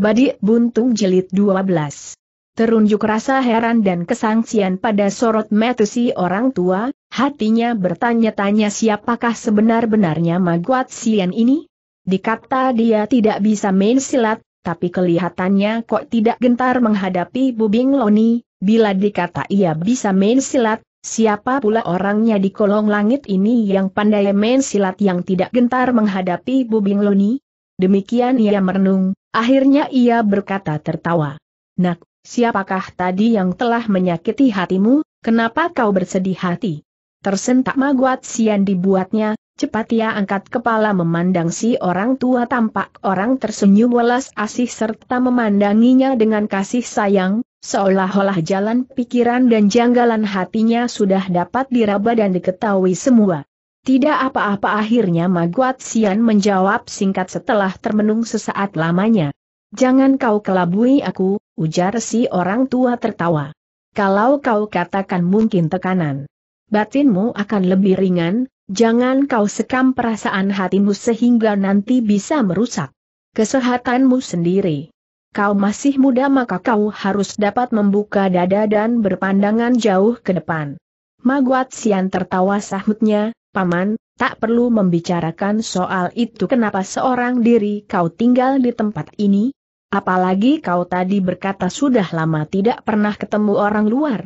Badi Buntung jelit 12. Terunjuk rasa heran dan kesangsian pada sorot mata si orang tua, hatinya bertanya-tanya siapakah sebenar-benarnya Maguat sian ini? Dikata dia tidak bisa main silat, tapi kelihatannya kok tidak gentar menghadapi Bubing Loni, bila dikata ia bisa main silat, siapa pula orangnya di kolong langit ini yang pandai main silat yang tidak gentar menghadapi Bubing Loni? Demikian ia merenung, akhirnya ia berkata tertawa. Nak, siapakah tadi yang telah menyakiti hatimu, kenapa kau bersedih hati? Tersentak maguat sian dibuatnya, cepat ia angkat kepala memandang si orang tua tampak orang tersenyum welas asih serta memandanginya dengan kasih sayang, seolah-olah jalan pikiran dan janggalan hatinya sudah dapat diraba dan diketahui semua. Tidak apa-apa akhirnya Maguat Sian menjawab singkat setelah termenung sesaat lamanya. Jangan kau kelabui aku, ujar si orang tua tertawa. Kalau kau katakan mungkin tekanan. Batinmu akan lebih ringan, jangan kau sekam perasaan hatimu sehingga nanti bisa merusak kesehatanmu sendiri. Kau masih muda maka kau harus dapat membuka dada dan berpandangan jauh ke depan. Maguat Sian tertawa sahutnya, Paman, tak perlu membicarakan soal itu kenapa seorang diri kau tinggal di tempat ini? Apalagi kau tadi berkata sudah lama tidak pernah ketemu orang luar.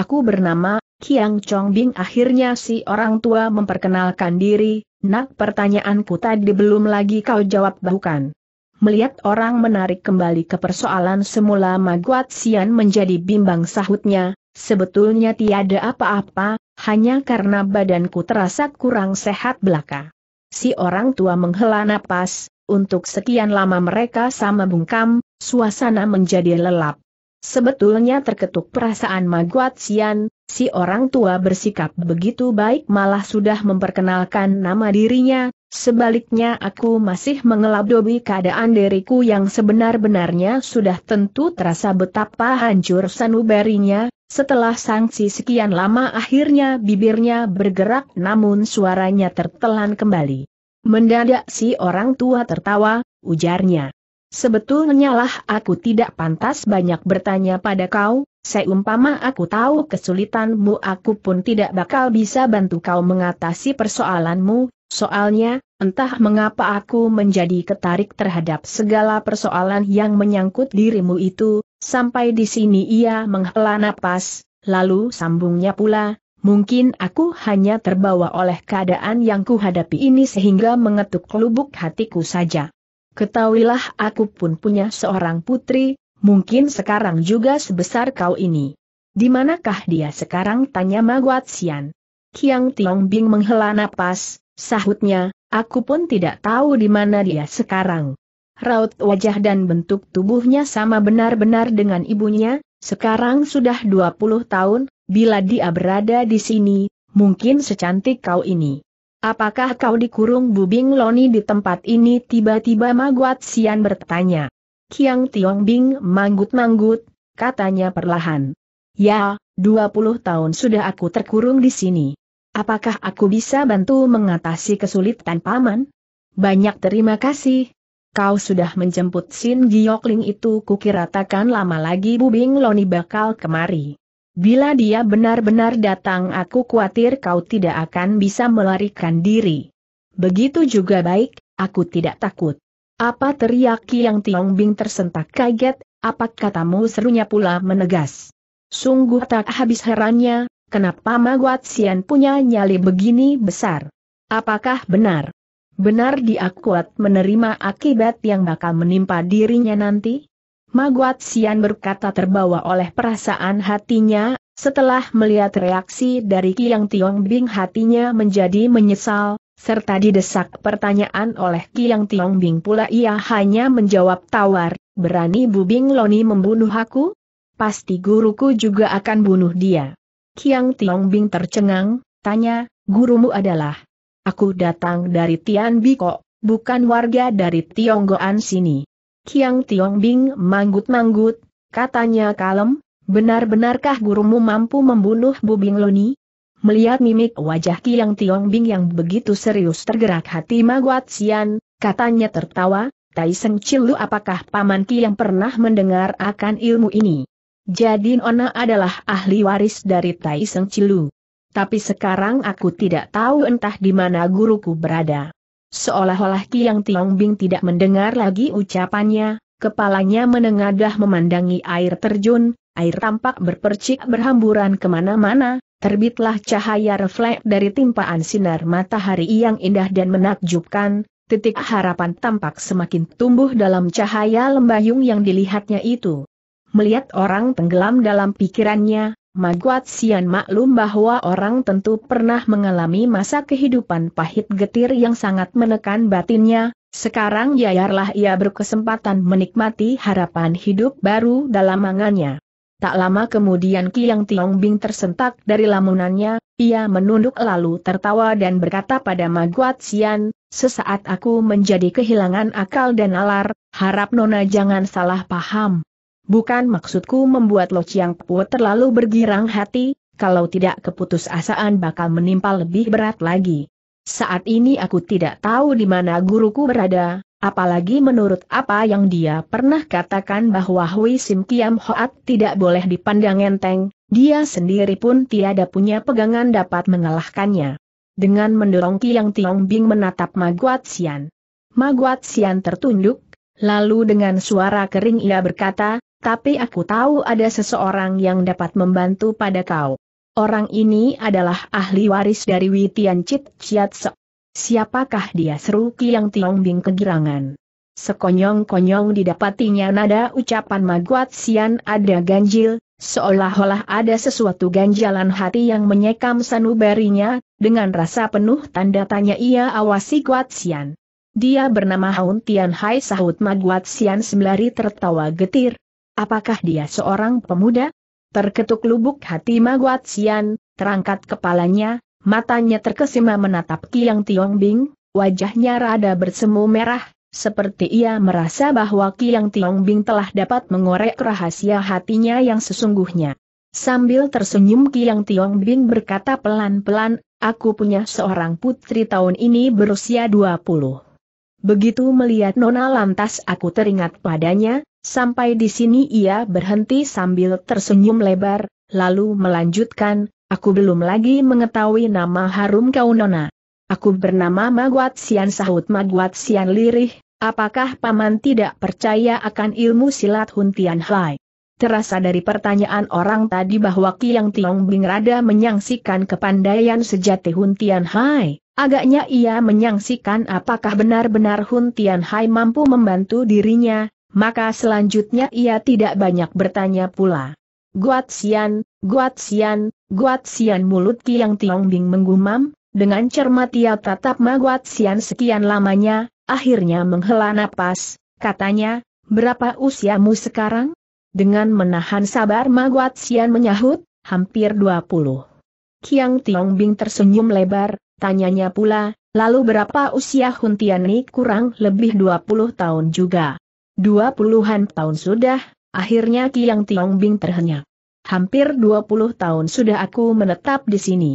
Aku bernama, Kiang Chongbing akhirnya si orang tua memperkenalkan diri, nak pertanyaanku tadi belum lagi kau jawab bukan. Melihat orang menarik kembali ke persoalan semula Maguat Sian menjadi bimbang sahutnya, Sebetulnya tiada apa-apa, hanya karena badanku terasa kurang sehat belaka. Si orang tua menghela napas, untuk sekian lama mereka sama bungkam, suasana menjadi lelap. Sebetulnya terketuk perasaan Maguat Sian, si orang tua bersikap begitu baik malah sudah memperkenalkan nama dirinya, Sebaliknya aku masih mengelabui keadaan diriku yang sebenar-benarnya sudah tentu terasa betapa hancur sanubarinya, setelah sanksi sekian lama akhirnya bibirnya bergerak namun suaranya tertelan kembali. Mendadak si orang tua tertawa, ujarnya. Sebetulnya lah aku tidak pantas banyak bertanya pada kau, Seumpama aku tahu kesulitanmu aku pun tidak bakal bisa bantu kau mengatasi persoalanmu, Soalnya, entah mengapa aku menjadi ketarik terhadap segala persoalan yang menyangkut dirimu itu, sampai di sini ia menghela napas, lalu sambungnya pula, mungkin aku hanya terbawa oleh keadaan yang kuhadapi ini sehingga mengetuk lubuk hatiku saja. Ketahuilah aku pun punya seorang putri, mungkin sekarang juga sebesar kau ini. Di manakah dia sekarang? Tanya Maguat Sian. Kiang Tiong Bing menghela napas, Sahutnya, aku pun tidak tahu di mana dia sekarang. Raut wajah dan bentuk tubuhnya sama benar-benar dengan ibunya, sekarang sudah 20 tahun, bila dia berada di sini, mungkin secantik kau ini. Apakah kau dikurung Bubing Loni di tempat ini? Tiba-tiba Maguat Sian bertanya. Kiang Tiong Bing manggut-manggut, katanya perlahan. Ya, 20 tahun sudah aku terkurung di sini. Apakah aku bisa bantu mengatasi kesulitan paman? Banyak terima kasih. Kau sudah menjemput Sin Giokling itu kukira takkan lama lagi Bubing Loni bakal kemari. Bila dia benar-benar datang aku khawatir kau tidak akan bisa melarikan diri. Begitu juga baik, aku tidak takut. Apa teriaki yang Tiong Bing tersentak kaget, apa katamu serunya pula menegas. Sungguh tak habis herannya, Kenapa Maguat Sian punya nyali begini besar? Apakah benar? Benar dia kuat menerima akibat yang bakal menimpa dirinya nanti? Maguat Sian berkata terbawa oleh perasaan hatinya, setelah melihat reaksi dari Kiang Tiong Bing hatinya menjadi menyesal, serta didesak pertanyaan oleh Kiang Tiong Bing pula ia hanya menjawab tawar, berani Bubing Loni membunuh aku? Pasti guruku juga akan bunuh dia. Kiang Tiangbing tercengang, tanya, gurumu adalah. Aku datang dari Tian Biko, bukan warga dari Tionggoan sini. Kiang Tiangbing manggut-manggut, katanya kalem, benar-benarkah gurumu mampu membunuh Bubing Loni? Melihat mimik wajah Kiang Tiangbing yang begitu serius tergerak hati Maguat Sian, katanya tertawa, Tai Seng Cilu apakah Paman Ki pernah mendengar akan ilmu ini? Jadi Nona adalah ahli waris dari Tai Seng Cilu. Tapi sekarang aku tidak tahu entah di mana guruku berada. Seolah-olah Kiang Bing tidak mendengar lagi ucapannya, kepalanya menengadah memandangi air terjun, air tampak berpercik berhamburan kemana-mana, terbitlah cahaya refleks dari timpaan sinar matahari yang indah dan menakjubkan, titik harapan tampak semakin tumbuh dalam cahaya lembayung yang dilihatnya itu. Melihat orang tenggelam dalam pikirannya, Maguat Sian maklum bahwa orang tentu pernah mengalami masa kehidupan pahit getir yang sangat menekan batinnya, sekarang yayarlah ia berkesempatan menikmati harapan hidup baru dalam mangannya. Tak lama kemudian Kiang Bing tersentak dari lamunannya, ia menunduk lalu tertawa dan berkata pada Maguat Sian, sesaat aku menjadi kehilangan akal dan alar, harap Nona jangan salah paham. Bukan maksudku membuat Lo Chiang Pu terlalu bergirang hati, kalau tidak keputusasaan bakal menimpa lebih berat lagi. Saat ini aku tidak tahu di mana guruku berada, apalagi menurut apa yang dia pernah katakan bahwa Hui Sim Kiam Hoat tidak boleh dipandang enteng, dia sendiri pun tiada punya pegangan dapat mengalahkannya. Dengan mendorong Kiang Tiong Bing menatap Maguat Sian. Maguat Sian tertunduk, lalu dengan suara kering ia berkata, tapi aku tahu ada seseorang yang dapat membantu pada kau. Orang ini adalah ahli waris dari Witian Chit Chiat Se. Siapakah dia seru Kiang Tiangbing kegirangan? Sekonyong-konyong didapatinya nada ucapan Maguat Sian ada ganjil, seolah-olah ada sesuatu ganjalan hati yang menyekam sanubarinya, dengan rasa penuh tanda tanya ia awasi Guat Sian. Dia bernama Haun Tian Hai sahut Maguat Sian sembari tertawa getir, Apakah dia seorang pemuda? Terketuk lubuk hati Maguat Sian, terangkat kepalanya, matanya terkesima menatap Kiang Bing, wajahnya rada bersemu merah, seperti ia merasa bahwa Kiang Bing telah dapat mengorek rahasia hatinya yang sesungguhnya. Sambil tersenyum Kiang Bing berkata pelan-pelan, aku punya seorang putri tahun ini berusia 20. Begitu melihat Nona lantas aku teringat padanya, Sampai di sini ia berhenti sambil tersenyum lebar, lalu melanjutkan, aku belum lagi mengetahui nama harum kau nona. Aku bernama Maguat Sian sahut Maguat Sian lirih, apakah paman tidak percaya akan ilmu silat Huntian Hai? Terasa dari pertanyaan orang tadi bahwa Kiang Tiong Bing Rada menyangsikan kepandaian sejati Huntian Hai, agaknya ia menyangsikan apakah benar-benar Huntian Hai mampu membantu dirinya, maka selanjutnya ia tidak banyak bertanya pula. Guat Guat Sian, Guat Sian mulut Kiang Bing menggumam, dengan cermat ia tatap Ma Sian sekian lamanya, akhirnya menghela napas, katanya, berapa usiamu sekarang? Dengan menahan sabar Ma Sian menyahut, hampir 20. Kiang Bing tersenyum lebar, tanyanya pula, lalu berapa usia Hun Huntianik kurang lebih 20 tahun juga. Dua puluhan tahun sudah, akhirnya Tiang bing terhenyak. Hampir dua puluh tahun sudah aku menetap di sini.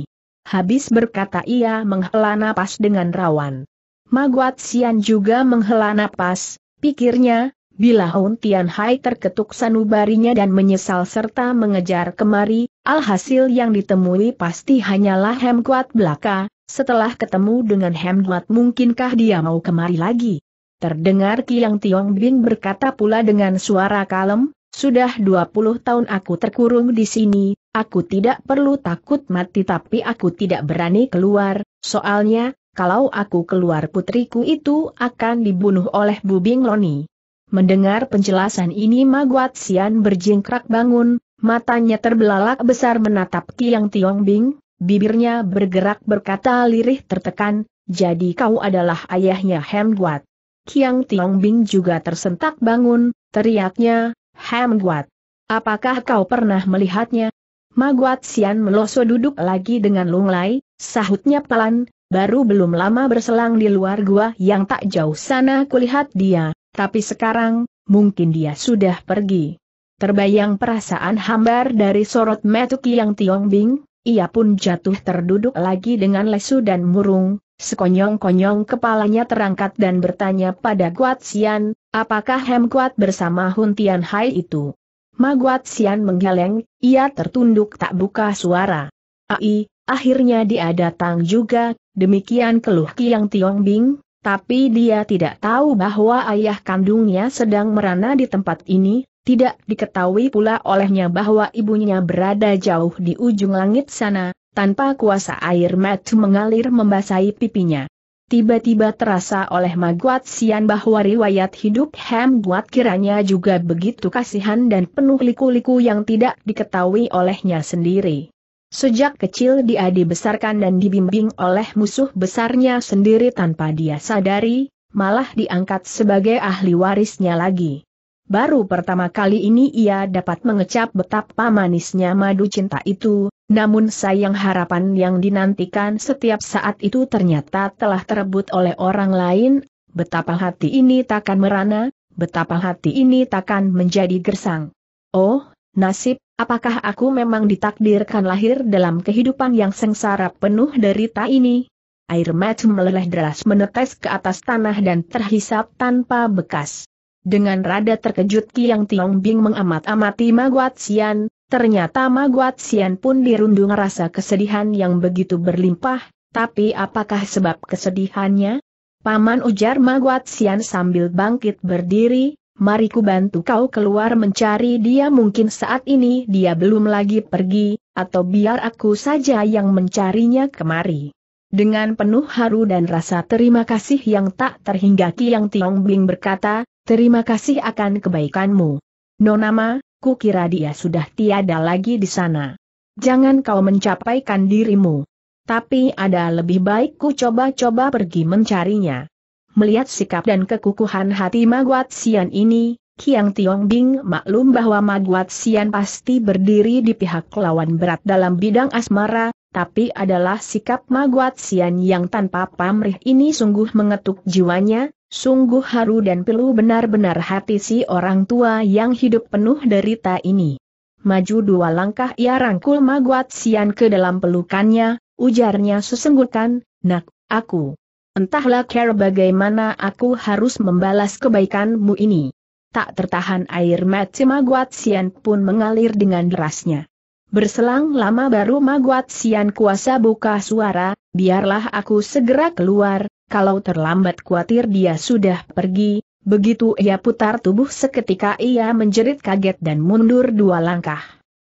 Habis berkata ia menghela napas dengan rawan. Maguat Sian juga menghela napas, pikirnya, bila Hun Tian Hai terketuk sanubarinya dan menyesal serta mengejar kemari, alhasil yang ditemui pasti hanyalah Hem Kuat belaka, setelah ketemu dengan Hem Kuat mungkinkah dia mau kemari lagi? Terdengar Kiang Tiong Bing berkata pula dengan suara kalem, sudah 20 tahun aku terkurung di sini, aku tidak perlu takut mati tapi aku tidak berani keluar, soalnya, kalau aku keluar putriku itu akan dibunuh oleh Bubing Loni. Mendengar penjelasan ini Maguat Sian berjingkrak bangun, matanya terbelalak besar menatap Kiang Tiong Bing, bibirnya bergerak berkata lirih tertekan, jadi kau adalah ayahnya Hem Guat. Kiang Tiangbing juga tersentak bangun, teriaknya, Guat, Apakah kau pernah melihatnya? Maguat Sian meloso duduk lagi dengan lunglai, sahutnya pelan, baru belum lama berselang di luar gua yang tak jauh sana kulihat dia, tapi sekarang, mungkin dia sudah pergi. Terbayang perasaan hambar dari sorot metu Kiang Tiangbing, ia pun jatuh terduduk lagi dengan lesu dan murung, Sekonyong-konyong kepalanya terangkat dan bertanya pada Guat Xian, apakah Hem Guat bersama Hun Tian Hai itu? Ma Guat Xian menggeleng, ia tertunduk tak buka suara. Ai, akhirnya dia datang juga, demikian keluh Kiang Tiong Bing, tapi dia tidak tahu bahwa ayah kandungnya sedang merana di tempat ini, tidak diketahui pula olehnya bahwa ibunya berada jauh di ujung langit sana, tanpa kuasa air matu mengalir membasahi pipinya. Tiba-tiba terasa oleh Maguat Sian bahwa riwayat hidup Hem buat kiranya juga begitu kasihan dan penuh liku-liku yang tidak diketahui olehnya sendiri. Sejak kecil dia dibesarkan dan dibimbing oleh musuh besarnya sendiri tanpa dia sadari, malah diangkat sebagai ahli warisnya lagi. Baru pertama kali ini ia dapat mengecap betapa manisnya madu cinta itu, namun sayang harapan yang dinantikan setiap saat itu ternyata telah terebut oleh orang lain, betapa hati ini takkan merana, betapa hati ini takkan menjadi gersang. Oh, nasib, apakah aku memang ditakdirkan lahir dalam kehidupan yang sengsara penuh derita ini? Air mata meleleh deras menetes ke atas tanah dan terhisap tanpa bekas. Dengan rada terkejut Kiang Tiong Bing mengamat-amati Maguat Sian, Ternyata Maguat Sian pun dirundung rasa kesedihan yang begitu berlimpah, tapi apakah sebab kesedihannya? Paman ujar Maguat Sian sambil bangkit berdiri, mari ku bantu kau keluar mencari dia mungkin saat ini dia belum lagi pergi, atau biar aku saja yang mencarinya kemari. Dengan penuh haru dan rasa terima kasih yang tak terhingga Kiang Tiong Bing berkata, terima kasih akan kebaikanmu. Nonama, kukira dia sudah tiada lagi di sana. Jangan kau mencapaikan dirimu. Tapi ada lebih baik ku coba-coba pergi mencarinya. Melihat sikap dan kekukuhan hati Maguat Sian ini, Kiang Tiong Bing maklum bahwa Maguat Sian pasti berdiri di pihak lawan berat dalam bidang asmara, tapi adalah sikap Maguat Sian yang tanpa pamrih ini sungguh mengetuk jiwanya, sungguh haru dan pilu benar-benar hati si orang tua yang hidup penuh derita ini. Maju dua langkah ia rangkul Maguat Sian ke dalam pelukannya, ujarnya sesenggukan, nak, aku. Entahlah care bagaimana aku harus membalas kebaikanmu ini. Tak tertahan air mata Maguat Sian pun mengalir dengan derasnya. Berselang lama baru Maguat Sian kuasa buka suara, biarlah aku segera keluar, kalau terlambat khawatir dia sudah pergi, begitu ia putar tubuh seketika ia menjerit kaget dan mundur dua langkah.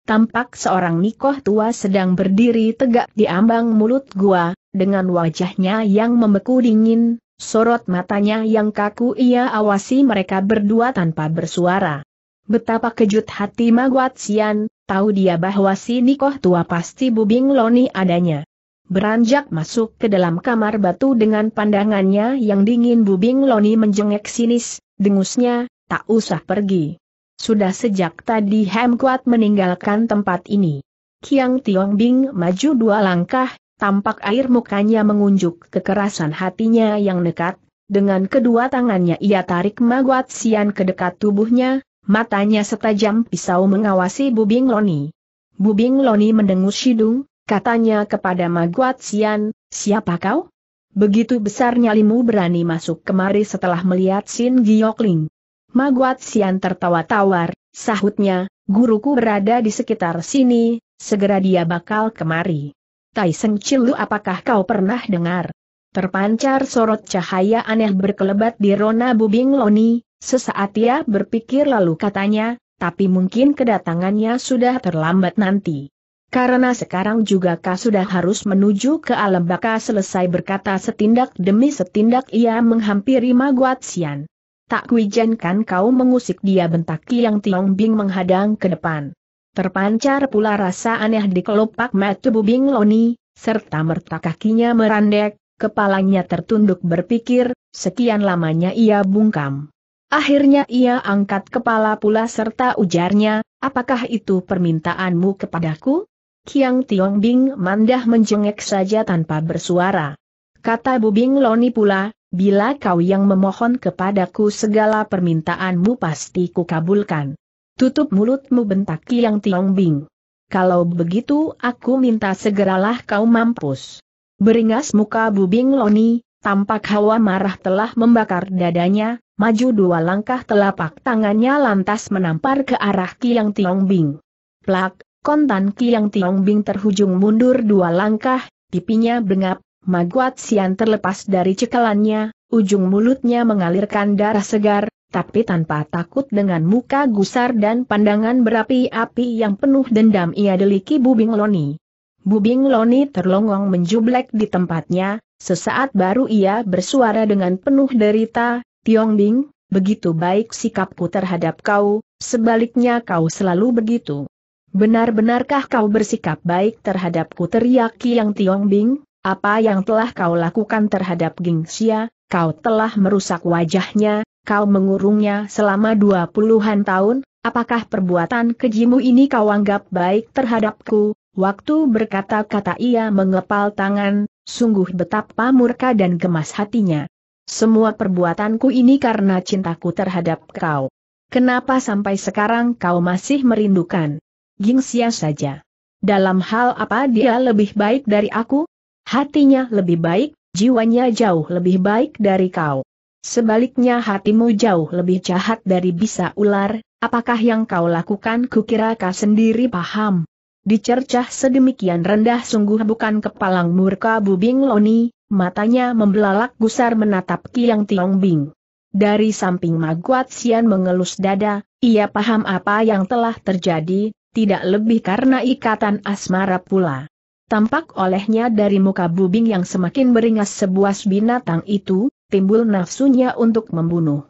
Tampak seorang nikoh tua sedang berdiri tegak di ambang mulut gua, dengan wajahnya yang membeku dingin, sorot matanya yang kaku ia awasi mereka berdua tanpa bersuara. Betapa kejut hati Maguat Sian, Tahu dia bahwa si Nikoh tua pasti bubing loni adanya. Beranjak masuk ke dalam kamar batu dengan pandangannya yang dingin bubing loni menjengek sinis, dengusnya, tak usah pergi. Sudah sejak tadi Hem Kuat meninggalkan tempat ini. Kiang Tiong Bing maju dua langkah, tampak air mukanya mengunjuk kekerasan hatinya yang nekat, dengan kedua tangannya ia tarik Maguat Sian ke dekat tubuhnya, matanya setajam pisau mengawasi Bubing Loni. Bubing Loni mendengus sidung, katanya kepada Maguat Sian, siapa kau? Begitu besar nyalimu berani masuk kemari setelah melihat Sin Giokling. Maguat Sian tertawa tawar, sahutnya, guruku berada di sekitar sini, segera dia bakal kemari. Tai Seng Cilu apakah kau pernah dengar? Terpancar sorot cahaya aneh berkelebat di rona bubing loni, Sesaat ia berpikir lalu katanya, tapi mungkin kedatangannya sudah terlambat nanti. Karena sekarang juga kau sudah harus menuju ke alam baka selesai berkata setindak demi setindak ia menghampiri Maguatsian. Tak kuijankan kau mengusik dia bentak Kiang Tiong Bing menghadang ke depan. Terpancar pula rasa aneh di kelopak mata Bubing Loni, serta merta kakinya merandek, kepalanya tertunduk berpikir, sekian lamanya ia bungkam. Akhirnya ia angkat kepala pula serta ujarnya, apakah itu permintaanmu kepadaku? Kiang Bing mandah menjengek saja tanpa bersuara. Kata Bubing Loni pula, bila kau yang memohon kepadaku segala permintaanmu pasti kukabulkan. Tutup mulutmu bentak Kiang Bing. Kalau begitu aku minta segeralah kau mampus. Beringas muka Bubing Loni, tampak hawa marah telah membakar dadanya, maju dua langkah telapak tangannya lantas menampar ke arah Kiang Bing. Plak, kontan Kiang Bing terhujung mundur dua langkah, pipinya bengap, Maguat Sian terlepas dari cekalannya, ujung mulutnya mengalirkan darah segar, tapi tanpa takut dengan muka gusar dan pandangan berapi-api yang penuh dendam ia deliki Bubing Loni. Bubing Loni terlongong menjublek di tempatnya, sesaat baru ia bersuara dengan penuh derita, Tiong Bing, begitu baik sikapku terhadap kau, sebaliknya kau selalu begitu. Benar-benarkah kau bersikap baik terhadapku teriak Yang Tiong Bing? Apa yang telah kau lakukan terhadap Xia, kau telah merusak wajahnya, kau mengurungnya selama dua puluhan tahun, apakah perbuatan kejimu ini kau anggap baik terhadapku? Waktu berkata-kata ia mengepal tangan, sungguh betapa murka dan gemas hatinya. Semua perbuatanku ini karena cintaku terhadap kau. Kenapa sampai sekarang kau masih merindukan? Gingsia saja. Dalam hal apa dia lebih baik dari aku? Hatinya lebih baik, jiwanya jauh lebih baik dari kau. Sebaliknya hatimu jauh lebih jahat dari bisa ular, apakah yang kau lakukan kukira kau sendiri paham. Dicercah sedemikian rendah sungguh bukan kepalang murka Bubing Loni, matanya membelalak gusar menatap Kiang Bing. Dari samping Maguat Sian mengelus dada, ia paham apa yang telah terjadi, tidak lebih karena ikatan asmara pula. Tampak olehnya dari muka bubing yang semakin beringas sebuah binatang itu, timbul nafsunya untuk membunuh.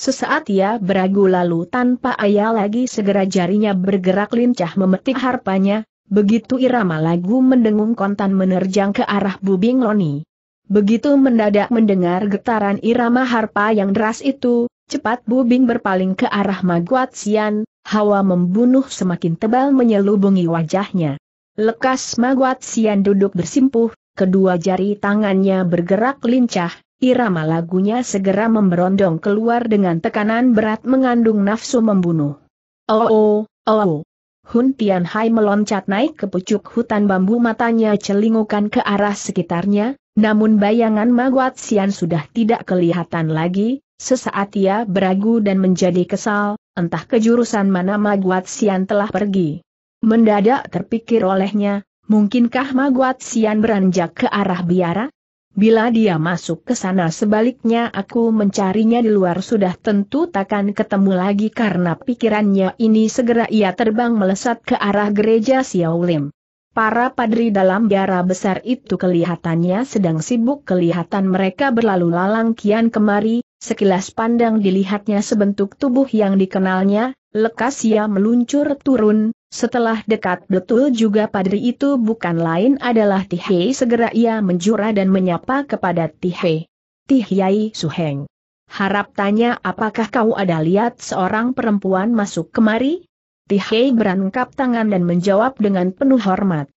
Sesaat ia beragu lalu tanpa ayah lagi segera jarinya bergerak lincah memetik harpanya, begitu irama lagu mendengung kontan menerjang ke arah bubing Loni. Begitu mendadak mendengar getaran irama harpa yang deras itu, cepat Bubing berpaling ke arah Maguat Sian, hawa membunuh semakin tebal menyelubungi wajahnya. Lekas Maguat Sian duduk bersimpuh, kedua jari tangannya bergerak lincah, irama lagunya segera memberondong keluar dengan tekanan berat mengandung nafsu membunuh. Oh oh, oh. oh. Hun Tian Hai meloncat naik ke pucuk hutan bambu matanya celingukan ke arah sekitarnya, namun bayangan Maguat Sian sudah tidak kelihatan lagi, sesaat ia beragu dan menjadi kesal, entah kejurusan mana Maguat Sian telah pergi. Mendadak terpikir olehnya, mungkinkah Maguat Sian beranjak ke arah biara? Bila dia masuk ke sana sebaliknya aku mencarinya di luar sudah tentu takkan ketemu lagi karena pikirannya ini segera ia terbang melesat ke arah gereja Lim. Para padri dalam biara besar itu kelihatannya sedang sibuk kelihatan mereka berlalu lalang kian kemari, sekilas pandang dilihatnya sebentuk tubuh yang dikenalnya, lekas ia meluncur turun, setelah dekat betul juga padri itu bukan lain adalah Tihei segera ia menjura dan menyapa kepada Tihei. Tihyai Suheng. Harap tanya apakah kau ada lihat seorang perempuan masuk kemari? Tihei berangkap tangan dan menjawab dengan penuh hormat.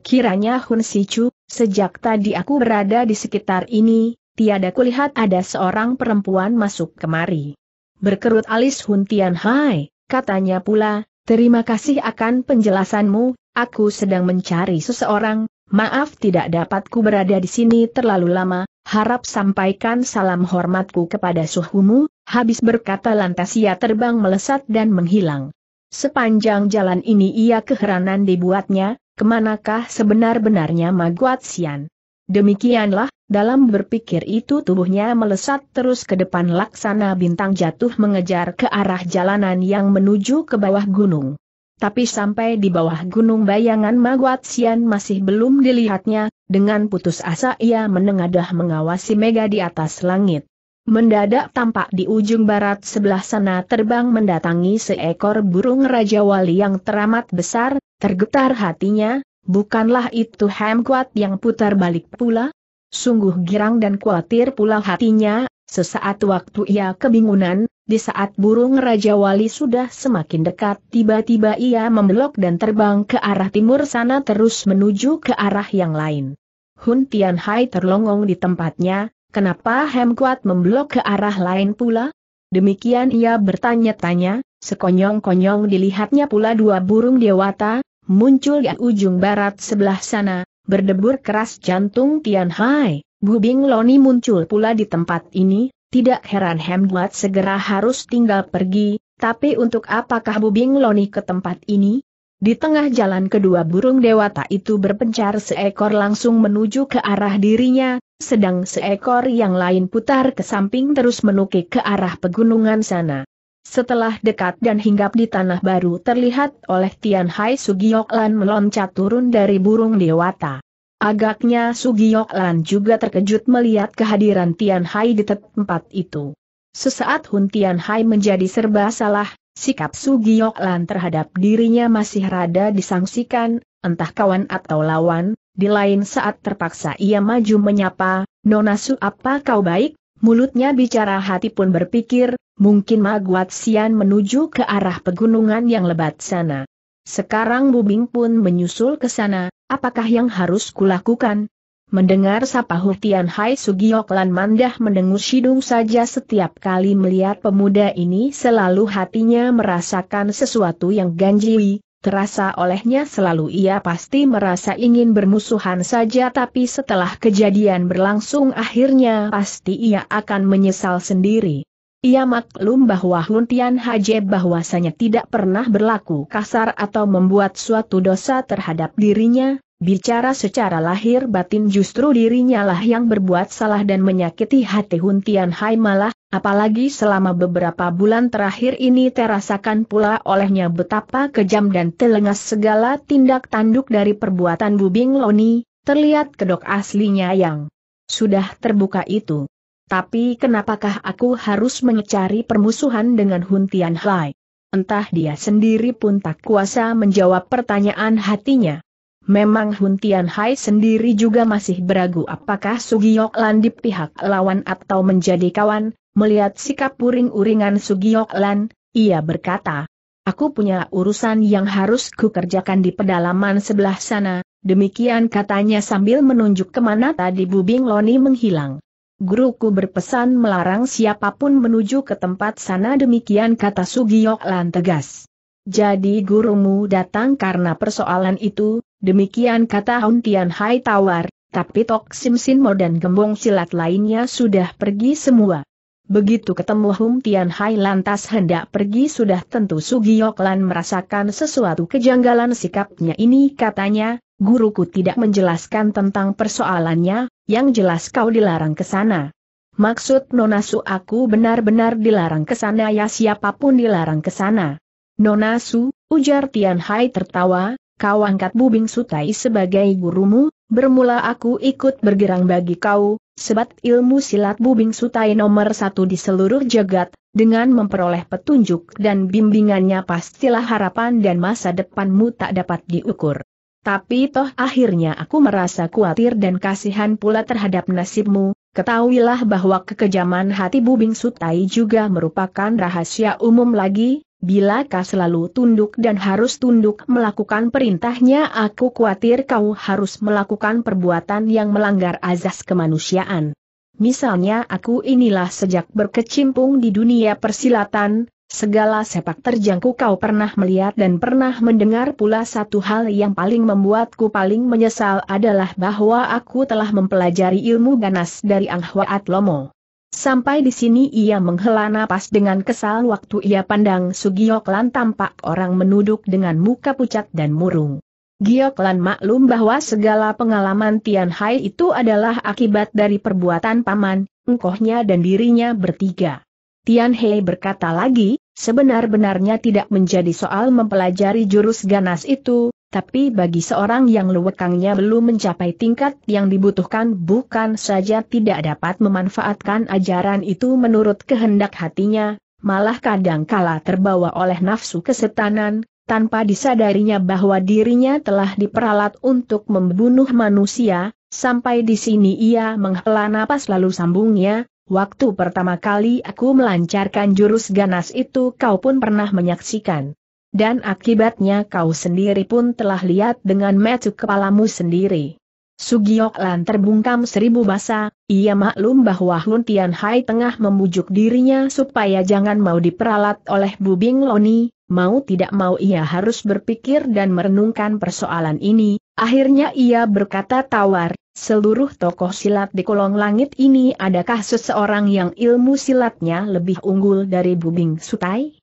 Kiranya Hun Si Sichu, sejak tadi aku berada di sekitar ini, tiada kulihat ada seorang perempuan masuk kemari. Berkerut alis Hun Tian Hai, katanya pula, terima kasih akan penjelasanmu, aku sedang mencari seseorang, maaf tidak dapatku berada di sini terlalu lama, harap sampaikan salam hormatku kepada suhumu, habis berkata lantas ia terbang melesat dan menghilang. Sepanjang jalan ini ia keheranan dibuatnya, kemanakah sebenar-benarnya Maguat Sian. Demikianlah, dalam berpikir itu tubuhnya melesat terus ke depan laksana bintang jatuh mengejar ke arah jalanan yang menuju ke bawah gunung. Tapi sampai di bawah gunung bayangan Maguat Sian masih belum dilihatnya, dengan putus asa ia menengadah mengawasi Mega di atas langit. Mendadak tampak di ujung barat sebelah sana terbang mendatangi seekor burung Raja Wali yang teramat besar, tergetar hatinya, bukanlah itu Ham yang putar balik pula? Sungguh girang dan khawatir pula hatinya, sesaat waktu ia kebingungan, di saat burung Raja Wali sudah semakin dekat tiba-tiba ia membelok dan terbang ke arah timur sana terus menuju ke arah yang lain. Hun Tian Hai terlongong di tempatnya, Kenapa Hem Kuat memblok ke arah lain pula? Demikian ia bertanya-tanya, sekonyong-konyong dilihatnya pula dua burung dewata, muncul di ujung barat sebelah sana, berdebur keras jantung Tian Hai. Bubing Loni muncul pula di tempat ini, tidak heran Hem Kuat segera harus tinggal pergi, tapi untuk apakah Bubing Loni ke tempat ini? Di tengah jalan kedua burung dewata itu berpencar seekor langsung menuju ke arah dirinya, sedang seekor yang lain putar ke samping terus menukik ke arah pegunungan sana. Setelah dekat dan hinggap di tanah baru terlihat oleh Tian Hai Sugiyoklan meloncat turun dari burung dewata. Agaknya Sugiyoklan juga terkejut melihat kehadiran Tian Hai di tempat itu. Sesaat Hun Tian Hai menjadi serba salah, Sikap Sugiyoklan terhadap dirinya masih rada disangsikan, entah kawan atau lawan, di lain saat terpaksa ia maju menyapa, Nona Su apa kau baik? Mulutnya bicara hati pun berpikir, mungkin Maguat Sian menuju ke arah pegunungan yang lebat sana. Sekarang Bubing pun menyusul ke sana, apakah yang harus kulakukan? Mendengar sapa Hutian Hai Sugiok Mandah mendengus hidung saja setiap kali melihat pemuda ini selalu hatinya merasakan sesuatu yang ganjil, terasa olehnya selalu ia pasti merasa ingin bermusuhan saja tapi setelah kejadian berlangsung akhirnya pasti ia akan menyesal sendiri. Ia maklum bahwa Huntian Haje bahwasanya tidak pernah berlaku kasar atau membuat suatu dosa terhadap dirinya, Bicara secara lahir batin justru dirinya lah yang berbuat salah dan menyakiti hati Hun Tian Hai malah, apalagi selama beberapa bulan terakhir ini terasakan pula olehnya betapa kejam dan telengas segala tindak tanduk dari perbuatan Bubing Loni, terlihat kedok aslinya yang sudah terbuka itu. Tapi kenapakah aku harus mencari permusuhan dengan Hun Tian Hai? Entah dia sendiri pun tak kuasa menjawab pertanyaan hatinya. Memang Hun Tian Hai sendiri juga masih beragu apakah Sugiyok Lan di pihak lawan atau menjadi kawan, melihat sikap uring-uringan Sugiyok Lan, ia berkata, Aku punya urusan yang harus kukerjakan di pedalaman sebelah sana, demikian katanya sambil menunjuk kemana tadi Bubing Loni menghilang. Guruku berpesan melarang siapapun menuju ke tempat sana demikian kata Sugiyok Lan tegas. Jadi gurumu datang karena persoalan itu, demikian kata Hong Tian Hai Tawar, tapi Tok Sim Sin Mo dan Gembong Silat lainnya sudah pergi semua. Begitu ketemu Hong Tian Hai lantas hendak pergi sudah tentu Sugiyoklan merasakan sesuatu kejanggalan sikapnya ini katanya, guruku tidak menjelaskan tentang persoalannya, yang jelas kau dilarang ke sana. Maksud Nonasu aku benar-benar dilarang ke sana ya siapapun dilarang ke sana. Nona Su, ujar Tian Hai tertawa, kau angkat Bubing Sutai sebagai gurumu, bermula aku ikut bergerang bagi kau, Sebab ilmu silat Bubing Sutai nomor satu di seluruh jagat, dengan memperoleh petunjuk dan bimbingannya pastilah harapan dan masa depanmu tak dapat diukur. Tapi toh akhirnya aku merasa khawatir dan kasihan pula terhadap nasibmu, ketahuilah bahwa kekejaman hati Bubing Sutai juga merupakan rahasia umum lagi, Bila kau selalu tunduk dan harus tunduk melakukan perintahnya aku khawatir kau harus melakukan perbuatan yang melanggar azas kemanusiaan. Misalnya aku inilah sejak berkecimpung di dunia persilatan, segala sepak terjangku kau pernah melihat dan pernah mendengar pula satu hal yang paling membuatku paling menyesal adalah bahwa aku telah mempelajari ilmu ganas dari Ang Hwaat Lomo. Sampai di sini ia menghela napas dengan kesal waktu ia pandang Sugioklan tampak orang menuduk dengan muka pucat dan murung. Gioklan maklum bahwa segala pengalaman Tian Hai itu adalah akibat dari perbuatan paman, engkohnya dan dirinya bertiga. Tian Hai berkata lagi, sebenar-benarnya tidak menjadi soal mempelajari jurus ganas itu, tapi bagi seorang yang lewekangnya belum mencapai tingkat yang dibutuhkan bukan saja tidak dapat memanfaatkan ajaran itu menurut kehendak hatinya, malah kadang kala terbawa oleh nafsu kesetanan, tanpa disadarinya bahwa dirinya telah diperalat untuk membunuh manusia, sampai di sini ia menghela napas lalu sambungnya, waktu pertama kali aku melancarkan jurus ganas itu kau pun pernah menyaksikan dan akibatnya kau sendiri pun telah lihat dengan metu kepalamu sendiri. Sugiok terbungkam seribu basa, ia maklum bahwa Hun Tian Hai tengah membujuk dirinya supaya jangan mau diperalat oleh Bubing Loni, mau tidak mau ia harus berpikir dan merenungkan persoalan ini, akhirnya ia berkata tawar, seluruh tokoh silat di kolong langit ini adakah seseorang yang ilmu silatnya lebih unggul dari Bubing Sutai?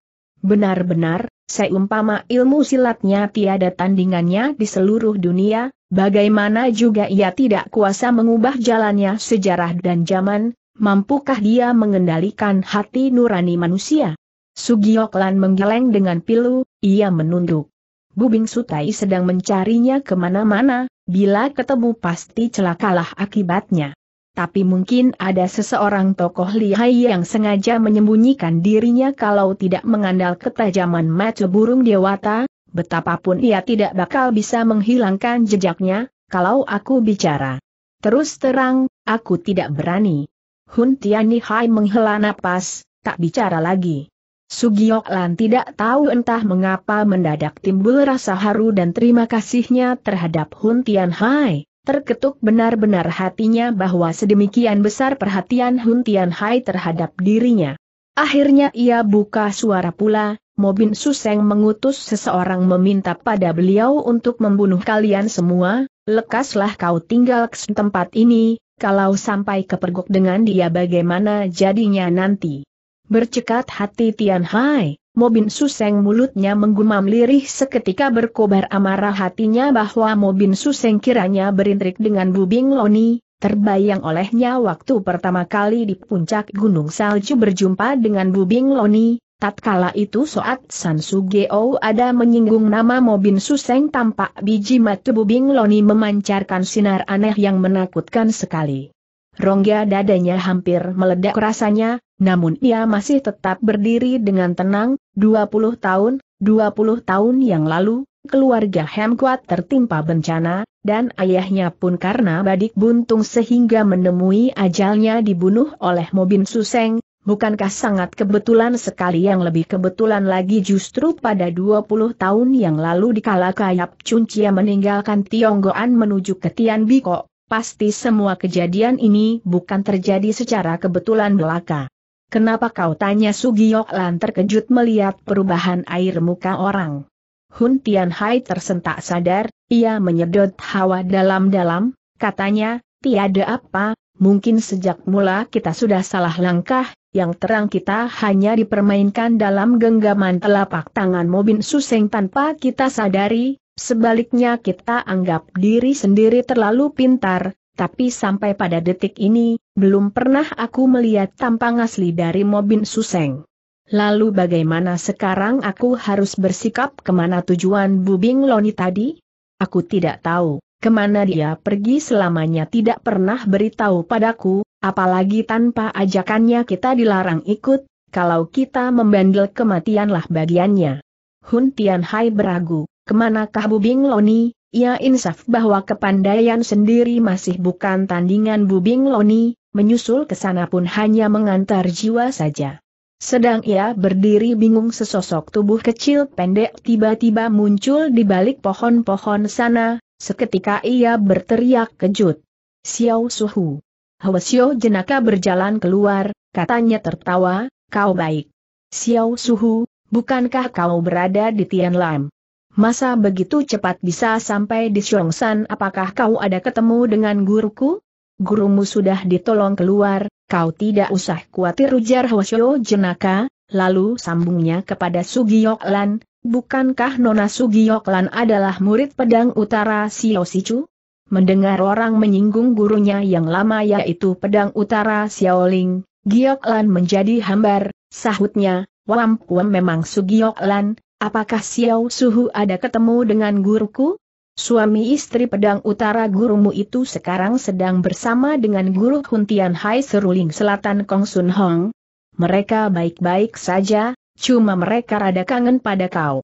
Benar-benar, Seumpama ilmu silatnya tiada tandingannya di seluruh dunia, bagaimana juga ia tidak kuasa mengubah jalannya sejarah dan zaman, mampukah dia mengendalikan hati nurani manusia? Sugioklan menggeleng dengan pilu, ia menunduk. Bubing Sutai sedang mencarinya kemana-mana, bila ketemu pasti celakalah akibatnya tapi mungkin ada seseorang tokoh lihai yang sengaja menyembunyikan dirinya kalau tidak mengandal ketajaman mata burung dewata, betapapun ia tidak bakal bisa menghilangkan jejaknya, kalau aku bicara. Terus terang, aku tidak berani. Hun Hai menghela napas, tak bicara lagi. Sugiyoklan tidak tahu entah mengapa mendadak timbul rasa haru dan terima kasihnya terhadap Hun Tian Hai. Terketuk benar-benar hatinya bahwa sedemikian besar perhatian Hun Tian Hai terhadap dirinya. Akhirnya ia buka suara pula, Mobin Suseng mengutus seseorang meminta pada beliau untuk membunuh kalian semua, lekaslah kau tinggal ke tempat ini, kalau sampai kepergok dengan dia bagaimana jadinya nanti. Bercekat hati Tian Hai. Mobin Suseng mulutnya menggumam lirih seketika berkobar amarah hatinya bahwa Mobin Suseng kiranya berintrik dengan Bubing Loni, terbayang olehnya waktu pertama kali di puncak Gunung Salju berjumpa dengan Bubing Loni, tatkala itu saat San Sugeo ada menyinggung nama Mobin Suseng tampak biji mata Bubing Loni memancarkan sinar aneh yang menakutkan sekali. Rongga dadanya hampir meledak rasanya, namun ia masih tetap berdiri dengan tenang, 20 tahun, 20 tahun yang lalu, keluarga Hemkuat tertimpa bencana, dan ayahnya pun karena badik buntung sehingga menemui ajalnya dibunuh oleh Mobin Suseng, bukankah sangat kebetulan sekali yang lebih kebetulan lagi justru pada 20 tahun yang lalu dikala Kayap Cuncia meninggalkan Tionggoan menuju ke Tian Biko, pasti semua kejadian ini bukan terjadi secara kebetulan belaka. Kenapa kau tanya Sugiyok Lan terkejut melihat perubahan air muka orang? Hun Tian Hai tersentak sadar, ia menyedot hawa dalam-dalam, katanya, tiada apa, mungkin sejak mula kita sudah salah langkah, yang terang kita hanya dipermainkan dalam genggaman telapak tangan Mobin Suseng tanpa kita sadari, sebaliknya kita anggap diri sendiri terlalu pintar, tapi sampai pada detik ini, belum pernah aku melihat tampang asli dari Mobin Suseng. Lalu bagaimana sekarang aku harus bersikap kemana tujuan Bubing Loni tadi? Aku tidak tahu, kemana dia pergi selamanya tidak pernah beritahu padaku, apalagi tanpa ajakannya kita dilarang ikut, kalau kita membandel kematianlah bagiannya. Hun Tian Hai beragu, kemanakah Bubing Loni? Ia insaf bahwa kepandaian sendiri masih bukan tandingan Bubing Loni, menyusul ke sana pun hanya mengantar jiwa saja. Sedang ia berdiri bingung sesosok tubuh kecil pendek tiba-tiba muncul di balik pohon-pohon sana, seketika ia berteriak kejut. Xiao Suhu. Xiao, jenaka berjalan keluar, katanya tertawa, kau baik. Xiao Suhu, bukankah kau berada di Tian Lam? Masa begitu cepat bisa sampai di San? apakah kau ada ketemu dengan guruku? gurumu sudah ditolong keluar, kau tidak usah khawatir ujar Hoshio jenaka, lalu sambungnya kepada Sugiyoklan, bukankah Nona Sugiyoklan adalah murid pedang utara Sichu? Mendengar orang menyinggung gurunya yang lama yaitu pedang utara Xiaoling, Gioklan menjadi hambar, sahutnya, Wam Wam memang Sugiyoklan, apakah Xiao Suhu ada ketemu dengan guruku? Suami istri pedang utara gurumu itu sekarang sedang bersama dengan guru Huntian Hai Seruling Selatan Kong Sun Hong. Mereka baik-baik saja, cuma mereka rada kangen pada kau.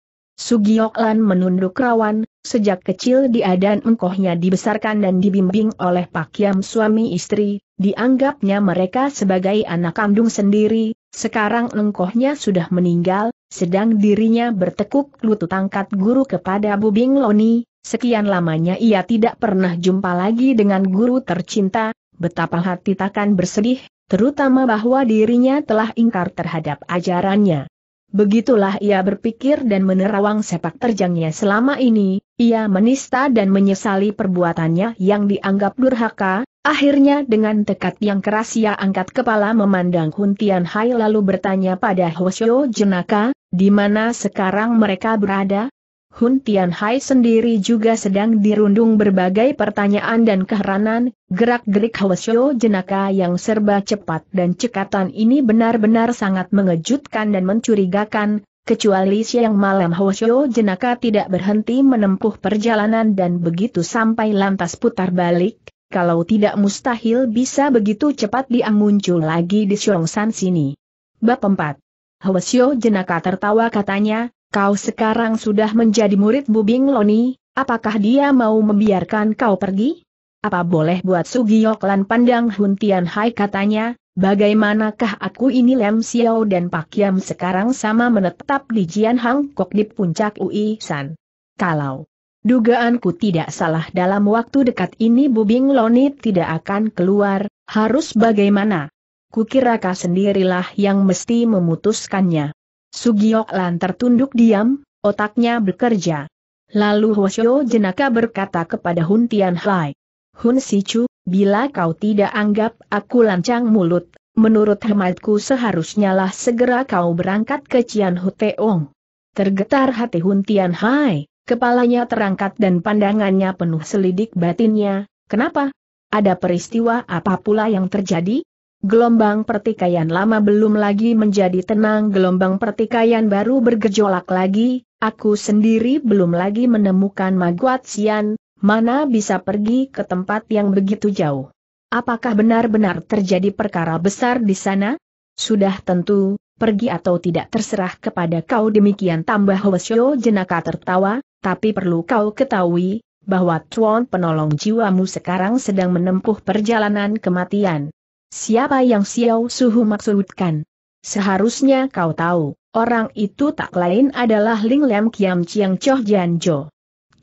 Lan menunduk rawan, sejak kecil dia dan engkohnya dibesarkan dan dibimbing oleh Pak Yam suami istri, dianggapnya mereka sebagai anak kandung sendiri, sekarang lengkohnya sudah meninggal, sedang dirinya bertekuk lutut angkat guru kepada Bubing Loni, sekian lamanya ia tidak pernah jumpa lagi dengan guru tercinta, betapa hati takkan bersedih, terutama bahwa dirinya telah ingkar terhadap ajarannya. Begitulah ia berpikir dan menerawang sepak terjangnya selama ini, ia menista dan menyesali perbuatannya yang dianggap durhaka, akhirnya dengan tekad yang keras ia angkat kepala memandang Tian Hai lalu bertanya pada Hoshio Jenaka, di mana sekarang mereka berada? Hun Hai sendiri juga sedang dirundung berbagai pertanyaan dan keheranan, gerak-gerik Hwasyo jenaka yang serba cepat dan cekatan ini benar-benar sangat mengejutkan dan mencurigakan, kecuali siang malam Hwasyo jenaka tidak berhenti menempuh perjalanan dan begitu sampai lantas putar balik, kalau tidak mustahil bisa begitu cepat dia muncul lagi di Shuangshan sini. Bab 4 jenaka tertawa katanya, kau sekarang sudah menjadi murid Bubing Loni, apakah dia mau membiarkan kau pergi? Apa boleh buat Sugiyoklan pandang Hun Tian Hai katanya, bagaimanakah aku ini Lem Xiao dan Pak Yam sekarang sama menetap di Jian Hang Kok di puncak Ui San. Kalau dugaanku tidak salah dalam waktu dekat ini Bubing Loni tidak akan keluar, harus bagaimana? Kukira kau sendirilah yang mesti memutuskannya. Sugiok Lan tertunduk diam, otaknya bekerja. Lalu Hoshio jenaka berkata kepada Hun Tian Hai. Hun Sichu, bila kau tidak anggap aku lancang mulut, menurut hematku seharusnya lah segera kau berangkat ke Cian Huteong. Tergetar hati Hun Tian Hai, kepalanya terangkat dan pandangannya penuh selidik batinnya, kenapa? Ada peristiwa apa pula yang terjadi? Gelombang pertikaian lama belum lagi menjadi tenang gelombang pertikaian baru bergejolak lagi, aku sendiri belum lagi menemukan Maguat Sian, mana bisa pergi ke tempat yang begitu jauh. Apakah benar-benar terjadi perkara besar di sana? Sudah tentu, pergi atau tidak terserah kepada kau demikian tambah Hwasyo jenaka tertawa, tapi perlu kau ketahui, bahwa Tuan penolong jiwamu sekarang sedang menempuh perjalanan kematian. Siapa yang Xiao Suhu maksudkan? Seharusnya kau tahu, orang itu tak lain adalah Ling Lem Kiam Chiang Choh Jian Jo.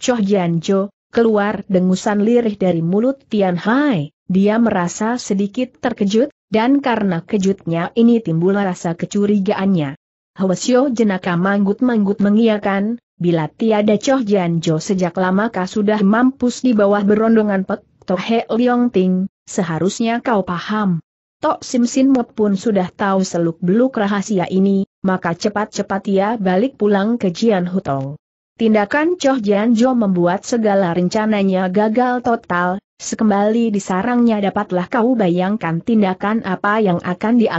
Choh Jian Jo, keluar dengusan lirih dari mulut Tian Hai, dia merasa sedikit terkejut, dan karena kejutnya ini timbul rasa kecurigaannya. Hwasyo jenaka manggut-manggut mengiakan, bila tiada Choh Jian Jo sejak lamakah sudah mampus di bawah berondongan pek, Tohe Liong Ting, seharusnya kau paham. Tok Sim Sin Mo pun sudah tahu seluk-beluk rahasia ini, maka cepat-cepat ia balik pulang ke Jian Hutong. Tindakan Choh Jian Jo membuat segala rencananya gagal total, sekembali di sarangnya dapatlah kau bayangkan tindakan apa yang akan dia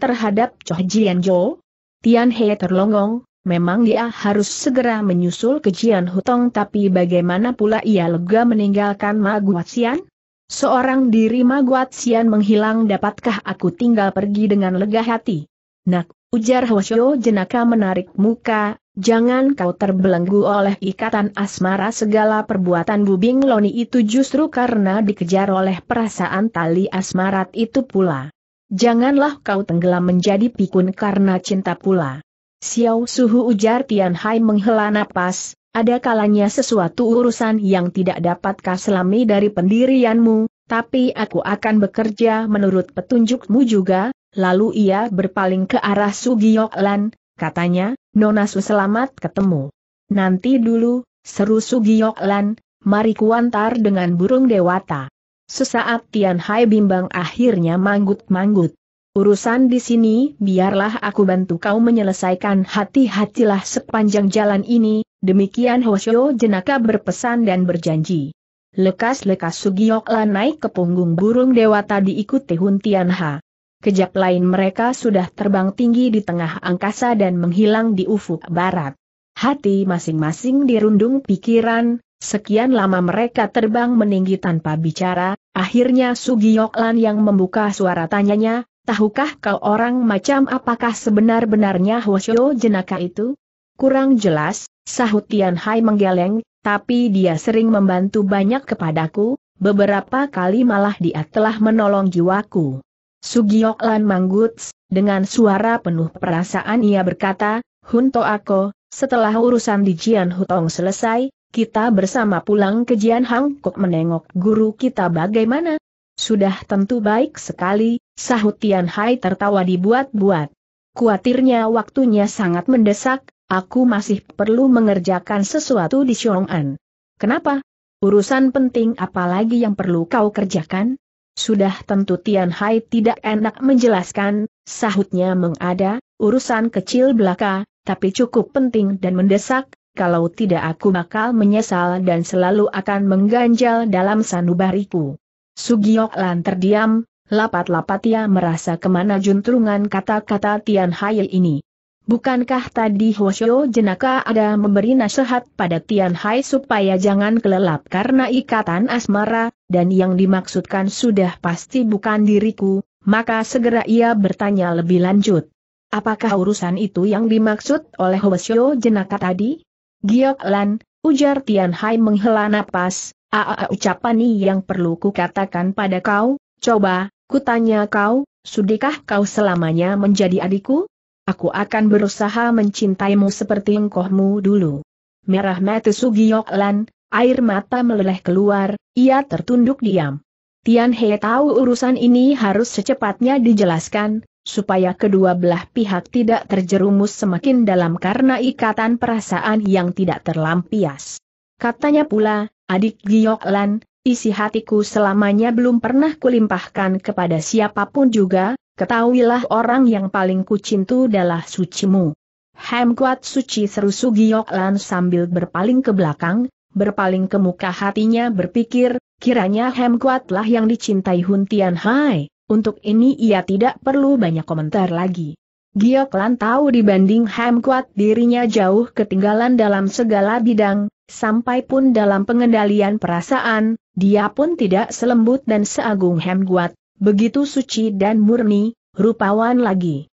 terhadap Choh Jian Jo? Tian He terlongong, memang dia harus segera menyusul ke Jian Hutong tapi bagaimana pula ia lega meninggalkan Ma Sian? Seorang diri Ma Sian menghilang dapatkah aku tinggal pergi dengan lega hati? Nak, ujar Hwasyo jenaka menarik muka, jangan kau terbelenggu oleh ikatan asmara segala perbuatan bubing loni itu justru karena dikejar oleh perasaan tali asmarat itu pula. Janganlah kau tenggelam menjadi pikun karena cinta pula. Xiao Suhu ujar Tian Hai menghela napas, ada kalanya sesuatu urusan yang tidak dapat selami dari pendirianmu, tapi aku akan bekerja menurut petunjukmu juga, lalu ia berpaling ke arah Sugiyoklan, katanya, Nona Su selamat ketemu. Nanti dulu, seru Sugiyoklan, mari kuantar dengan burung dewata. Sesaat Tian Hai bimbang akhirnya manggut-manggut. Urusan di sini, biarlah aku bantu kau menyelesaikan hati-hatilah sepanjang jalan ini, demikian Hoshio jenaka berpesan dan berjanji. Lekas-lekas Sugiyoklan naik ke punggung burung dewata diikuti Hun Tianha. Kejap lain mereka sudah terbang tinggi di tengah angkasa dan menghilang di ufuk barat. Hati masing-masing dirundung pikiran, sekian lama mereka terbang meninggi tanpa bicara, akhirnya Sugiyoklan yang membuka suara tanyanya, Tahukah kau orang macam apakah sebenar-benarnya Hwasyo jenaka itu? Kurang jelas, sahut Tian Hai menggeleng, tapi dia sering membantu banyak kepadaku, beberapa kali malah dia telah menolong jiwaku. Sugiok Lan Mangguts, dengan suara penuh perasaan ia berkata, Hunto Ako, setelah urusan di Jian Hutong selesai, kita bersama pulang ke Jian Kok menengok guru kita bagaimana. Sudah tentu baik sekali, Sahut Tian Hai tertawa dibuat-buat. Kuatirnya waktunya sangat mendesak, aku masih perlu mengerjakan sesuatu di Xiong'an. Kenapa? Urusan penting apalagi yang perlu kau kerjakan? Sudah tentu Tian Hai tidak enak menjelaskan, sahutnya mengada, urusan kecil belaka, tapi cukup penting dan mendesak, kalau tidak aku bakal menyesal dan selalu akan mengganjal dalam sanubariku. Sugiok Lan terdiam, Lapat-lapat ia merasa kemana juntrungan kata-kata Tian Hai ini. Bukankah tadi Hoshio jenaka ada memberi nasihat pada Tian Hai supaya jangan kelelap karena ikatan asmara, dan yang dimaksudkan sudah pasti bukan diriku, maka segera ia bertanya lebih lanjut. Apakah urusan itu yang dimaksud oleh Hoshio jenaka tadi? Giok Lan, ujar Tian Hai menghela napas, aa ucapan ini yang perlu kukatakan pada kau, coba, Kutanya kau, sudikah kau selamanya menjadi adikku? Aku akan berusaha mencintaimu seperti engkohmu dulu. Merah mata Sugiyoklan, air mata meleleh keluar, ia tertunduk diam. Tian He tahu urusan ini harus secepatnya dijelaskan, supaya kedua belah pihak tidak terjerumus semakin dalam karena ikatan perasaan yang tidak terlampias. Katanya pula, adik Giyoklan, Isi hatiku selamanya belum pernah kulimpahkan kepada siapapun juga, ketahuilah orang yang paling kucintu adalah sucimu. Hem kuat suci seru sugiok Lan sambil berpaling ke belakang, berpaling ke muka hatinya berpikir, kiranya Hem kuatlah yang dicintai Huntian Hai, untuk ini ia tidak perlu banyak komentar lagi. Lan tahu dibanding Ham kuat dirinya jauh ketinggalan dalam segala bidang, sampai pun dalam pengendalian perasaan, dia pun tidak selembut dan seagung Ham kuat, begitu suci dan murni, rupawan lagi.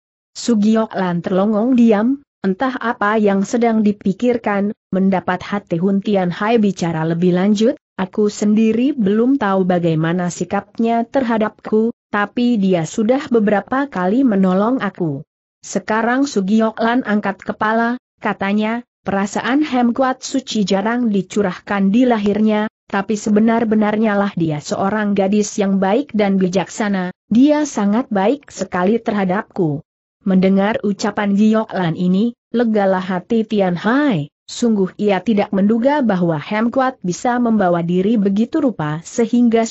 Lan terlongong diam, entah apa yang sedang dipikirkan, mendapat hati Tian Hai bicara lebih lanjut, aku sendiri belum tahu bagaimana sikapnya terhadapku, tapi dia sudah beberapa kali menolong aku. Sekarang Sugiok Lan angkat kepala, katanya, perasaan Hem Suci jarang dicurahkan di lahirnya, tapi sebenar-benarnya lah dia seorang gadis yang baik dan bijaksana, dia sangat baik sekali terhadapku. Mendengar ucapan Giok Lan ini, legalah hati Tian Hai. Sungguh ia tidak menduga bahwa Hemkuat bisa membawa diri begitu rupa sehingga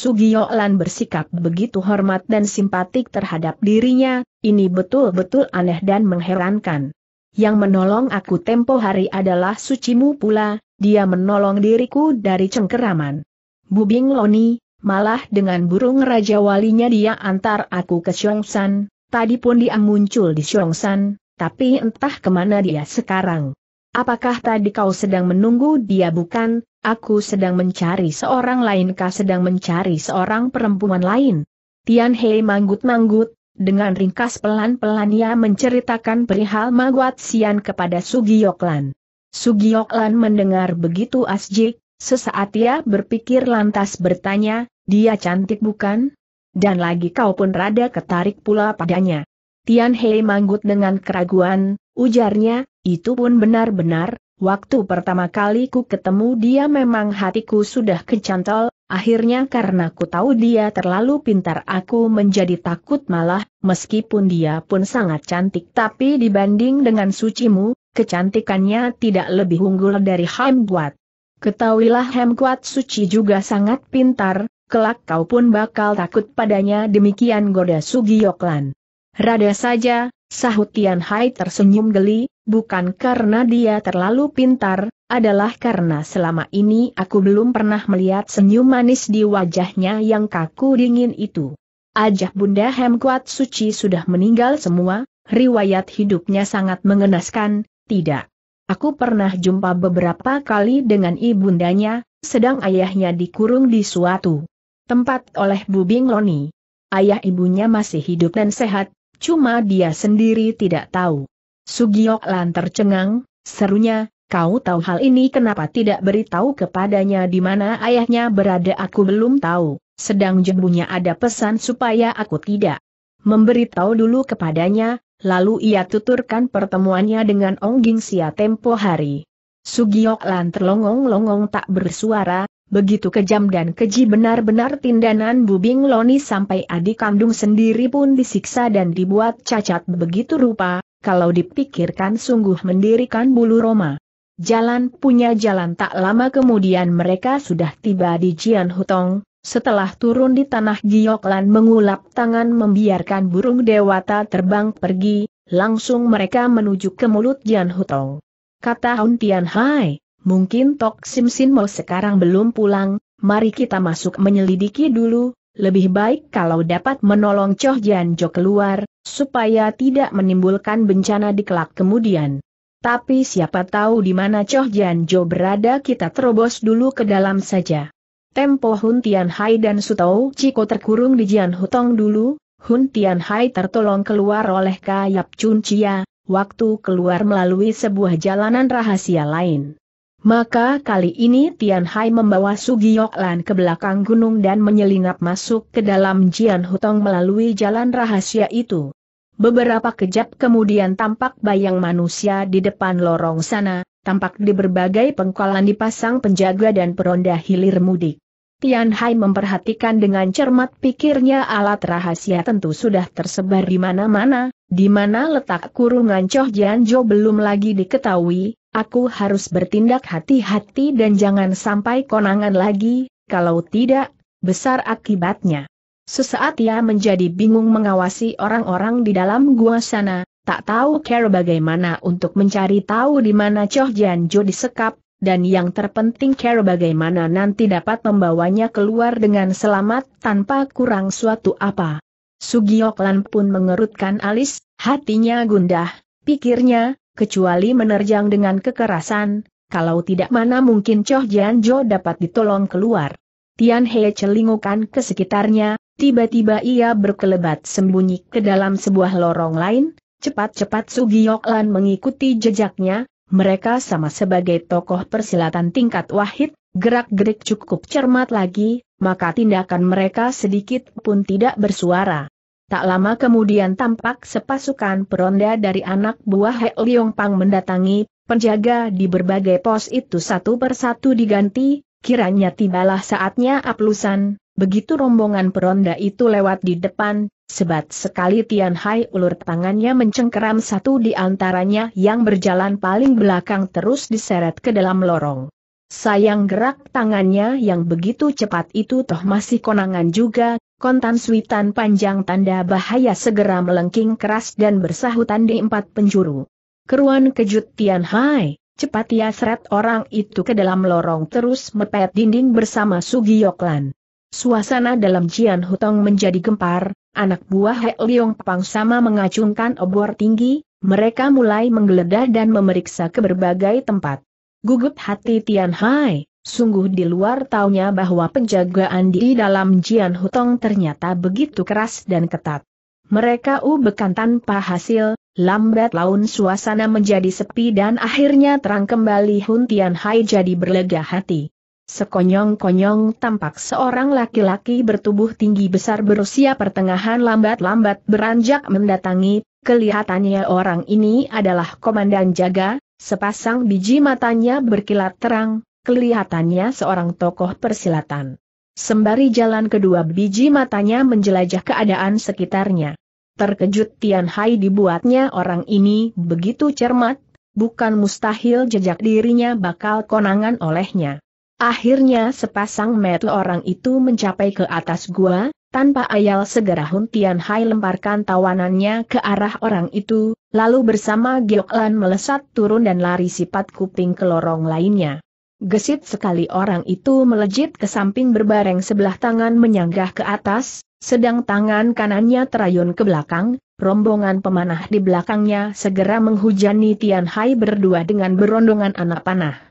Lan bersikap begitu hormat dan simpatik terhadap dirinya, ini betul-betul aneh dan mengherankan. Yang menolong aku tempo hari adalah sucimu pula, dia menolong diriku dari cengkeraman. Bubing Loni, malah dengan burung Raja Walinya dia antar aku ke Xiongsan, tadi pun dia muncul di Xiongsan, tapi entah kemana dia sekarang. Apakah tadi kau sedang menunggu dia bukan? Aku sedang mencari seorang lain kah sedang mencari seorang perempuan lain? Tian Hei manggut-manggut, dengan ringkas pelan-pelan ia menceritakan perihal Maguat Sian kepada Sugiyoklan. Sugiyoklan mendengar begitu asjik, sesaat ia berpikir lantas bertanya, dia cantik bukan? Dan lagi kau pun rada ketarik pula padanya. Tian Hei manggut dengan keraguan, Ujarnya, itu pun benar-benar, waktu pertama kali ku ketemu dia memang hatiku sudah kecantol, akhirnya karena ku tahu dia terlalu pintar aku menjadi takut malah, meskipun dia pun sangat cantik tapi dibanding dengan sucimu, kecantikannya tidak lebih unggul dari Hamguat. Ketahuilah Hamguat suci juga sangat pintar, kelak kau pun bakal takut padanya demikian goda Sugiyoklan. Rada saja, sahut Tian Hai tersenyum geli, bukan karena dia terlalu pintar, adalah karena selama ini aku belum pernah melihat senyum manis di wajahnya yang kaku dingin itu. Ajah Bunda Hem Suci sudah meninggal semua, riwayat hidupnya sangat mengenaskan, tidak. Aku pernah jumpa beberapa kali dengan ibundanya, sedang ayahnya dikurung di suatu tempat oleh Bubing Loni. Ayah ibunya masih hidup dan sehat, Cuma dia sendiri tidak tahu. Sugiok Lan tercengang, serunya, kau tahu hal ini kenapa tidak beritahu kepadanya di mana ayahnya berada aku belum tahu, sedang jembunya ada pesan supaya aku tidak memberitahu dulu kepadanya, lalu ia tuturkan pertemuannya dengan Ong Gingsia tempo hari. Sugiok Lan terlongong-longong tak bersuara, Begitu kejam dan keji benar-benar tindanan Bubing Loni sampai adik kandung sendiri pun disiksa dan dibuat cacat begitu rupa, kalau dipikirkan sungguh mendirikan bulu Roma. Jalan punya jalan tak lama kemudian mereka sudah tiba di Jian Hutong, setelah turun di tanah Gioklan mengulap tangan membiarkan burung dewata terbang pergi, langsung mereka menuju ke mulut Jian Hutong. Kata Hun Tian Hai, Mungkin Tok Sim Sin Mo sekarang belum pulang, mari kita masuk menyelidiki dulu, lebih baik kalau dapat menolong Choh Jian Jo keluar, supaya tidak menimbulkan bencana di kelak kemudian. Tapi siapa tahu di mana Choh Jian Jo berada kita terobos dulu ke dalam saja. Tempo Hun Tian Hai dan Sutau Ciko terkurung di Jian Hutong dulu, Hun Tian Hai tertolong keluar oleh Kayap Chun Chia, waktu keluar melalui sebuah jalanan rahasia lain. Maka kali ini Tian Hai membawa Sugiyoklan ke belakang gunung dan menyelinap masuk ke dalam Jian Hutong melalui jalan rahasia itu. Beberapa kejap kemudian tampak bayang manusia di depan lorong sana, tampak di berbagai pengkolan dipasang penjaga dan peronda hilir mudik. Tian Hai memperhatikan dengan cermat pikirnya alat rahasia tentu sudah tersebar di mana-mana, di mana letak kurungan Choh Jianjo belum lagi diketahui, aku harus bertindak hati-hati dan jangan sampai konangan lagi, kalau tidak, besar akibatnya. Sesaat ia menjadi bingung mengawasi orang-orang di dalam gua sana, tak tahu care bagaimana untuk mencari tahu di mana Choh Jianjo disekap, dan yang terpenting cara bagaimana nanti dapat membawanya keluar dengan selamat tanpa kurang suatu apa. Sugioklan pun mengerutkan alis, hatinya gundah, pikirnya, kecuali menerjang dengan kekerasan, kalau tidak mana mungkin Choh Jianjo dapat ditolong keluar. Tian He celingukan ke sekitarnya, tiba-tiba ia berkelebat sembunyi ke dalam sebuah lorong lain, cepat-cepat Sugiyoklan mengikuti jejaknya, mereka sama sebagai tokoh persilatan tingkat wahid, gerak-gerik cukup cermat lagi, maka tindakan mereka sedikit pun tidak bersuara. Tak lama kemudian tampak sepasukan peronda dari anak buah He Liong Pang mendatangi, penjaga di berbagai pos itu satu persatu diganti, kiranya tibalah saatnya aplusan, begitu rombongan peronda itu lewat di depan, Sebat sekali Tian Hai ulur tangannya mencengkeram satu di antaranya yang berjalan paling belakang terus diseret ke dalam lorong. Sayang gerak tangannya yang begitu cepat itu toh masih konangan juga, kontan suitan panjang tanda bahaya segera melengking keras dan bersahutan di empat penjuru. Keruan kejut Tian Hai, cepat ia seret orang itu ke dalam lorong terus mepet dinding bersama Sugi Yoklan suasana dalam Jian Hutong menjadi gempar, anak buah He Liong Pang sama mengacungkan obor tinggi, mereka mulai menggeledah dan memeriksa ke berbagai tempat. Gugup hati Tian Hai, sungguh di luar taunya bahwa penjagaan di dalam Jian Hutong ternyata begitu keras dan ketat. Mereka ubekan tanpa hasil, lambat laun suasana menjadi sepi dan akhirnya terang kembali Hun Tian Hai jadi berlega hati. Sekonyong-konyong tampak seorang laki-laki bertubuh tinggi besar berusia pertengahan lambat-lambat beranjak mendatangi, kelihatannya orang ini adalah komandan jaga, sepasang biji matanya berkilat terang, kelihatannya seorang tokoh persilatan. Sembari jalan kedua biji matanya menjelajah keadaan sekitarnya. Terkejut Tian Hai dibuatnya orang ini begitu cermat, bukan mustahil jejak dirinya bakal konangan olehnya. Akhirnya sepasang metu orang itu mencapai ke atas gua, tanpa ayal segera Hun Tian Hai lemparkan tawanannya ke arah orang itu, lalu bersama Giok Lan melesat turun dan lari sifat kuping ke lorong lainnya. Gesit sekali orang itu melejit ke samping berbareng sebelah tangan menyanggah ke atas, sedang tangan kanannya terayun ke belakang, rombongan pemanah di belakangnya segera menghujani Tian Hai berdua dengan berondongan anak panah.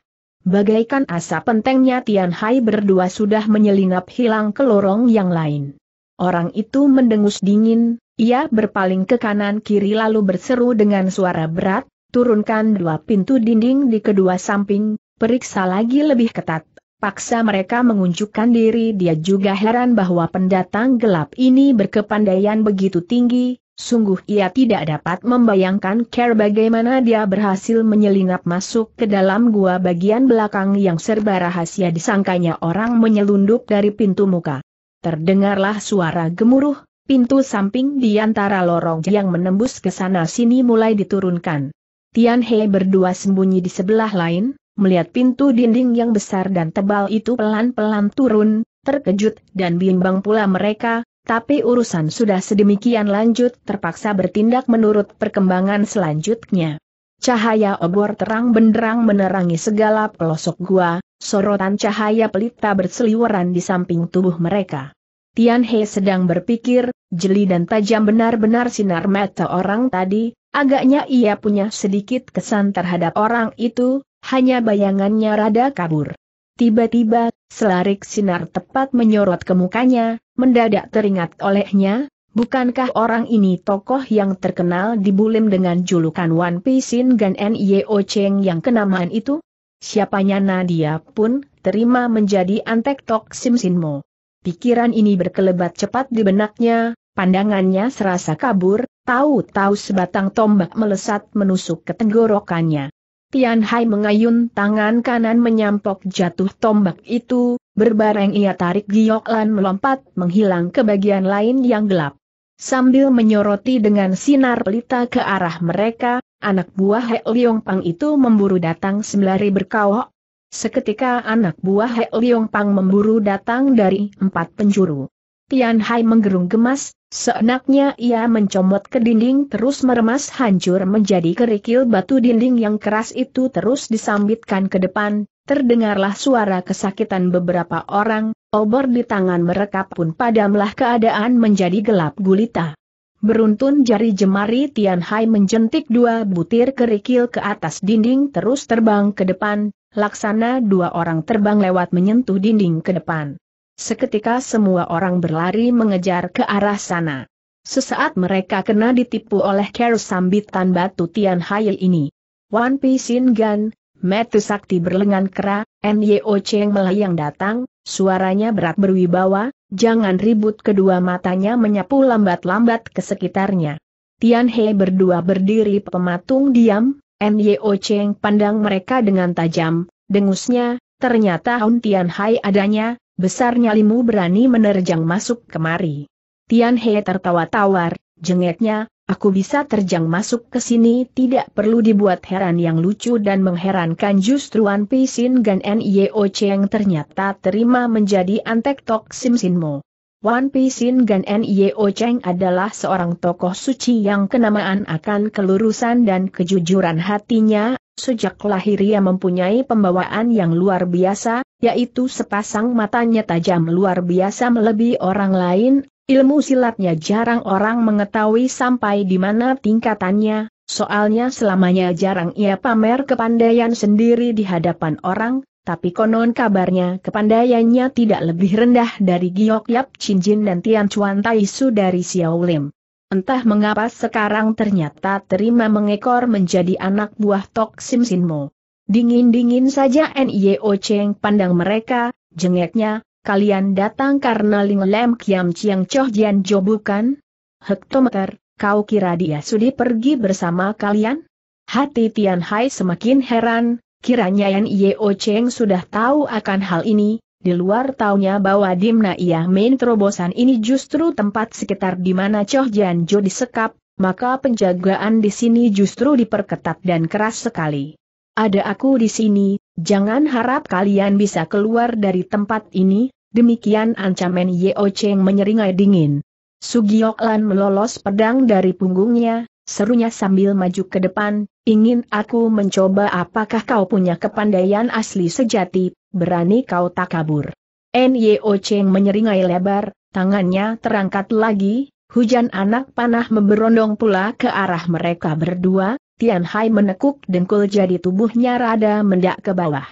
Bagaikan asap pentengnya Tian Hai berdua sudah menyelinap hilang ke lorong yang lain. Orang itu mendengus dingin, ia berpaling ke kanan-kiri lalu berseru dengan suara berat, turunkan dua pintu dinding di kedua samping, periksa lagi lebih ketat. Paksa mereka mengunjukkan diri dia juga heran bahwa pendatang gelap ini berkepandaian begitu tinggi, Sungguh ia tidak dapat membayangkan care bagaimana dia berhasil menyelinap masuk ke dalam gua bagian belakang yang serba rahasia disangkanya orang menyelundup dari pintu muka. Terdengarlah suara gemuruh, pintu samping di antara lorong yang menembus ke sana sini mulai diturunkan. Tian He berdua sembunyi di sebelah lain, melihat pintu dinding yang besar dan tebal itu pelan-pelan turun, terkejut dan bimbang pula mereka, tapi urusan sudah sedemikian lanjut terpaksa bertindak menurut perkembangan selanjutnya. Cahaya obor terang benderang menerangi segala pelosok gua, sorotan cahaya pelita berseliweran di samping tubuh mereka. Tian He sedang berpikir, jeli dan tajam benar-benar sinar mata orang tadi, agaknya ia punya sedikit kesan terhadap orang itu, hanya bayangannya rada kabur. Tiba-tiba, selarik sinar tepat menyorot ke mukanya, mendadak teringat olehnya, bukankah orang ini tokoh yang terkenal dibulim dengan julukan One Piece Gan N.Y.O. Cheng yang kenamaan itu? Siapanya Nadia pun terima menjadi antek tok Simsinmo. Pikiran ini berkelebat cepat di benaknya, pandangannya serasa kabur, tahu-tahu sebatang tombak melesat menusuk ke tenggorokannya. Tian Hai mengayun tangan kanan menyampok jatuh tombak itu, berbareng ia tarik giok lan melompat menghilang ke bagian lain yang gelap. Sambil menyoroti dengan sinar pelita ke arah mereka, anak buah He Liong Pang itu memburu datang sembari berkawok. Seketika anak buah He Liong Pang memburu datang dari empat penjuru. Tian Hai menggerung gemas, Seenaknya ia mencomot ke dinding terus meremas hancur menjadi kerikil batu dinding yang keras itu terus disambitkan ke depan, terdengarlah suara kesakitan beberapa orang, obor di tangan mereka pun padamlah keadaan menjadi gelap gulita. Beruntun jari jemari Tian Hai menjentik dua butir kerikil ke atas dinding terus terbang ke depan, laksana dua orang terbang lewat menyentuh dinding ke depan. Seketika semua orang berlari mengejar ke arah sana. Sesaat mereka kena ditipu oleh care sambitan batu Tian Hai ini. Wan Xin Gan, Metu Sakti berlengan kera, N.Y.O. Cheng melayang datang, suaranya berat berwibawa, jangan ribut kedua matanya menyapu lambat-lambat ke sekitarnya. Tian Hai berdua berdiri pematung diam, N.Y.O. Cheng pandang mereka dengan tajam, dengusnya, ternyata Hun Tian Hai adanya, Besarnya nyalimu berani menerjang masuk kemari. Tian He tertawa tawar, jengeknya, aku bisa terjang masuk ke sini tidak perlu dibuat heran yang lucu dan mengherankan justru Wan Pisin Gan Nio Cheng ternyata terima menjadi antek tok Sim Sinmo. Wan Pisin Gan Nio Cheng adalah seorang tokoh suci yang kenamaan akan kelurusan dan kejujuran hatinya, Sejak lahir ia mempunyai pembawaan yang luar biasa, yaitu sepasang matanya tajam luar biasa melebihi orang lain, ilmu silatnya jarang orang mengetahui sampai di mana tingkatannya, soalnya selamanya jarang ia pamer kepandaian sendiri di hadapan orang, tapi konon kabarnya kepandaiannya tidak lebih rendah dari Giok Yap Chin Jin dan Tian Chuan Tai Su dari Xiao Lim. Entah mengapa sekarang ternyata terima mengekor menjadi anak buah Tok Sim Sinmo. Dingin-dingin saja N.I.O. Cheng pandang mereka, jengeknya, kalian datang karena Ling Lem Kiam Chiang Choh Jian Jo bukan? Hektometer, kau kira dia sudi pergi bersama kalian? Hati Tian Hai semakin heran, kiranya N.I.O. Cheng sudah tahu akan hal ini, di luar taunya bahwa Dimna ia main terobosan ini justru tempat sekitar di mana Choh Jian disekap, maka penjagaan di sini justru diperketat dan keras sekali. Ada aku di sini, jangan harap kalian bisa keluar dari tempat ini, demikian ancaman Yeo Cheng menyeringai dingin. Sugiok Lan melolos pedang dari punggungnya, serunya sambil maju ke depan, ingin aku mencoba apakah kau punya kepandaian asli sejati, berani kau tak kabur. Nyo Cheng menyeringai lebar, tangannya terangkat lagi, hujan anak panah memberondong pula ke arah mereka berdua, Tian Hai menekuk dengkul jadi tubuhnya rada mendak ke bawah.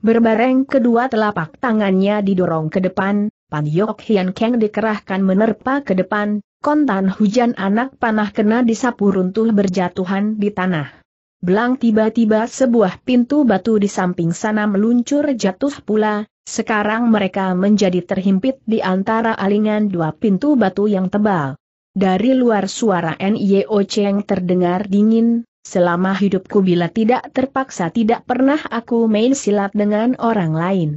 Berbareng kedua telapak tangannya didorong ke depan, Pan Yok Hian Keng dikerahkan menerpa ke depan, kontan hujan anak panah kena disapu runtuh berjatuhan di tanah belang tiba-tiba sebuah pintu batu di samping sana meluncur jatuh pula, sekarang mereka menjadi terhimpit di antara alingan dua pintu batu yang tebal. Dari luar suara NIO Cheng terdengar dingin, selama hidupku bila tidak terpaksa tidak pernah aku main silat dengan orang lain.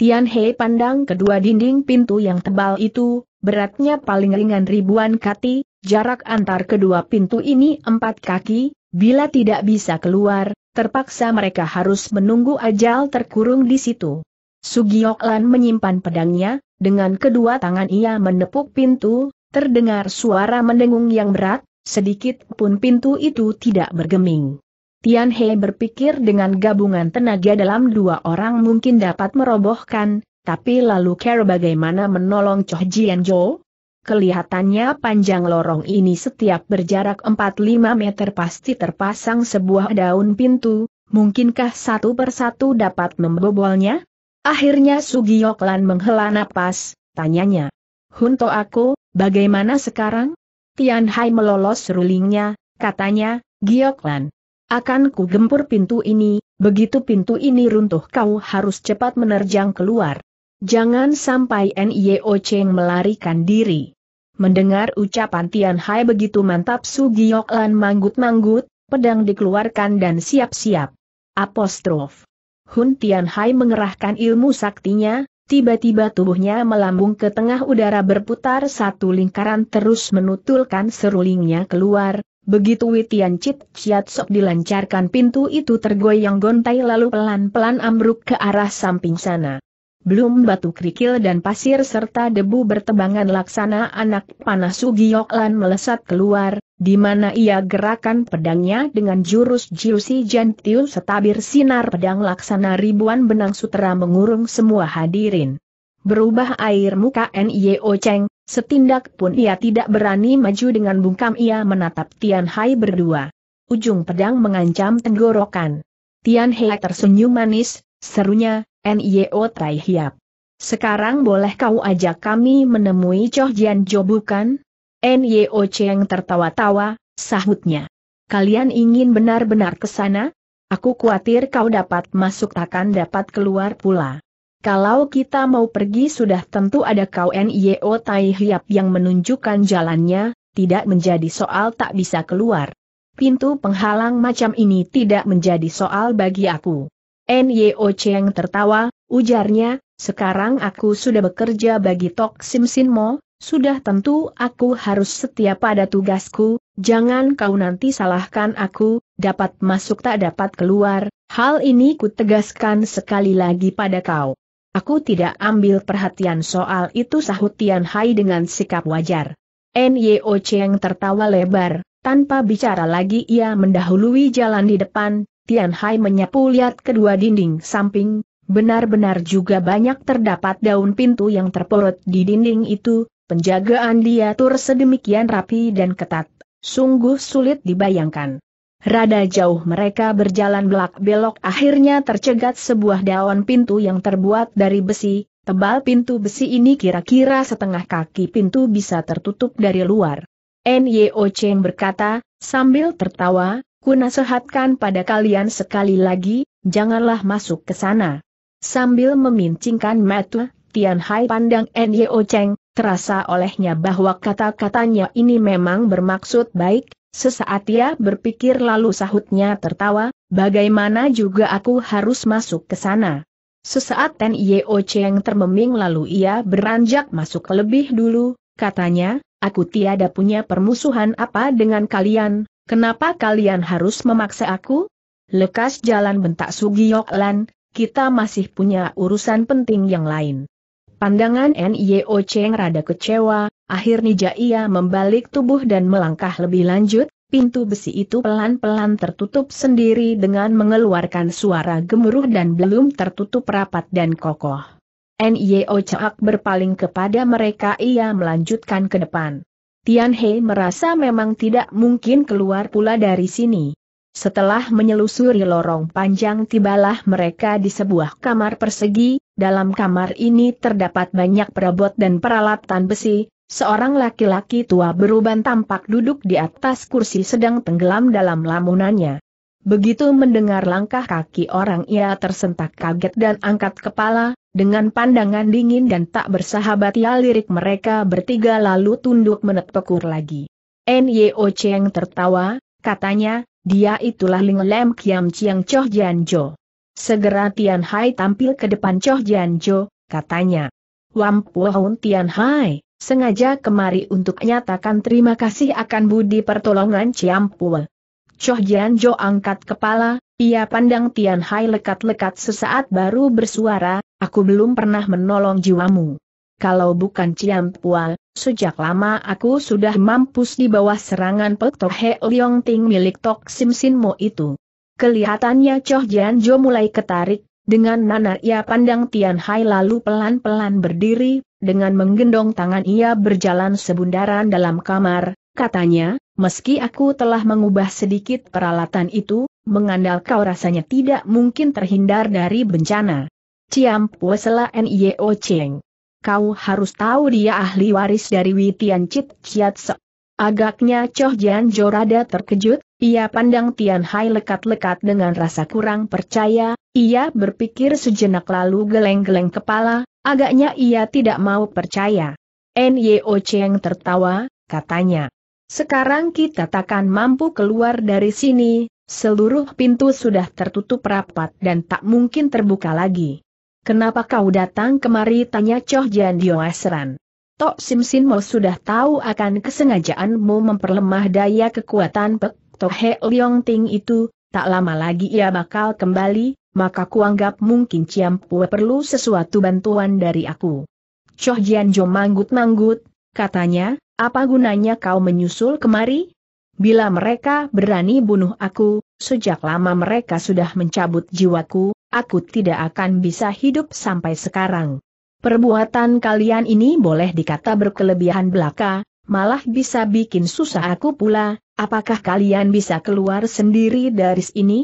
Tian He pandang kedua dinding pintu yang tebal itu, beratnya paling ringan ribuan kati, jarak antar kedua pintu ini empat kaki, Bila tidak bisa keluar, terpaksa mereka harus menunggu ajal terkurung di situ. Sugioklan menyimpan pedangnya, dengan kedua tangan ia menepuk pintu, terdengar suara mendengung yang berat, sedikit pun pintu itu tidak bergeming. Tian He berpikir dengan gabungan tenaga dalam dua orang mungkin dapat merobohkan, tapi lalu care bagaimana menolong Choh Jian Kelihatannya panjang lorong ini setiap berjarak 4-5 meter pasti terpasang sebuah daun pintu, mungkinkah satu persatu dapat membobolnya? Akhirnya Sugiyoklan menghela napas, tanyanya. Hunto aku, bagaimana sekarang? Tianhai melolos rulingnya, katanya, Gioklan. Akan ku gempur pintu ini, begitu pintu ini runtuh kau harus cepat menerjang keluar. Jangan sampai NIO Cheng melarikan diri. Mendengar ucapan Tian Hai begitu mantap Sugiyoklan Lan manggut-manggut, pedang dikeluarkan dan siap-siap. Apostrof. Hun Tian Hai mengerahkan ilmu saktinya, tiba-tiba tubuhnya melambung ke tengah udara berputar satu lingkaran terus menutulkan serulingnya keluar, begitu Witian Chit Chiat Sok dilancarkan pintu itu tergoyang gontai lalu pelan-pelan ambruk ke arah samping sana. Belum batu kerikil dan pasir serta debu bertebangan laksana anak panah Sugiyoklan melesat keluar, di mana ia gerakan pedangnya dengan jurus Jiusi Jantiu setabir sinar pedang laksana ribuan benang sutera mengurung semua hadirin. Berubah air muka N.I.O. Cheng, setindak pun ia tidak berani maju dengan bungkam ia menatap Tian Hai berdua. Ujung pedang mengancam tenggorokan. Tian Hai tersenyum manis, serunya, NIO Tai Hiap. Sekarang boleh kau ajak kami menemui Choh Jian Jo bukan? Nio Cheng tertawa-tawa, sahutnya. Kalian ingin benar-benar ke sana? Aku khawatir kau dapat masuk takkan dapat keluar pula. Kalau kita mau pergi sudah tentu ada kau NIO Tai Hiap yang menunjukkan jalannya, tidak menjadi soal tak bisa keluar. Pintu penghalang macam ini tidak menjadi soal bagi aku. Nyo Cheng tertawa, ujarnya, sekarang aku sudah bekerja bagi Tok Sim Sin Mo, sudah tentu aku harus setia pada tugasku, jangan kau nanti salahkan aku, dapat masuk tak dapat keluar, hal ini kutegaskan sekali lagi pada kau. Aku tidak ambil perhatian soal itu sahut Tian Hai dengan sikap wajar. Nyo Cheng tertawa lebar, tanpa bicara lagi ia mendahului jalan di depan, Tian Hai menyapu lihat kedua dinding samping, benar-benar juga banyak terdapat daun pintu yang terporot di dinding itu, penjagaan diatur sedemikian rapi dan ketat, sungguh sulit dibayangkan. Rada jauh mereka berjalan belak-belok akhirnya tercegat sebuah daun pintu yang terbuat dari besi, tebal pintu besi ini kira-kira setengah kaki pintu bisa tertutup dari luar. N.Y.O. Cheng berkata, sambil tertawa, Ku nasihatkan pada kalian sekali lagi, janganlah masuk ke sana. Sambil memincingkan mata, Tian Hai pandang Nyo Cheng, terasa olehnya bahwa kata-katanya ini memang bermaksud baik, sesaat ia berpikir lalu sahutnya tertawa, bagaimana juga aku harus masuk ke sana. Sesaat Nyo Cheng termeming lalu ia beranjak masuk lebih dulu, katanya, aku tiada punya permusuhan apa dengan kalian, Kenapa kalian harus memaksa aku? Lekas jalan bentak Sugiyoklan. kita masih punya urusan penting yang lain. Pandangan N.Y.O. Cheng rada kecewa, akhirnya ia membalik tubuh dan melangkah lebih lanjut, pintu besi itu pelan-pelan tertutup sendiri dengan mengeluarkan suara gemuruh dan belum tertutup rapat dan kokoh. N.Y.O. Cheng berpaling kepada mereka ia melanjutkan ke depan. Tian He merasa memang tidak mungkin keluar pula dari sini. Setelah menyelusuri lorong panjang tibalah mereka di sebuah kamar persegi, dalam kamar ini terdapat banyak perabot dan peralatan besi, seorang laki-laki tua beruban tampak duduk di atas kursi sedang tenggelam dalam lamunannya. Begitu mendengar langkah kaki orang ia tersentak kaget dan angkat kepala, dengan pandangan dingin dan tak bersahabat ya lirik mereka bertiga lalu tunduk menetpekur lagi. N.Y.O. Cheng tertawa, katanya, dia itulah Ling Lem Kiam Chiang Choh Jian Jo. Segera Tian Hai tampil ke depan Choh Jian Jo, katanya. Wampuahun Tian Hai, sengaja kemari untuk nyatakan terima kasih akan budi pertolongan Pua. Choh Jian Jo angkat kepala, ia pandang Tian Hai lekat-lekat sesaat baru bersuara, Aku belum pernah menolong jiwamu. Kalau bukan Ciam Pual, sejak lama aku sudah mampus di bawah serangan petoh He Leong Ting milik Tok Sim Sin Mo itu. Kelihatannya Choh Jian Jo mulai ketarik, dengan nanar ia pandang Tian Hai lalu pelan-pelan berdiri, dengan menggendong tangan ia berjalan sebundaran dalam kamar, katanya, meski aku telah mengubah sedikit peralatan itu, mengandal rasanya tidak mungkin terhindar dari bencana. Ciam Puesela Nio Cheng. Kau harus tahu dia ahli waris dari Witian Chit Chiat Se. Agaknya Choh Jian Jorada terkejut, ia pandang Tian Hai lekat-lekat dengan rasa kurang percaya, ia berpikir sejenak lalu geleng-geleng kepala, agaknya ia tidak mau percaya. Nio Cheng tertawa, katanya. Sekarang kita takkan mampu keluar dari sini, seluruh pintu sudah tertutup rapat dan tak mungkin terbuka lagi. Kenapa kau datang kemari tanya Choh Jian Dio Asran. Tok Sim Sin Mo sudah tahu akan kesengajaanmu memperlemah daya kekuatan Pek Toh He Leong Ting itu, tak lama lagi ia bakal kembali, maka kuanggap mungkin Ciam Pue perlu sesuatu bantuan dari aku. Choh Jian Jo manggut-manggut, katanya, apa gunanya kau menyusul kemari? Bila mereka berani bunuh aku, sejak lama mereka sudah mencabut jiwaku, aku tidak akan bisa hidup sampai sekarang. Perbuatan kalian ini boleh dikata berkelebihan belaka, malah bisa bikin susah aku pula, apakah kalian bisa keluar sendiri dari sini?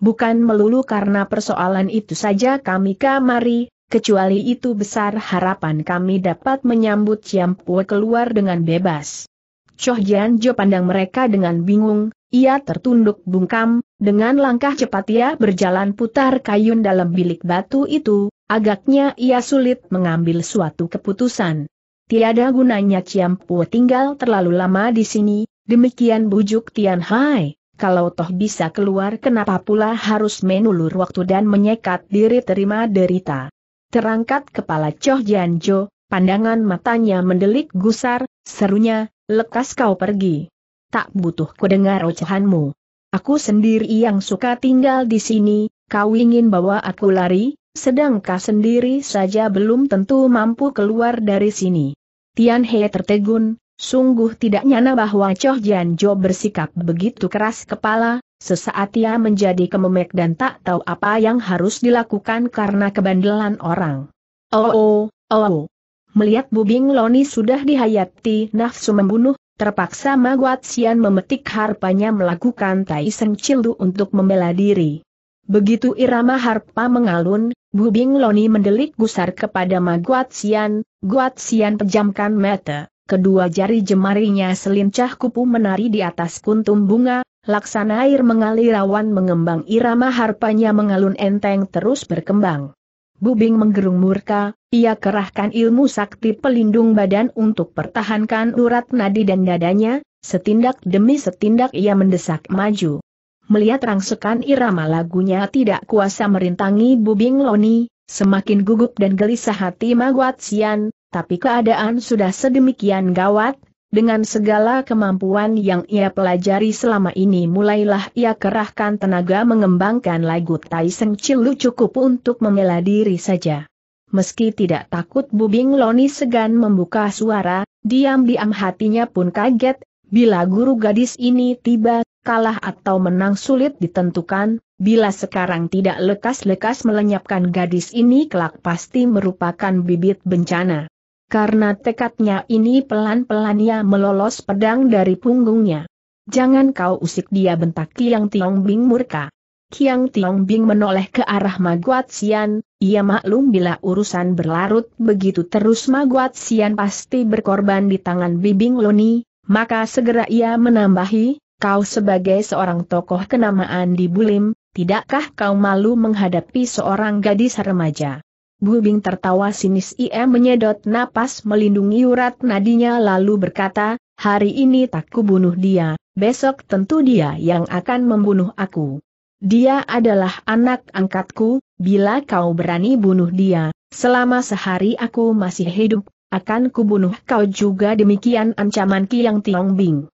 Bukan melulu karena persoalan itu saja kami kamari, kecuali itu besar harapan kami dapat menyambut Siampu keluar dengan bebas. Choh Jo pandang mereka dengan bingung, ia tertunduk bungkam, dengan langkah cepat ia berjalan putar kayun dalam bilik batu itu, agaknya ia sulit mengambil suatu keputusan. Tiada gunanya Ciam Pu tinggal terlalu lama di sini, demikian bujuk Tian Hai. Kalau toh bisa keluar kenapa pula harus menulur waktu dan menyekat diri terima derita. Terangkat kepala Choh jo, pandangan matanya mendelik gusar, serunya, lekas kau pergi. Tak butuh kudengar ocehanmu. Aku sendiri yang suka tinggal di sini, kau ingin bawa aku lari, sedangkan sendiri saja belum tentu mampu keluar dari sini. Tian He tertegun, Sungguh tidak nyana bahwa Choh Jian Jo bersikap begitu keras kepala, sesaat ia menjadi kememek dan tak tahu apa yang harus dilakukan karena kebandelan orang. Oh oh, oh. Melihat Bubing Loni sudah dihayati nafsu membunuh, Terpaksa Maguat Sian memetik harpanya melakukan Tai Seng Cilu untuk membela diri. Begitu irama harpa mengalun, Bu Bing Loni mendelik gusar kepada Maguat Sian, Guat Sian pejamkan mata, kedua jari jemarinya selincah kupu menari di atas kuntum bunga, laksana air mengalir awan mengembang irama harpanya mengalun enteng terus berkembang. Bubing menggerung murka, ia kerahkan ilmu sakti pelindung badan untuk pertahankan urat nadi dan dadanya, setindak demi setindak ia mendesak maju. Melihat rangsekan irama lagunya tidak kuasa merintangi Bubing Loni, semakin gugup dan gelisah hati Maguat Sian, tapi keadaan sudah sedemikian gawat, dengan segala kemampuan yang ia pelajari selama ini mulailah ia kerahkan tenaga mengembangkan lagu Taiseng Cilu cukup untuk membela diri saja. Meski tidak takut Bubing Loni segan membuka suara, diam-diam hatinya pun kaget, bila guru gadis ini tiba, kalah atau menang sulit ditentukan, bila sekarang tidak lekas-lekas melenyapkan gadis ini kelak pasti merupakan bibit bencana. Karena tekadnya ini pelan-pelan ia melolos pedang dari punggungnya. Jangan kau usik dia bentak Kiang Bing murka. Kiang Bing menoleh ke arah Maguat Sian, ia maklum bila urusan berlarut begitu terus Maguat Sian pasti berkorban di tangan Bibing Loni, maka segera ia menambahi, kau sebagai seorang tokoh kenamaan di Bulim, tidakkah kau malu menghadapi seorang gadis remaja? Bubing tertawa sinis ia menyedot napas melindungi urat nadinya lalu berkata, hari ini tak kubunuh dia, besok tentu dia yang akan membunuh aku. Dia adalah anak angkatku, bila kau berani bunuh dia, selama sehari aku masih hidup, akan kubunuh kau juga demikian ancaman Kiang Tiong Bing.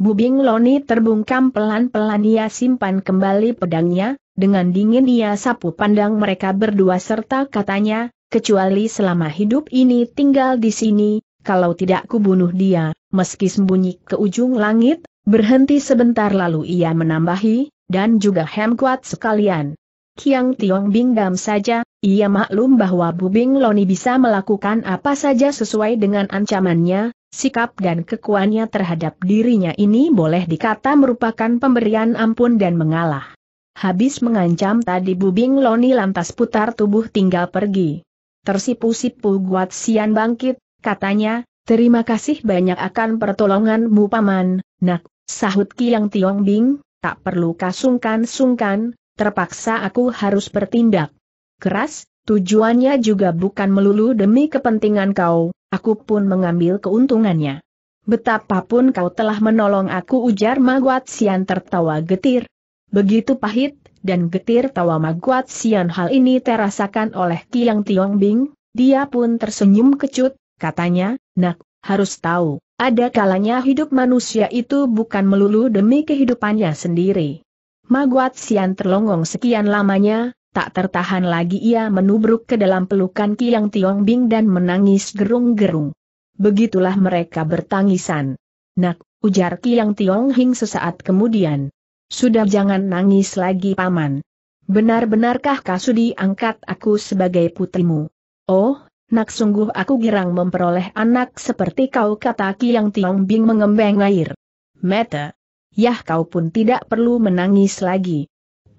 Bubing Loni terbungkam pelan-pelan ia simpan kembali pedangnya, dengan dingin ia sapu pandang mereka berdua serta katanya, kecuali selama hidup ini tinggal di sini, kalau tidak kubunuh dia, meski sembunyi ke ujung langit, berhenti sebentar lalu ia menambahi, dan juga hem kuat sekalian. Kiang Tiong binggam saja, ia maklum bahwa Bubing Loni bisa melakukan apa saja sesuai dengan ancamannya, Sikap dan kekuannya terhadap dirinya ini boleh dikata merupakan pemberian ampun dan mengalah. Habis mengancam tadi Bubing Loni lantas putar tubuh tinggal pergi. Tersipu-sipu Guat Sian bangkit, katanya, terima kasih banyak akan pertolonganmu paman, nak, sahut Kiang Tiong Bing, tak perlu kasungkan-sungkan, terpaksa aku harus bertindak. Keras, tujuannya juga bukan melulu demi kepentingan kau, Aku pun mengambil keuntungannya. Betapapun kau telah menolong aku ujar Maguat Sian tertawa getir. Begitu pahit, dan getir tawa Maguat Sian hal ini terasakan oleh Kiang Tiong Bing, dia pun tersenyum kecut, katanya, nak, harus tahu, ada kalanya hidup manusia itu bukan melulu demi kehidupannya sendiri. Maguat Sian terlongong sekian lamanya, Tak tertahan lagi ia menubruk ke dalam pelukan Kiang Tiong Bing dan menangis gerung-gerung. Begitulah mereka bertangisan. Nak, ujar Kiang Tiong Hing sesaat kemudian. Sudah jangan nangis lagi paman. Benar-benarkah Kasudi angkat aku sebagai putrimu? Oh, nak sungguh aku girang memperoleh anak seperti kau kata Kiang Tiong Bing mengembeng air. Meta. Yah kau pun tidak perlu menangis lagi.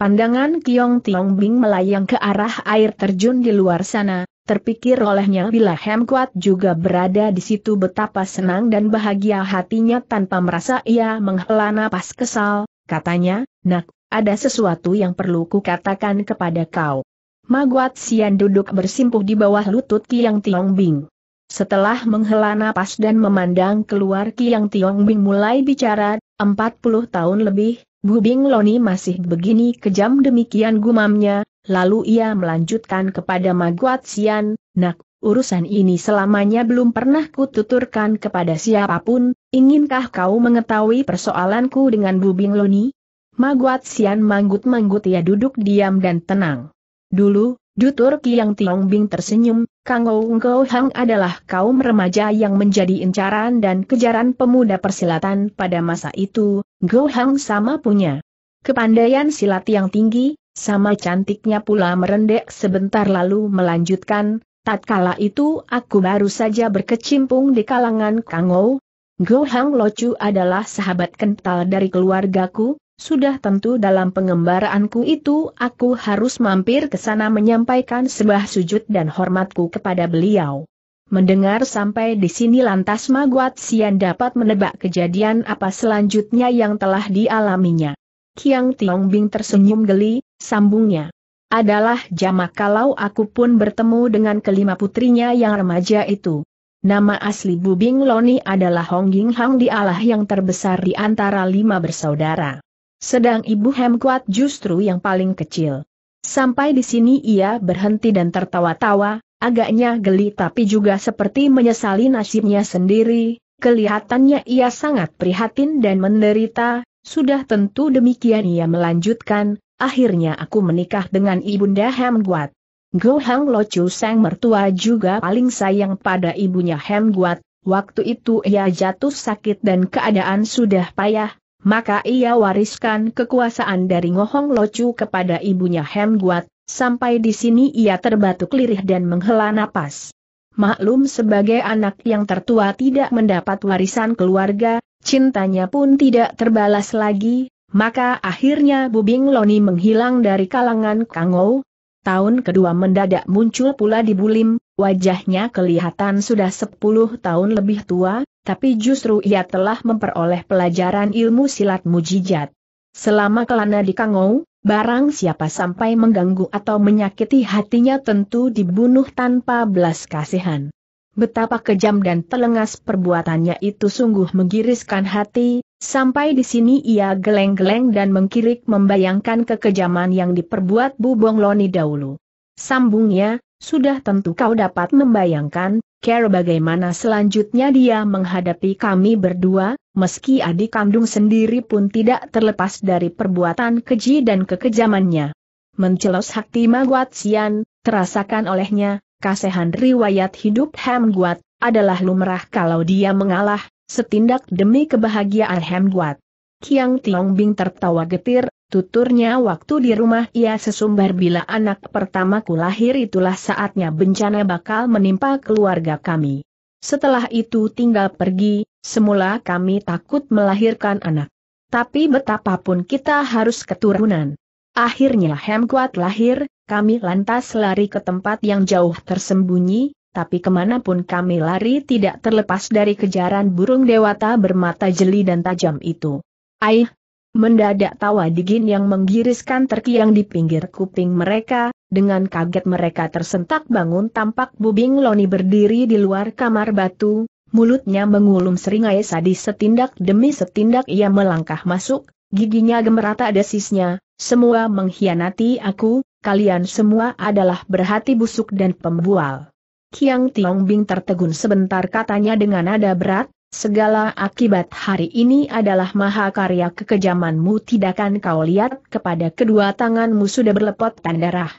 Pandangan Kiong Tiong Bing melayang ke arah air terjun di luar sana, terpikir olehnya bila Hem Kuat juga berada di situ betapa senang dan bahagia hatinya tanpa merasa ia menghela napas kesal, katanya, nak, ada sesuatu yang perlu kukatakan kepada kau. Maguat Sian duduk bersimpuh di bawah lutut Kiong Tiong Bing. Setelah menghela napas dan memandang keluar Yang Tiong Bing mulai bicara, 40 tahun lebih, Bu Bing Loni masih begini kejam demikian gumamnya, lalu ia melanjutkan kepada Maguat Sian, Nak, urusan ini selamanya belum pernah kututurkan kepada siapapun, inginkah kau mengetahui persoalanku dengan Bu Bing Loni? Maguat Sian manggut-manggut ia duduk diam dan tenang. Dulu, Dutur Kiang Bing tersenyum, Kang Ouw Hang adalah kaum remaja yang menjadi incaran dan kejaran pemuda persilatan pada masa itu, Go Hang sama punya. Kepandaian silat yang tinggi, sama cantiknya pula merendek sebentar lalu melanjutkan, tatkala itu aku baru saja berkecimpung di kalangan Kang Ong. Go Locu adalah sahabat kental dari keluargaku, sudah tentu dalam pengembaraanku itu aku harus mampir ke sana menyampaikan sebuah sujud dan hormatku kepada beliau. Mendengar sampai di sini lantas Maguat Sian dapat menebak kejadian apa selanjutnya yang telah dialaminya. Kiang Bing tersenyum geli, sambungnya. Adalah jamak kalau aku pun bertemu dengan kelima putrinya yang remaja itu. Nama asli Bubing Loni adalah Hong Ging Hang dialah yang terbesar di antara lima bersaudara. Sedang ibu kuat justru yang paling kecil. Sampai di sini ia berhenti dan tertawa-tawa, agaknya geli tapi juga seperti menyesali nasibnya sendiri, kelihatannya ia sangat prihatin dan menderita, sudah tentu demikian ia melanjutkan, akhirnya aku menikah dengan ibunda Hemkuat. Go Hang Lo Chu Sang mertua juga paling sayang pada ibunya Hem Guat, waktu itu ia jatuh sakit dan keadaan sudah payah, maka ia wariskan kekuasaan dari Ngohong Locu kepada ibunya Hem Guat, sampai di sini ia terbatuk lirih dan menghela napas. Maklum sebagai anak yang tertua tidak mendapat warisan keluarga, cintanya pun tidak terbalas lagi, maka akhirnya Bubing Loni menghilang dari kalangan Kangou. Tahun kedua mendadak muncul pula di Bulim, wajahnya kelihatan sudah sepuluh tahun lebih tua, tapi justru ia telah memperoleh pelajaran ilmu silat mujijat. Selama kelana di Kangou, Barang siapa sampai mengganggu atau menyakiti hatinya tentu dibunuh tanpa belas kasihan. Betapa kejam dan telengas perbuatannya itu sungguh menggiriskan hati, sampai di sini ia geleng-geleng dan mengkirik membayangkan kekejaman yang diperbuat Bubong Loni dahulu. Sambungnya, sudah tentu kau dapat membayangkan, care bagaimana selanjutnya dia menghadapi kami berdua, meski adik kandung sendiri pun tidak terlepas dari perbuatan keji dan kekejamannya. Mencelos hakti Maguat Sian, terasakan olehnya, kasehan riwayat hidup Ham Guat, adalah lumrah kalau dia mengalah, setindak demi kebahagiaan Hem Guat. Kiang Tiong Bing tertawa getir, Tuturnya waktu di rumah ia sesumbar bila anak pertamaku lahir itulah saatnya bencana bakal menimpa keluarga kami. Setelah itu tinggal pergi, semula kami takut melahirkan anak. Tapi betapapun kita harus keturunan. Akhirnya Hemkuat lahir, kami lantas lari ke tempat yang jauh tersembunyi, tapi kemanapun kami lari tidak terlepas dari kejaran burung dewata bermata jeli dan tajam itu. Aih, Mendadak tawa dingin yang menggiriskan terkiang di pinggir kuping mereka, dengan kaget mereka tersentak bangun tampak Bubing Loni berdiri di luar kamar batu, mulutnya mengulum seringai sadis setindak demi setindak ia melangkah masuk, giginya gemerata desisnya, semua mengkhianati aku, kalian semua adalah berhati busuk dan pembual. Kiang Tiong Bing tertegun sebentar katanya dengan nada berat, Segala akibat hari ini adalah maha karya kekejamanmu tidakkan kau lihat kepada kedua tanganmu sudah berlepotkan darah.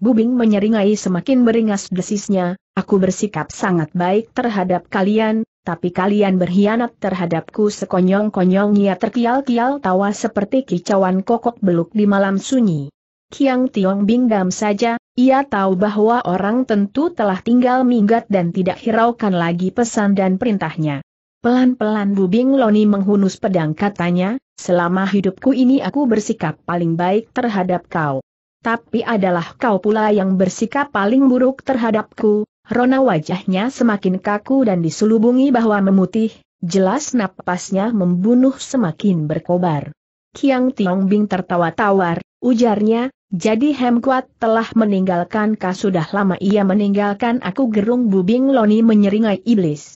Bubing menyeringai semakin beringas desisnya, aku bersikap sangat baik terhadap kalian, tapi kalian berkhianat terhadapku sekonyong-konyongnya terkial-kial tawa seperti kicauan kokok beluk di malam sunyi. Kiang Tiong bingdam saja, ia tahu bahwa orang tentu telah tinggal minggat dan tidak hiraukan lagi pesan dan perintahnya. Pelan-pelan Bubing Loni menghunus pedang katanya, selama hidupku ini aku bersikap paling baik terhadap kau. Tapi adalah kau pula yang bersikap paling buruk terhadapku, rona wajahnya semakin kaku dan diselubungi bahwa memutih, jelas napasnya membunuh semakin berkobar. Kiang Bing tertawa tawar, ujarnya, jadi Hem Kuat telah meninggalkan kau sudah lama ia meninggalkan aku gerung Bubing Loni menyeringai iblis.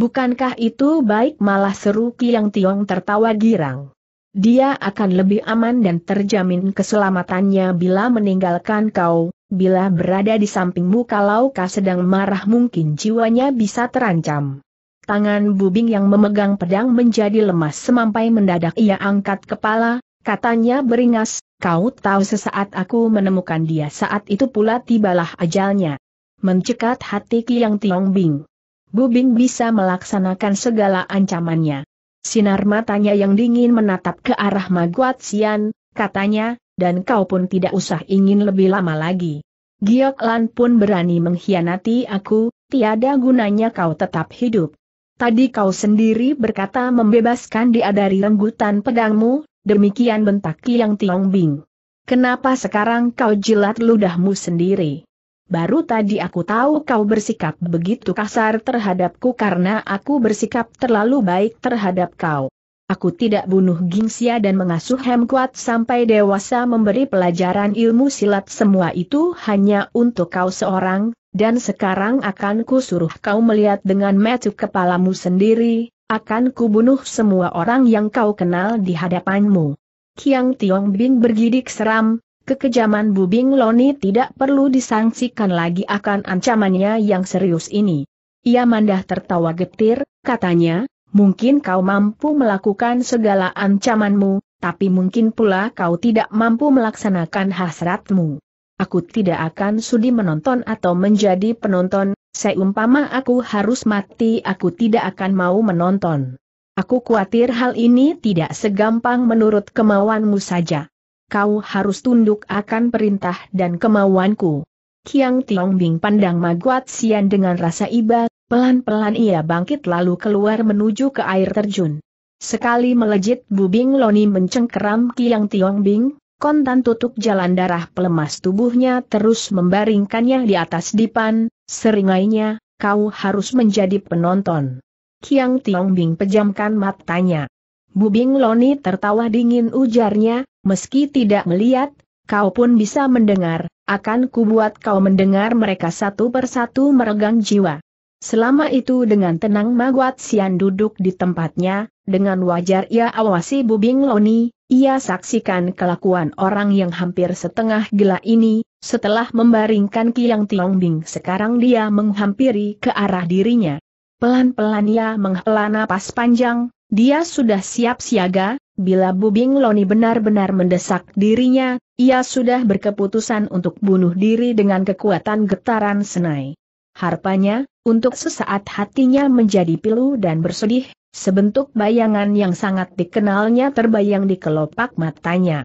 Bukankah itu baik malah seru Kiang Tiong tertawa girang. Dia akan lebih aman dan terjamin keselamatannya bila meninggalkan kau, bila berada di sampingmu kalau kau sedang marah mungkin jiwanya bisa terancam. Tangan Bubing yang memegang pedang menjadi lemas semampai mendadak ia angkat kepala, katanya beringas, kau tahu sesaat aku menemukan dia saat itu pula tibalah ajalnya. Mencekat hati Kiang Tiong Bing. Bubing bisa melaksanakan segala ancamannya. Sinar matanya yang dingin menatap ke arah Maguat Sian, katanya, dan kau pun tidak usah ingin lebih lama lagi. Giok Lan pun berani mengkhianati aku, tiada gunanya kau tetap hidup. Tadi kau sendiri berkata membebaskan dia dari renggutan pedangmu, demikian bentak Yang Tiong Bing. Kenapa sekarang kau jilat ludahmu sendiri? Baru tadi aku tahu kau bersikap begitu kasar terhadapku karena aku bersikap terlalu baik terhadap kau. Aku tidak bunuh Gingsia dan mengasuh Hem sampai dewasa memberi pelajaran ilmu silat semua itu hanya untuk kau seorang, dan sekarang akan ku suruh kau melihat dengan metu kepalamu sendiri, akan ku bunuh semua orang yang kau kenal di hadapanmu. Kiang Tiong Bing bergidik seram, kekejaman Bubing Loni tidak perlu disangsikan lagi akan ancamannya yang serius ini. Ia mandah tertawa getir, katanya, mungkin kau mampu melakukan segala ancamanmu, tapi mungkin pula kau tidak mampu melaksanakan hasratmu. Aku tidak akan sudi menonton atau menjadi penonton, seumpama aku harus mati aku tidak akan mau menonton. Aku khawatir hal ini tidak segampang menurut kemauanmu saja kau harus tunduk akan perintah dan kemauanku. Kiang Tiangbing pandang Maguat Sian dengan rasa iba, pelan-pelan ia bangkit lalu keluar menuju ke air terjun. Sekali melejit bubing Loni mencengkeram Kiang Tiangbing, kontan tutup jalan darah pelemas tubuhnya terus membaringkannya di atas dipan, seringainya, kau harus menjadi penonton. Kiang Tiangbing pejamkan matanya. Bubing Loni tertawa dingin ujarnya, Meski tidak melihat, kau pun bisa mendengar, akan kubuat kau mendengar mereka satu persatu meregang jiwa. Selama itu dengan tenang Maguat Sian duduk di tempatnya, dengan wajar ia awasi Bubing Loni, ia saksikan kelakuan orang yang hampir setengah gila ini, setelah membaringkan Kiang Bing sekarang dia menghampiri ke arah dirinya. Pelan-pelan ia menghela napas panjang, dia sudah siap siaga, bila Bubing Loni benar-benar mendesak dirinya, ia sudah berkeputusan untuk bunuh diri dengan kekuatan getaran senai. Harpanya, untuk sesaat hatinya menjadi pilu dan bersedih, sebentuk bayangan yang sangat dikenalnya terbayang di kelopak matanya.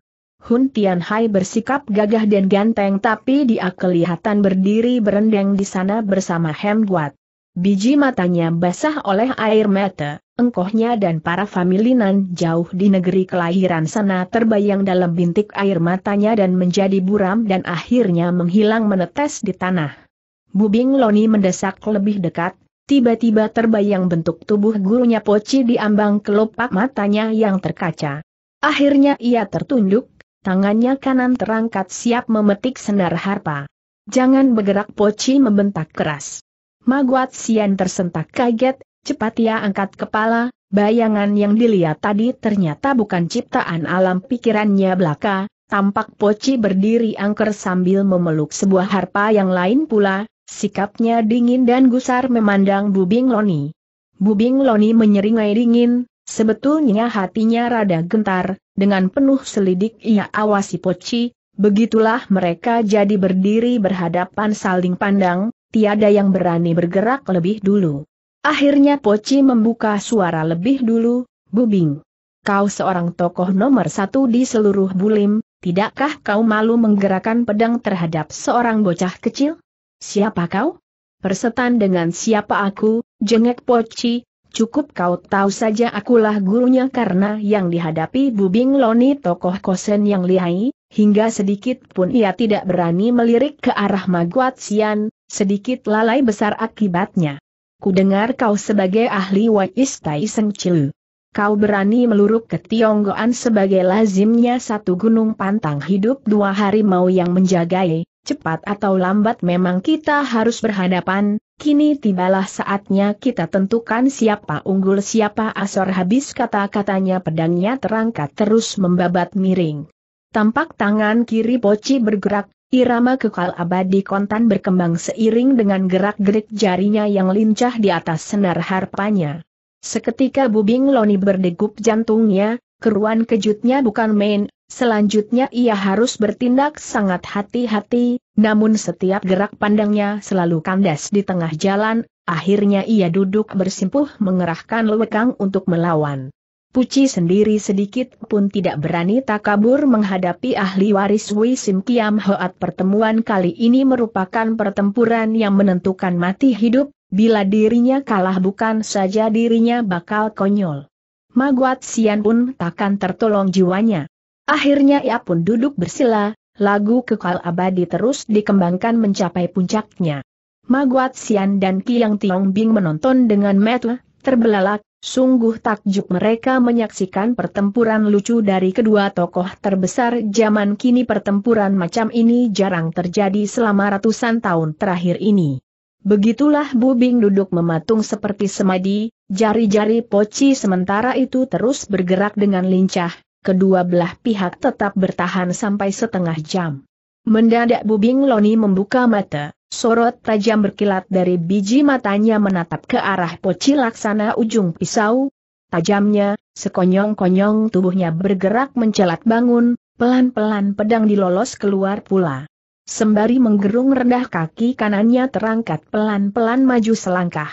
Hun Tianhai bersikap gagah dan ganteng tapi dia kelihatan berdiri berendeng di sana bersama Hem Guat. Biji matanya basah oleh air mata, engkohnya dan para familinan jauh di negeri kelahiran sana terbayang dalam bintik air matanya dan menjadi buram dan akhirnya menghilang menetes di tanah. Bubing Loni mendesak lebih dekat, tiba-tiba terbayang bentuk tubuh gurunya Poci di ambang kelopak matanya yang terkaca. Akhirnya ia tertunduk, tangannya kanan terangkat siap memetik senar harpa. Jangan bergerak Poci membentak keras. Maguat Sian tersentak kaget, cepat ia angkat kepala, bayangan yang dilihat tadi ternyata bukan ciptaan alam pikirannya belaka, tampak Poci berdiri angker sambil memeluk sebuah harpa yang lain pula, sikapnya dingin dan gusar memandang Bubing Loni. Bubing Loni menyeringai dingin, sebetulnya hatinya rada gentar, dengan penuh selidik ia awasi Poci, Begitulah mereka jadi berdiri berhadapan saling pandang, tiada yang berani bergerak lebih dulu. Akhirnya Poci membuka suara lebih dulu, Bubing. Kau seorang tokoh nomor satu di seluruh Bulim, tidakkah kau malu menggerakkan pedang terhadap seorang bocah kecil? Siapa kau? Persetan dengan siapa aku, jengek Poci, cukup kau tahu saja akulah gurunya karena yang dihadapi Bubing Loni tokoh kosen yang lihai, hingga sedikit pun ia tidak berani melirik ke arah Maguat Sian, sedikit lalai besar akibatnya. Kudengar kau sebagai ahli Wais Tai Seng Cilu. Kau berani meluruk ke Tionggoan sebagai lazimnya satu gunung pantang hidup dua hari mau yang menjagai, cepat atau lambat memang kita harus berhadapan, kini tibalah saatnya kita tentukan siapa unggul siapa asor habis kata-katanya pedangnya terangkat terus membabat miring. Tampak tangan kiri Poci bergerak, irama kekal abadi kontan berkembang seiring dengan gerak-gerik jarinya yang lincah di atas senar harpanya. Seketika bubing Loni berdegup jantungnya, keruan kejutnya bukan main, selanjutnya ia harus bertindak sangat hati-hati, namun setiap gerak pandangnya selalu kandas di tengah jalan, akhirnya ia duduk bersimpuh mengerahkan lekang untuk melawan. Puci sendiri sedikit pun tidak berani takabur menghadapi ahli waris Wei Sim Kiam Hoat pertemuan kali ini merupakan pertempuran yang menentukan mati hidup, bila dirinya kalah bukan saja dirinya bakal konyol. Maguat Sian pun takkan tertolong jiwanya. Akhirnya ia pun duduk bersila, lagu kekal abadi terus dikembangkan mencapai puncaknya. Maguat Sian dan Kiang Tiong Bing menonton dengan metu, terbelalak, Sungguh takjub mereka menyaksikan pertempuran lucu dari kedua tokoh terbesar zaman kini pertempuran macam ini jarang terjadi selama ratusan tahun terakhir ini. Begitulah Bubing duduk mematung seperti semadi, jari-jari poci sementara itu terus bergerak dengan lincah, kedua belah pihak tetap bertahan sampai setengah jam. Mendadak Bubing Loni membuka mata. Sorot tajam berkilat dari biji matanya menatap ke arah poci laksana ujung pisau. Tajamnya, sekonyong-konyong tubuhnya bergerak mencelat bangun, pelan-pelan pedang dilolos keluar pula. Sembari menggerung rendah kaki kanannya terangkat pelan-pelan maju selangkah.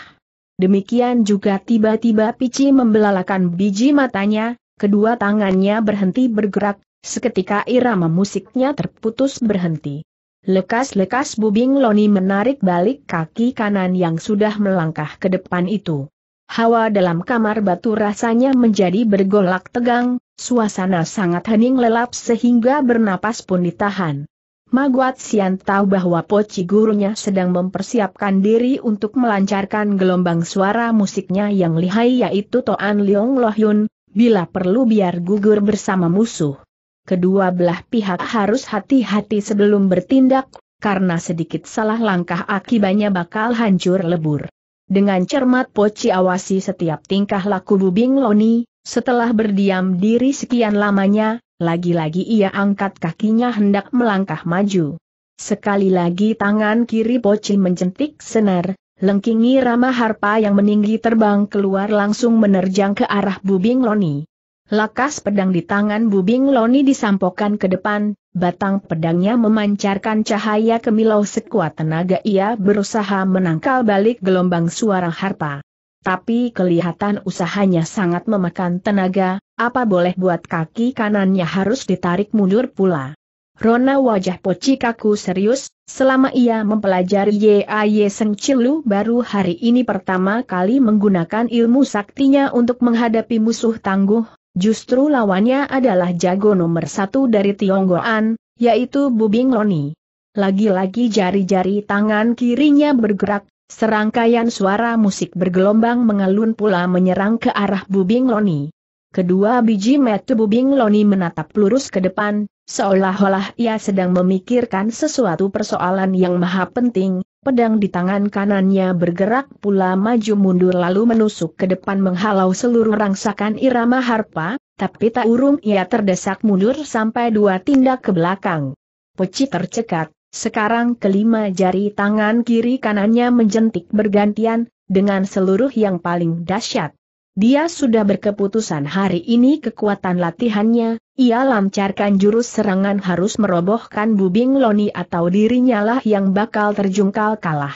Demikian juga tiba-tiba Pici membelalakan biji matanya, kedua tangannya berhenti bergerak, seketika irama musiknya terputus berhenti. Lekas-lekas Bubing Loni menarik balik kaki kanan yang sudah melangkah ke depan itu. Hawa dalam kamar batu rasanya menjadi bergolak tegang, suasana sangat hening lelap sehingga bernapas pun ditahan. Maguat Sian tahu bahwa poci gurunya sedang mempersiapkan diri untuk melancarkan gelombang suara musiknya yang lihai yaitu Toan Leong Lohyun, bila perlu biar gugur bersama musuh kedua belah pihak harus hati-hati sebelum bertindak, karena sedikit salah langkah akibatnya bakal hancur lebur. Dengan cermat Poci awasi setiap tingkah laku Bubing Loni, setelah berdiam diri sekian lamanya, lagi-lagi ia angkat kakinya hendak melangkah maju. Sekali lagi tangan kiri Poci mencentik senar, lengkingi Rama Harpa yang meninggi terbang keluar langsung menerjang ke arah Bubing Loni. Lekas pedang di tangan Bubing Loni disampokan ke depan, batang pedangnya memancarkan cahaya kemilau sekuat tenaga ia berusaha menangkal balik gelombang suara harpa. Tapi kelihatan usahanya sangat memakan tenaga, apa boleh buat kaki kanannya harus ditarik mundur pula. Rona wajah poci kaku serius, selama ia mempelajari Y.A.Y. Seng Cilu baru hari ini pertama kali menggunakan ilmu saktinya untuk menghadapi musuh tangguh, Justru lawannya adalah jago nomor satu dari Tionggoan, yaitu Bubing Loni. Lagi-lagi jari-jari tangan kirinya bergerak, serangkaian suara musik bergelombang mengalun pula menyerang ke arah Bubing Loni. Kedua biji mata Bubing Loni menatap lurus ke depan, seolah-olah ia sedang memikirkan sesuatu persoalan yang maha penting, pedang di tangan kanannya bergerak pula maju mundur lalu menusuk ke depan menghalau seluruh rangsakan irama harpa, tapi tak urung ia terdesak mundur sampai dua tindak ke belakang. Peci tercekat, sekarang kelima jari tangan kiri kanannya menjentik bergantian, dengan seluruh yang paling dahsyat. Dia sudah berkeputusan hari ini kekuatan latihannya, ia lancarkan jurus serangan harus merobohkan Bubing Loni atau dirinya lah yang bakal terjungkal kalah.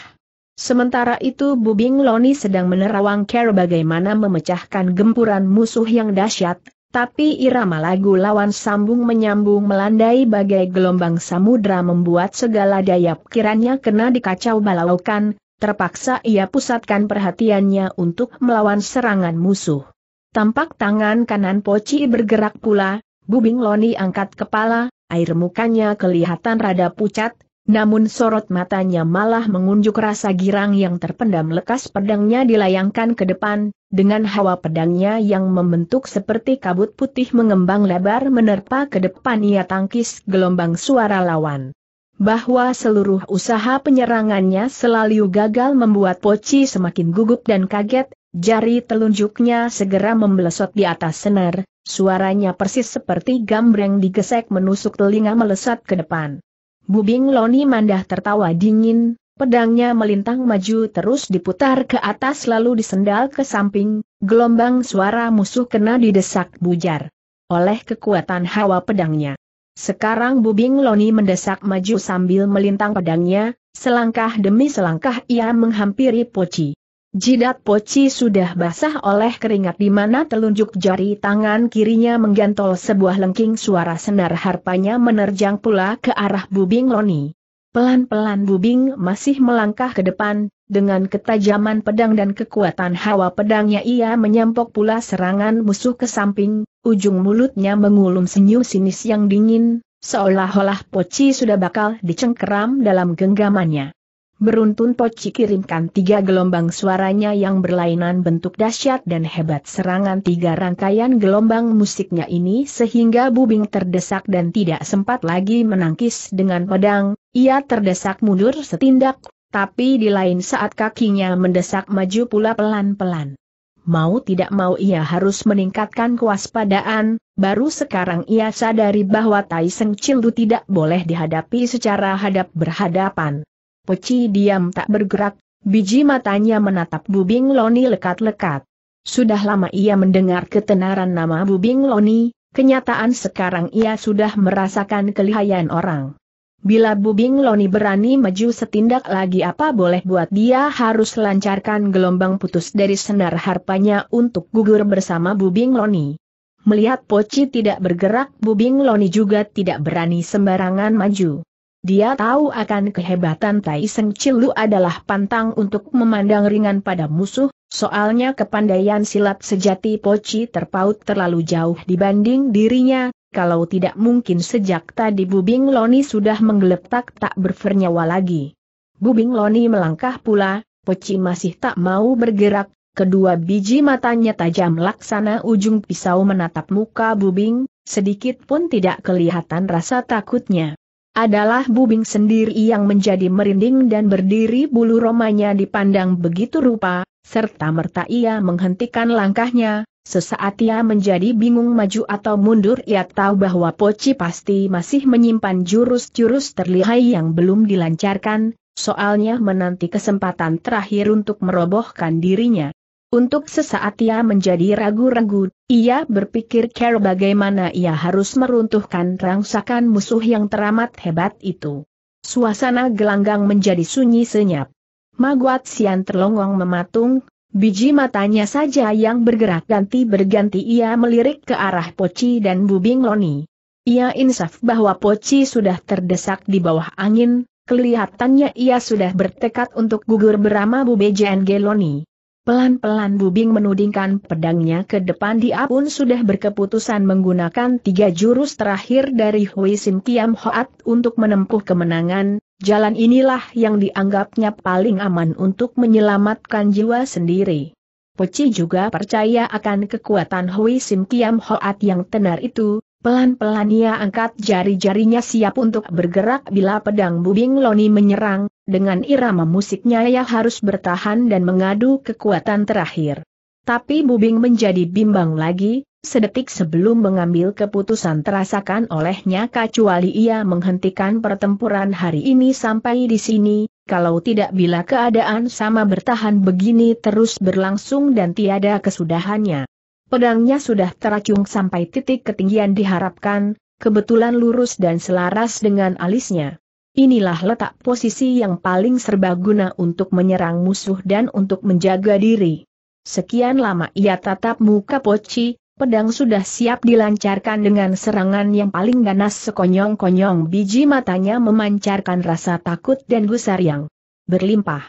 Sementara itu Bubing Loni sedang menerawang care bagaimana memecahkan gempuran musuh yang dahsyat, tapi irama lagu lawan sambung menyambung melandai bagai gelombang samudra membuat segala daya pikirannya kena dikacau balaukan, terpaksa ia pusatkan perhatiannya untuk melawan serangan musuh. Tampak tangan kanan Poci bergerak pula, Bubing Loni angkat kepala, air mukanya kelihatan rada pucat, namun sorot matanya malah mengunjuk rasa girang yang terpendam lekas pedangnya dilayangkan ke depan, dengan hawa pedangnya yang membentuk seperti kabut putih mengembang lebar menerpa ke depan ia tangkis gelombang suara lawan bahwa seluruh usaha penyerangannya selalu gagal membuat Poci semakin gugup dan kaget, jari telunjuknya segera membelesot di atas senar, suaranya persis seperti gambreng digesek menusuk telinga melesat ke depan. Bubing Loni Mandah tertawa dingin, Pedangnya melintang maju terus diputar ke atas lalu disendal ke samping, gelombang suara musuh kena didesak bujar. Oleh kekuatan hawa pedangnya. Sekarang Bubing Loni mendesak maju sambil melintang pedangnya, selangkah demi selangkah ia menghampiri Poci. Jidat Poci sudah basah oleh keringat di mana telunjuk jari tangan kirinya menggantol sebuah lengking suara senar harpanya menerjang pula ke arah Bubing Loni. Pelan-pelan Bubing masih melangkah ke depan, dengan ketajaman pedang dan kekuatan hawa pedangnya ia menyampok pula serangan musuh ke samping, ujung mulutnya mengulum senyum sinis yang dingin, seolah-olah poci sudah bakal dicengkeram dalam genggamannya. Beruntun Poci kirimkan tiga gelombang suaranya yang berlainan bentuk dahsyat dan hebat serangan tiga rangkaian gelombang musiknya ini sehingga Bubing terdesak dan tidak sempat lagi menangkis dengan pedang, ia terdesak mundur setindak, tapi di lain saat kakinya mendesak maju pula pelan-pelan. Mau tidak mau ia harus meningkatkan kewaspadaan, baru sekarang ia sadari bahwa Tai Seng Cildu tidak boleh dihadapi secara hadap berhadapan. Poci diam tak bergerak, biji matanya menatap Bubing Loni lekat-lekat. Sudah lama ia mendengar ketenaran nama Bubing Loni, kenyataan sekarang ia sudah merasakan kelihayan orang. Bila Bubing Loni berani maju setindak lagi apa boleh buat dia harus lancarkan gelombang putus dari senar harpanya untuk gugur bersama Bubing Loni. Melihat Poci tidak bergerak Bubing Loni juga tidak berani sembarangan maju. Dia tahu akan kehebatan Tai Seng Cilu adalah pantang untuk memandang ringan pada musuh, soalnya kepandaian silat sejati Poci terpaut terlalu jauh dibanding dirinya, kalau tidak mungkin sejak tadi Bubing Loni sudah menggeletak tak bernyawa lagi. Bubing Loni melangkah pula, Poci masih tak mau bergerak, kedua biji matanya tajam laksana ujung pisau menatap muka Bubing, sedikit pun tidak kelihatan rasa takutnya adalah Bubing sendiri yang menjadi merinding dan berdiri bulu romanya dipandang begitu rupa, serta merta ia menghentikan langkahnya, sesaat ia menjadi bingung maju atau mundur ia tahu bahwa Poci pasti masih menyimpan jurus-jurus terlihai yang belum dilancarkan, soalnya menanti kesempatan terakhir untuk merobohkan dirinya. Untuk sesaat ia menjadi ragu-ragu, ia berpikir care bagaimana ia harus meruntuhkan rangsakan musuh yang teramat hebat itu. Suasana gelanggang menjadi sunyi senyap. Maguat Sian terlongong mematung, biji matanya saja yang bergerak ganti-berganti ia melirik ke arah Poci dan Bubing Loni. Ia insaf bahwa Poci sudah terdesak di bawah angin, kelihatannya ia sudah bertekad untuk gugur berama Bube Geloni. Pelan-pelan Bubing menudingkan pedangnya ke depan dia pun sudah berkeputusan menggunakan tiga jurus terakhir dari Hui Sim Kiam Hoat untuk menempuh kemenangan, jalan inilah yang dianggapnya paling aman untuk menyelamatkan jiwa sendiri. Peci juga percaya akan kekuatan Hui Sim Kiam Hoat yang tenar itu, Pelan-pelan ia angkat jari-jarinya siap untuk bergerak bila pedang bubing Loni menyerang, dengan irama musiknya ia harus bertahan dan mengadu kekuatan terakhir. Tapi bubing menjadi bimbang lagi, sedetik sebelum mengambil keputusan terasakan olehnya kecuali ia menghentikan pertempuran hari ini sampai di sini, kalau tidak bila keadaan sama bertahan begini terus berlangsung dan tiada kesudahannya. Pedangnya sudah teracung sampai titik ketinggian diharapkan, kebetulan lurus dan selaras dengan alisnya. Inilah letak posisi yang paling serbaguna untuk menyerang musuh dan untuk menjaga diri. Sekian lama ia tatap muka Poci, pedang sudah siap dilancarkan dengan serangan yang paling ganas sekonyong-konyong biji matanya memancarkan rasa takut dan gusar yang berlimpah.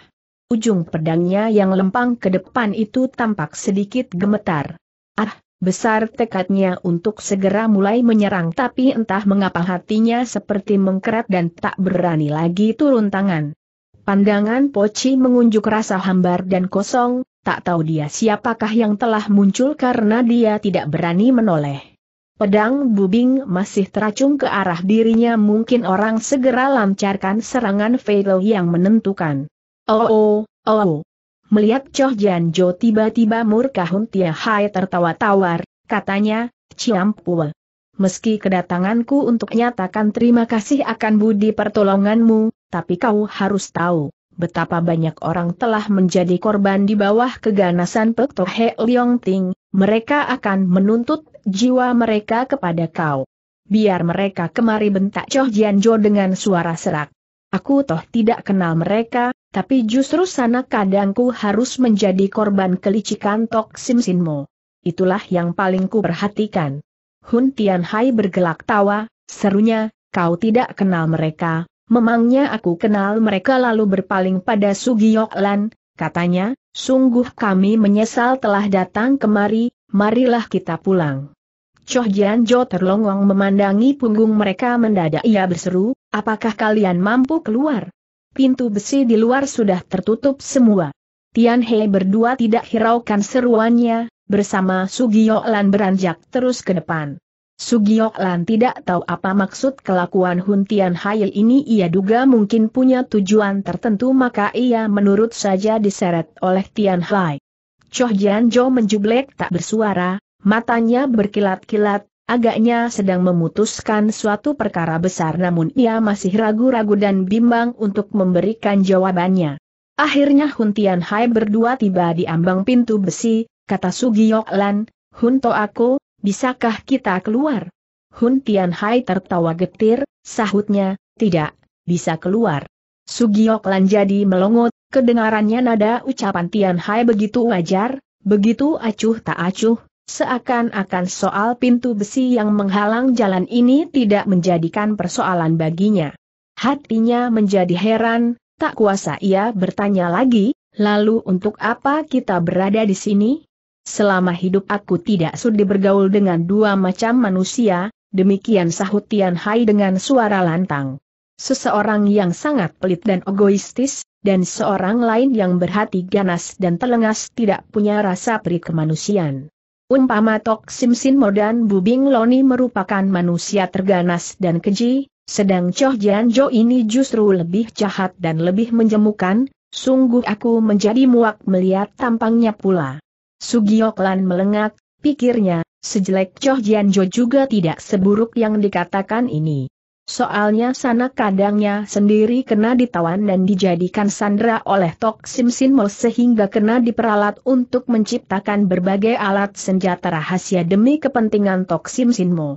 Ujung pedangnya yang lempang ke depan itu tampak sedikit gemetar. Ah, besar tekadnya untuk segera mulai menyerang tapi entah mengapa hatinya seperti mengkerat dan tak berani lagi turun tangan. Pandangan Poci mengunjuk rasa hambar dan kosong, tak tahu dia siapakah yang telah muncul karena dia tidak berani menoleh. Pedang bubing masih teracung ke arah dirinya mungkin orang segera lancarkan serangan fatal yang menentukan. Oh, oh, oh, oh. Melihat Choh Jo tiba-tiba murka Hun Tia Hai tertawa tawar, katanya, Pua. Meski kedatanganku untuk nyatakan terima kasih akan budi pertolonganmu, tapi kau harus tahu, betapa banyak orang telah menjadi korban di bawah keganasan Pek He Leong Ting, mereka akan menuntut jiwa mereka kepada kau. Biar mereka kemari bentak Choh Jo dengan suara serak. Aku toh tidak kenal mereka, tapi justru sana kadangku harus menjadi korban kelicikan Tok Sim Sinmo. Itulah yang paling ku perhatikan. Hun Hai bergelak tawa, serunya, kau tidak kenal mereka, memangnya aku kenal mereka lalu berpaling pada Sugiyok Lan, katanya, sungguh kami menyesal telah datang kemari, marilah kita pulang. Choh Jian Jo terlongong memandangi punggung mereka mendadak ia berseru, apakah kalian mampu keluar? pintu besi di luar sudah tertutup semua. Tian He berdua tidak hiraukan seruannya, bersama lan beranjak terus ke depan. lan tidak tahu apa maksud kelakuan Hun Tian Hai ini ia duga mungkin punya tujuan tertentu maka ia menurut saja diseret oleh Tian Hai. Choh Jian Jo menjublek tak bersuara, matanya berkilat-kilat, Agaknya sedang memutuskan suatu perkara besar namun ia masih ragu-ragu dan bimbang untuk memberikan jawabannya. Akhirnya Hun Tian Hai berdua tiba di ambang pintu besi, kata Sugiyok Lan, Hun To aku, bisakah kita keluar? Hun Tian Hai tertawa getir, sahutnya, tidak, bisa keluar. Sugiyok Lan jadi melongot, kedengarannya nada ucapan Tian Hai begitu wajar, begitu acuh tak acuh, Seakan-akan soal pintu besi yang menghalang jalan ini tidak menjadikan persoalan baginya. Hatinya menjadi heran, tak kuasa ia bertanya lagi, lalu untuk apa kita berada di sini? Selama hidup aku tidak sudi bergaul dengan dua macam manusia, demikian sahut Tian Hai dengan suara lantang. Seseorang yang sangat pelit dan egoistis, dan seorang lain yang berhati ganas dan telengas tidak punya rasa perikemanusiaan. Umpama Tok Sim Mo dan Bubing Loni merupakan manusia terganas dan keji, sedang Choh Jian Jo ini justru lebih jahat dan lebih menjemukan, sungguh aku menjadi muak melihat tampangnya pula. Sugioklan melengak, pikirnya, sejelek Choh Jian Jo juga tidak seburuk yang dikatakan ini. Soalnya sana kadangnya sendiri kena ditawan dan dijadikan sandera oleh Tok Sim Mo sehingga kena diperalat untuk menciptakan berbagai alat senjata rahasia demi kepentingan Tok Sim Sin Mo.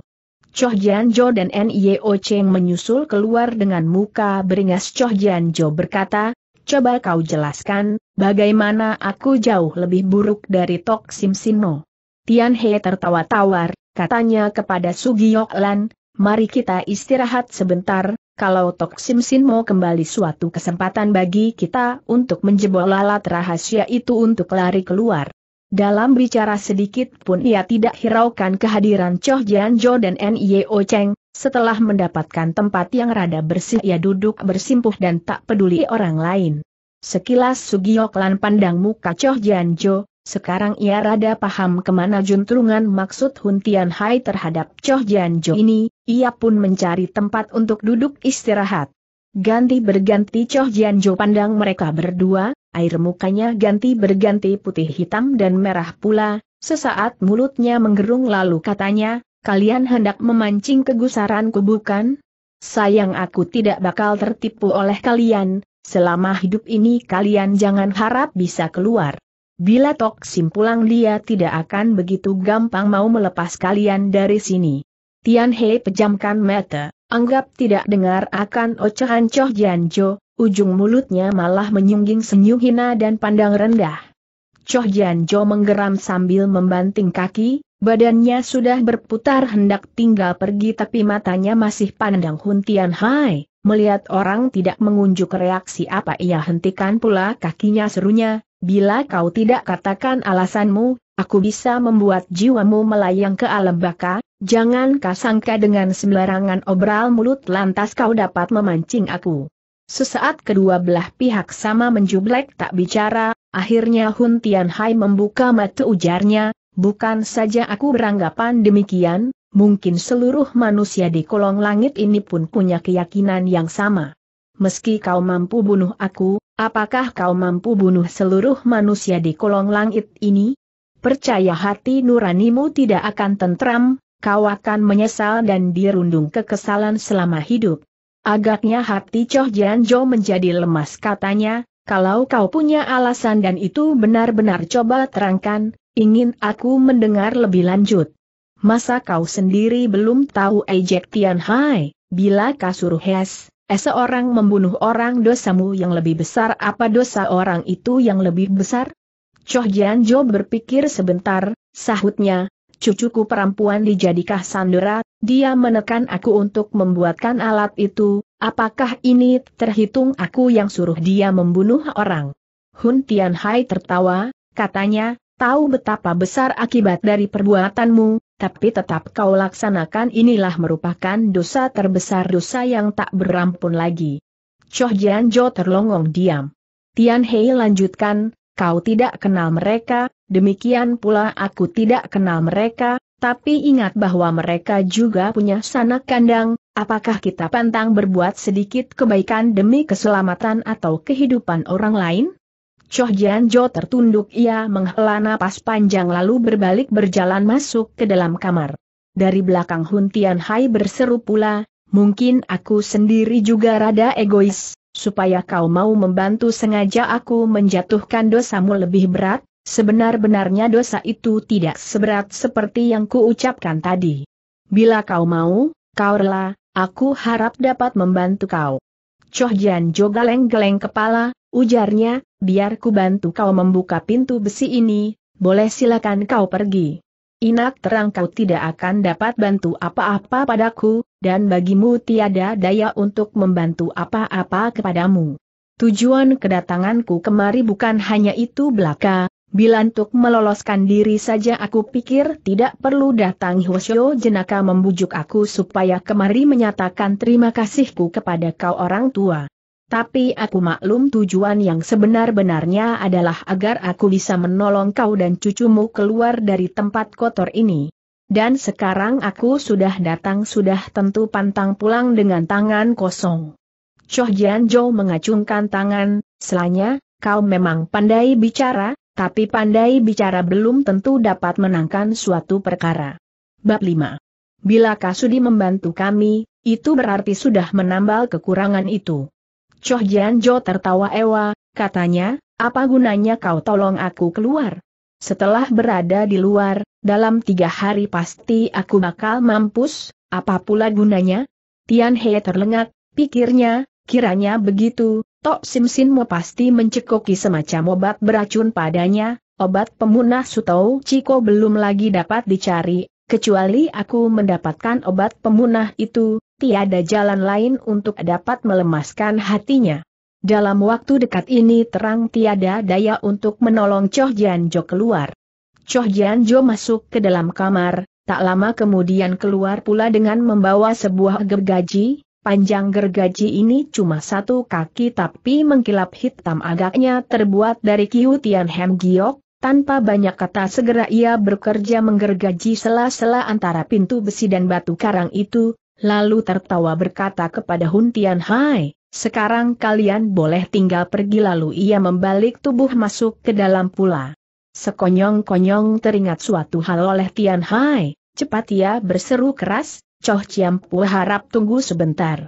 Choh Jian Jo dan N.I.O. Cheng menyusul keluar dengan muka beringas Choh Jian Jo berkata, Coba kau jelaskan, bagaimana aku jauh lebih buruk dari Tok Sim Mo. Tian He tertawa tawar, katanya kepada Sugiok Lan, mari kita istirahat sebentar, kalau Tok Sim mau kembali suatu kesempatan bagi kita untuk menjebol alat rahasia itu untuk lari keluar. Dalam bicara sedikit pun ia tidak hiraukan kehadiran Choh Jian Jo dan N.I.O. Cheng, setelah mendapatkan tempat yang rada bersih ia duduk bersimpuh dan tak peduli orang lain. Sekilas Sugiyoklan Lan pandang muka Choh Jian Jo, sekarang ia rada paham kemana juntrungan maksud Hun Tian Hai terhadap Choh Jian Jo ini, ia pun mencari tempat untuk duduk istirahat. Ganti berganti Choh Jian Jo pandang mereka berdua, air mukanya ganti berganti putih hitam dan merah pula, sesaat mulutnya menggerung lalu katanya, kalian hendak memancing kegusaranku bukan? Sayang aku tidak bakal tertipu oleh kalian, selama hidup ini kalian jangan harap bisa keluar. Bila Tok Sim pulang dia tidak akan begitu gampang mau melepas kalian dari sini. Tian Hei pejamkan mata, anggap tidak dengar akan ocehan Choh Jian Jo, ujung mulutnya malah menyungging senyum hina dan pandang rendah. Choh Jian Jo menggeram sambil membanting kaki, badannya sudah berputar hendak tinggal pergi tapi matanya masih pandang Hun Tian Hai. Melihat orang tidak mengunjuk reaksi apa ia hentikan pula kakinya serunya, Bila kau tidak katakan alasanmu, aku bisa membuat jiwamu melayang ke alam baka, jangan kasangka dengan sembarangan obral mulut lantas kau dapat memancing aku. Sesaat kedua belah pihak sama menjublek tak bicara, akhirnya Hun Tian Hai membuka mata ujarnya, bukan saja aku beranggapan demikian, mungkin seluruh manusia di kolong langit ini pun punya keyakinan yang sama meski kau mampu bunuh aku, apakah kau mampu bunuh seluruh manusia di kolong langit ini? Percaya hati nuranimu tidak akan tentram, kau akan menyesal dan dirundung kekesalan selama hidup. Agaknya hati Choh Jianjo menjadi lemas katanya, kalau kau punya alasan dan itu benar-benar coba terangkan, ingin aku mendengar lebih lanjut. Masa kau sendiri belum tahu ejek Tian Hai, bila kasur Hes, Eh seorang membunuh orang dosamu yang lebih besar apa dosa orang itu yang lebih besar? Choh Jo berpikir sebentar, sahutnya, cucuku perempuan dijadikah sandera, dia menekan aku untuk membuatkan alat itu, apakah ini terhitung aku yang suruh dia membunuh orang? Hun Hai tertawa, katanya, tahu betapa besar akibat dari perbuatanmu, tapi tetap kau laksanakan inilah merupakan dosa terbesar dosa yang tak berampun lagi. Choh Jian terlongong diam. Tian Hei lanjutkan, kau tidak kenal mereka, demikian pula aku tidak kenal mereka, tapi ingat bahwa mereka juga punya sanak kandang, apakah kita pantang berbuat sedikit kebaikan demi keselamatan atau kehidupan orang lain? Choh Jian tertunduk ia menghela napas panjang lalu berbalik berjalan masuk ke dalam kamar. Dari belakang Hun Tian Hai berseru pula, mungkin aku sendiri juga rada egois, supaya kau mau membantu sengaja aku menjatuhkan dosamu lebih berat, sebenar-benarnya dosa itu tidak seberat seperti yang kuucapkan tadi. Bila kau mau, kau rela, aku harap dapat membantu kau. Choh Jian Jo geleng-geleng kepala, Ujarnya, biar ku bantu kau membuka pintu besi ini, boleh silakan kau pergi. Inak terang kau tidak akan dapat bantu apa-apa padaku, dan bagimu tiada daya untuk membantu apa-apa kepadamu. Tujuan kedatanganku kemari bukan hanya itu belaka, bila untuk meloloskan diri saja aku pikir tidak perlu datang Hwasyo jenaka membujuk aku supaya kemari menyatakan terima kasihku kepada kau orang tua. Tapi aku maklum tujuan yang sebenar-benarnya adalah agar aku bisa menolong kau dan cucumu keluar dari tempat kotor ini. Dan sekarang aku sudah datang sudah tentu pantang pulang dengan tangan kosong. Choh Jian Zhou mengacungkan tangan, selanya, kau memang pandai bicara, tapi pandai bicara belum tentu dapat menangkan suatu perkara. Bab 5. Bila Kasudi membantu kami, itu berarti sudah menambal kekurangan itu. Choh Jian tertawa ewa, katanya, apa gunanya kau tolong aku keluar? Setelah berada di luar, dalam tiga hari pasti aku bakal mampus, apa pula gunanya? Tian He terlengat, pikirnya, kiranya begitu, Tok Sim Sin Mo pasti mencekoki semacam obat beracun padanya, obat pemunah Sutau Ciko belum lagi dapat dicari, kecuali aku mendapatkan obat pemunah itu, tiada jalan lain untuk dapat melemaskan hatinya. Dalam waktu dekat ini terang tiada daya untuk menolong Choh Jian Jo keluar. Choh Jian Jo masuk ke dalam kamar, tak lama kemudian keluar pula dengan membawa sebuah gergaji, Panjang gergaji ini cuma satu kaki tapi mengkilap hitam agaknya terbuat dari kiu Tian Hem Giok, tanpa banyak kata segera ia bekerja menggergaji sela-sela antara pintu besi dan batu karang itu, lalu tertawa berkata kepada Hun Tian Hai, sekarang kalian boleh tinggal pergi lalu ia membalik tubuh masuk ke dalam pula. Sekonyong-konyong teringat suatu hal oleh Tian Hai, cepat ia ya, berseru keras, Choh Chiam Pu harap tunggu sebentar.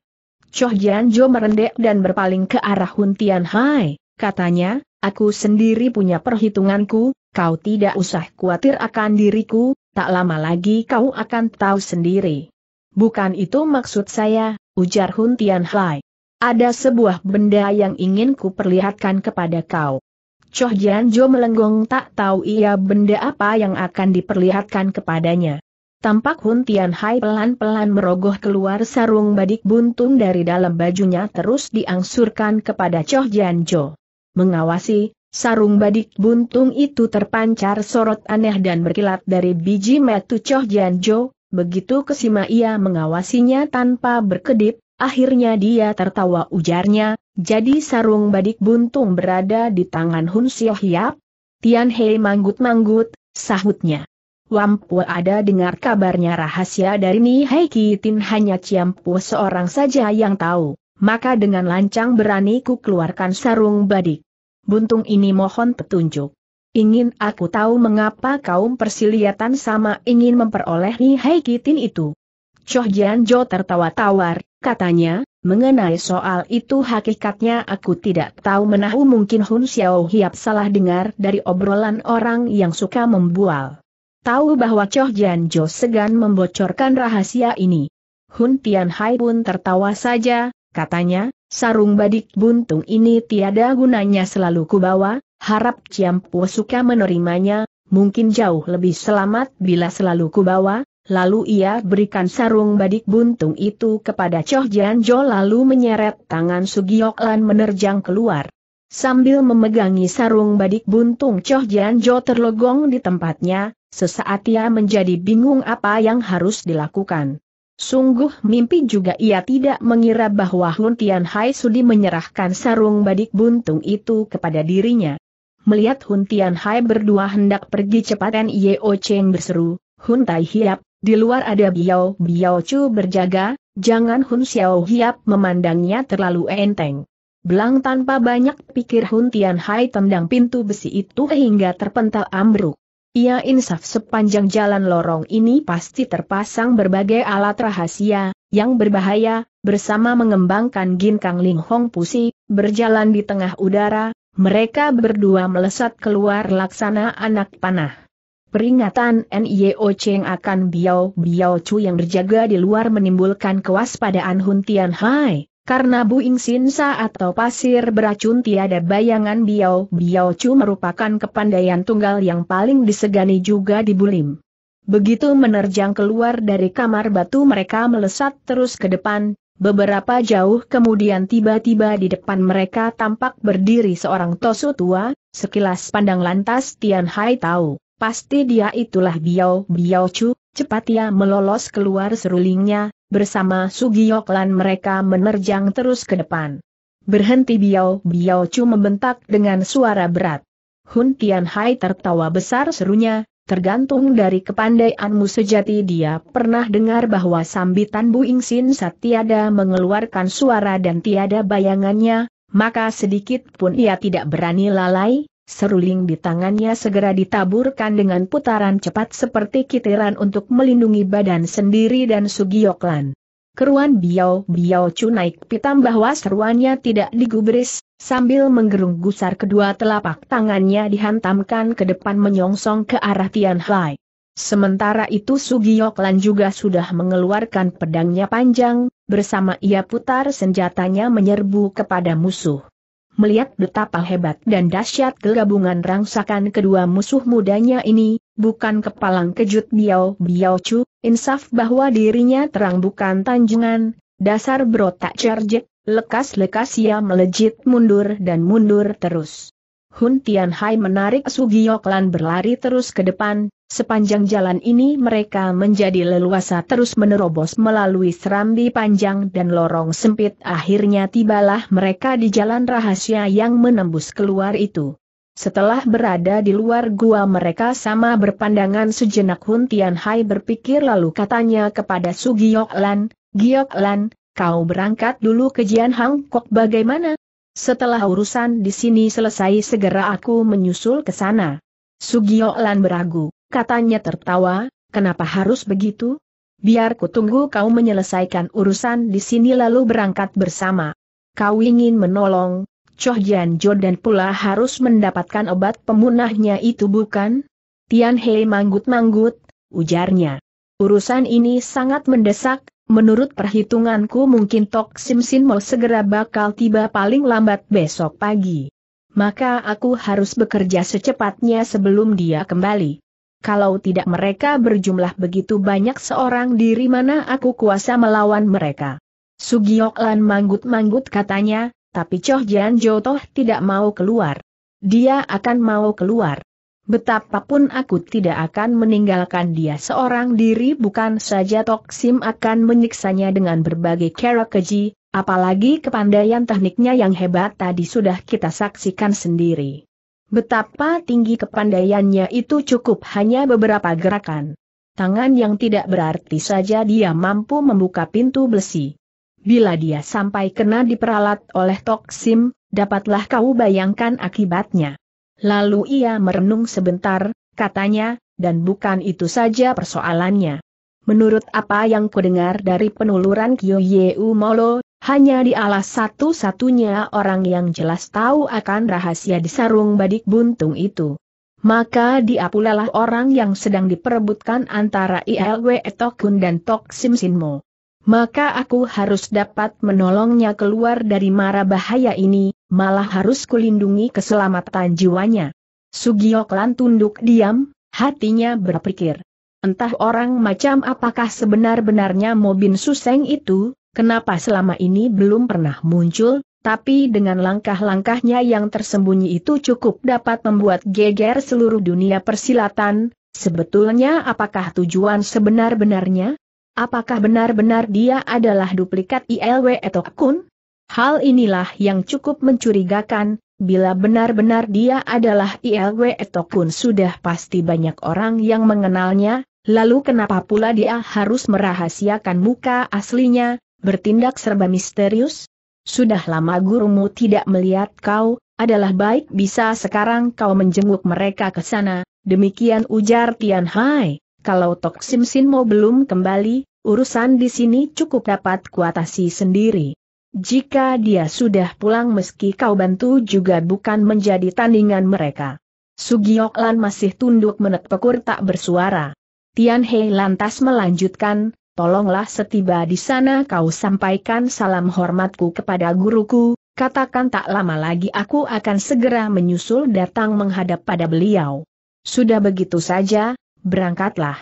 Choh Jian Jo merendek dan berpaling ke arah Hun Tian Hai, katanya, aku sendiri punya perhitunganku, kau tidak usah khawatir akan diriku, tak lama lagi kau akan tahu sendiri. Bukan itu maksud saya, ujar Hun Tian Hai. Ada sebuah benda yang ingin perlihatkan kepada kau. Choh Jian Jo melenggong tak tahu ia benda apa yang akan diperlihatkan kepadanya. Tampak Hun Tian Hai pelan-pelan merogoh keluar sarung badik buntung dari dalam bajunya terus diangsurkan kepada Choh Jian Jo. Mengawasi, sarung badik buntung itu terpancar sorot aneh dan berkilat dari biji metu Choh Jian Jo, Begitu kesima ia mengawasinya tanpa berkedip, akhirnya dia tertawa ujarnya, jadi sarung badik buntung berada di tangan Hun Sio Hiap? Tian Hei manggut-manggut, sahutnya. Wampu ada dengar kabarnya rahasia dari Ni Hei Kitin hanya Ciampu seorang saja yang tahu, maka dengan lancang berani ku keluarkan sarung badik. Buntung ini mohon petunjuk. Ingin aku tahu mengapa kaum persilihatan sama ingin memperoleh Hai Kitin itu. Choh Jian Jo tertawa tawar, katanya, mengenai soal itu hakikatnya aku tidak tahu menahu mungkin Hun Xiao Hiap salah dengar dari obrolan orang yang suka membual. Tahu bahwa Choh Jian Jo segan membocorkan rahasia ini. Hun Tian Hai pun tertawa saja, katanya, sarung badik buntung ini tiada gunanya selalu kubawa, harap Ciampu suka menerimanya, mungkin jauh lebih selamat bila selalu kubawa, Lalu ia berikan sarung badik buntung itu kepada Choh Jian Jo lalu menyeret tangan Sugiok menerjang keluar. Sambil memegangi sarung badik buntung Choh Jian Jo terlogong di tempatnya, sesaat ia menjadi bingung apa yang harus dilakukan. Sungguh mimpi juga ia tidak mengira bahwa Hun Tian Hai Sudi menyerahkan sarung badik buntung itu kepada dirinya. Melihat Hun Tian Hai berdua hendak pergi cepat Yeo Cheng berseru, Hun Tai Hiap, di luar ada Biao Biao Chu berjaga, jangan Hun Xiao Hiap memandangnya terlalu enteng. Belang tanpa banyak pikir Hun Tian Hai tendang pintu besi itu hingga terpental ambruk. Ia insaf sepanjang jalan lorong ini pasti terpasang berbagai alat rahasia, yang berbahaya, bersama mengembangkan ginkang Ling Hong Pusi, berjalan di tengah udara, mereka berdua melesat keluar laksana anak panah. Peringatan NIO Cheng akan Biao Biao Chu yang berjaga di luar menimbulkan kewaspadaan Hun Tian Hai. Karena buing sinsa atau pasir beracun tiada bayangan Biao Biao Chu merupakan kepandaian tunggal yang paling disegani juga di Bulim. Begitu menerjang keluar dari kamar batu mereka melesat terus ke depan, beberapa jauh kemudian tiba-tiba di depan mereka tampak berdiri seorang tosu tua, sekilas pandang lantas Tian Hai tahu, pasti dia itulah Biao Biao Chu, cepat ia melolos keluar serulingnya, bersama Sugiyoklan mereka menerjang terus ke depan. Berhenti Biao Biao Chu membentak dengan suara berat. Hun Tian Hai tertawa besar serunya, Tergantung dari kepandaianmu sejati dia pernah dengar bahwa sambitan Bu Sin saat tiada mengeluarkan suara dan tiada bayangannya, maka sedikit pun ia tidak berani lalai, Seruling di tangannya segera ditaburkan dengan putaran cepat seperti kitiran untuk melindungi badan sendiri dan Sugiyoklan. Keruan Biao Biao Chu naik pitam bahwa seruannya tidak digubris, sambil menggerung gusar kedua telapak tangannya dihantamkan ke depan menyongsong ke arah Tian Hai. Sementara itu Sugiyoklan juga sudah mengeluarkan pedangnya panjang, bersama ia putar senjatanya menyerbu kepada musuh melihat betapa hebat dan dahsyat kegabungan rangsakan kedua musuh mudanya ini, bukan kepalang kejut Biao Biao Chu, insaf bahwa dirinya terang bukan tanjungan, dasar berotak cerjek, lekas-lekas ia melejit mundur dan mundur terus. Hun Hai menarik Sugiyoklan berlari terus ke depan, Sepanjang jalan ini mereka menjadi leluasa terus menerobos melalui serambi panjang dan lorong sempit akhirnya tibalah mereka di jalan rahasia yang menembus keluar itu. Setelah berada di luar gua mereka sama berpandangan sejenak Hun Tian Hai berpikir lalu katanya kepada Su Giok Lan, Giok Lan, kau berangkat dulu ke Jian Hang Kok bagaimana? Setelah urusan di sini selesai segera aku menyusul ke sana. Giok Lan beragu katanya tertawa, kenapa harus begitu? Biar ku tunggu kau menyelesaikan urusan di sini lalu berangkat bersama. Kau ingin menolong, Choh Jian Jo dan pula harus mendapatkan obat pemunahnya itu bukan? Tian Hei manggut-manggut, ujarnya. Urusan ini sangat mendesak, menurut perhitunganku mungkin Tok Sim Sin mau segera bakal tiba paling lambat besok pagi. Maka aku harus bekerja secepatnya sebelum dia kembali kalau tidak mereka berjumlah begitu banyak seorang diri mana aku kuasa melawan mereka. Sugiyoklan manggut-manggut katanya, tapi Choh Jian Jotoh tidak mau keluar. Dia akan mau keluar. Betapapun aku tidak akan meninggalkan dia seorang diri bukan saja Toksim akan menyiksanya dengan berbagai cara keji, apalagi kepandaian tekniknya yang hebat tadi sudah kita saksikan sendiri. Betapa tinggi kepandaiannya itu cukup hanya beberapa gerakan. Tangan yang tidak berarti saja dia mampu membuka pintu besi. Bila dia sampai kena diperalat oleh Toksim, dapatlah kau bayangkan akibatnya. Lalu ia merenung sebentar, katanya, dan bukan itu saja persoalannya. Menurut apa yang kudengar dari penuluran Kyo Yeu Molo, hanya di alas satu-satunya orang yang jelas tahu akan rahasia di sarung badik buntung itu. Maka dia pulalah orang yang sedang diperebutkan antara ILW Tokun dan Tok Sim Maka aku harus dapat menolongnya keluar dari mara bahaya ini, malah harus kulindungi keselamatan jiwanya. Sugiyoklan tunduk diam, hatinya berpikir. Entah orang macam apakah sebenar-benarnya Mobin Suseng itu, Kenapa selama ini belum pernah muncul, tapi dengan langkah-langkahnya yang tersembunyi itu cukup dapat membuat geger seluruh dunia persilatan, sebetulnya apakah tujuan sebenar-benarnya? Apakah benar-benar dia adalah duplikat ILW atau akun? Hal inilah yang cukup mencurigakan, bila benar-benar dia adalah ILW akun sudah pasti banyak orang yang mengenalnya, lalu kenapa pula dia harus merahasiakan muka aslinya, bertindak serba misterius? Sudah lama gurumu tidak melihat kau, adalah baik bisa sekarang kau menjenguk mereka ke sana, demikian ujar Tian Hai. Kalau Tok Sim Mo belum kembali, urusan di sini cukup dapat kuatasi sendiri. Jika dia sudah pulang meski kau bantu juga bukan menjadi tandingan mereka. Sugiok masih tunduk menepekkur tak bersuara. Tian Hei lantas melanjutkan, tolonglah setiba di sana kau sampaikan salam hormatku kepada guruku, katakan tak lama lagi aku akan segera menyusul datang menghadap pada beliau. Sudah begitu saja, berangkatlah.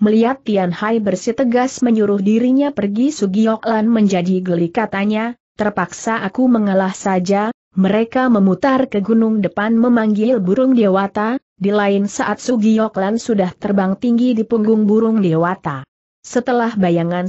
Melihat Tian Hai bersitegas menyuruh dirinya pergi Sugiyoklan menjadi geli katanya, terpaksa aku mengalah saja, mereka memutar ke gunung depan memanggil burung dewata, di lain saat Sugiyoklan sudah terbang tinggi di punggung burung dewata. Setelah bayangan